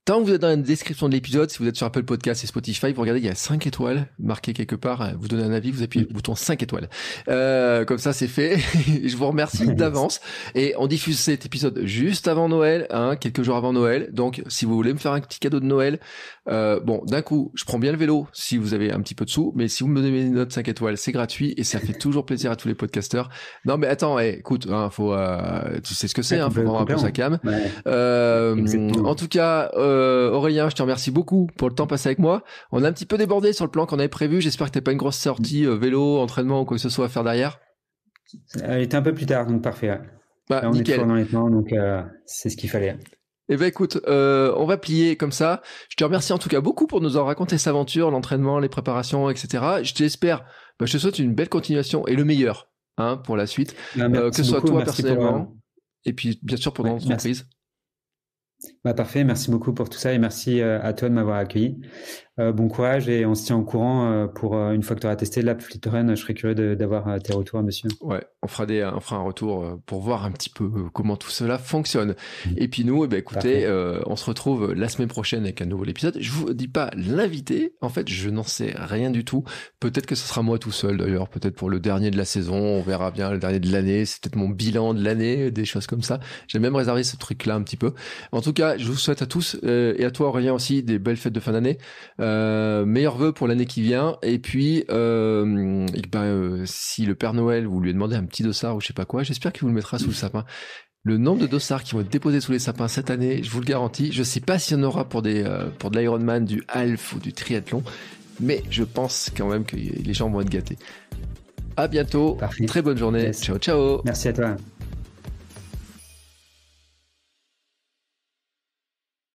Tant que vous êtes dans la description de l'épisode, si vous êtes sur Apple Podcast et Spotify, vous regardez, il y a 5 étoiles marquées quelque part. Hein, vous donnez un avis, vous appuyez le mm. bouton 5 étoiles. Euh, comme ça, c'est fait. je vous remercie d'avance. Et on diffuse cet épisode juste avant Noël, hein, quelques jours avant Noël. Donc, si vous voulez me faire un petit cadeau de Noël, euh, bon, d'un coup, je prends bien le vélo si vous avez un petit peu de sous, mais si vous me donnez une note 5 étoiles, c'est gratuit et ça fait toujours plaisir à tous les podcasteurs. Non, mais attends, eh, écoute, hein, faut, euh, tu sais ce que c'est, hein, faut prendre un peu sa cam. Euh, en tout cas, Aurélien, je te remercie beaucoup pour le temps passé avec moi. On a un petit peu débordé sur le plan qu'on avait prévu. J'espère que t'as pas une grosse sortie vélo, entraînement ou quoi que ce soit à faire derrière. Elle était un peu plus tard, donc parfait. Bah, on nickel. Est dans les temps, donc c'est ce qu'il fallait. Eh ben écoute, euh, on va plier comme ça. Je te remercie en tout cas beaucoup pour nous avoir raconté cette aventure, l'entraînement, les préparations, etc. Je t'espère, bah, je te souhaite une belle continuation et le meilleur hein, pour la suite, bah, euh, que ce soit toi personnellement et puis bien sûr pour ton l'entreprise. Bah, parfait, merci beaucoup pour tout ça et merci euh, à toi de m'avoir accueilli. Euh, bon courage et on se tient au courant euh, pour une fois que tu auras testé l'app Flitterun. Je serais curieux d'avoir tes retours, monsieur. Ouais, on fera, des, on un retour pour voir un petit peu comment tout cela fonctionne. Mmh. Et puis nous, eh ben, écoutez, on se retrouve la semaine prochaine avec un nouvel épisode. Je vous dis pas l'invité, en fait, je n'en sais rien du tout. Peut-être que ce sera moi tout seul d'ailleurs, peut-être pour le dernier de la saison, on verra bien le dernier de l'année, c'est peut-être mon bilan de l'année, des choses comme ça. J'ai même réservé ce truc-là un petit peu. En tout cas, je vous souhaite à tous euh, et à toi Aurélien aussi des belles fêtes de fin d'année. Euh, meilleurs vœux pour l'année qui vient. Et puis, euh, ben, euh, si le Père Noël vous lui demandez un petit dossard ou je sais pas quoi, j'espère qu'il vous le mettra sous le sapin. Le nombre de dossards qui vont être déposés sous les sapins cette année, je vous le garantis. Je sais pas s'il y en aura pour des pour de l'Ironman, du half ou du triathlon, mais je pense quand même que les gens vont être gâtés. À bientôt. Très bonne journée. Ciao, ciao. Merci à toi.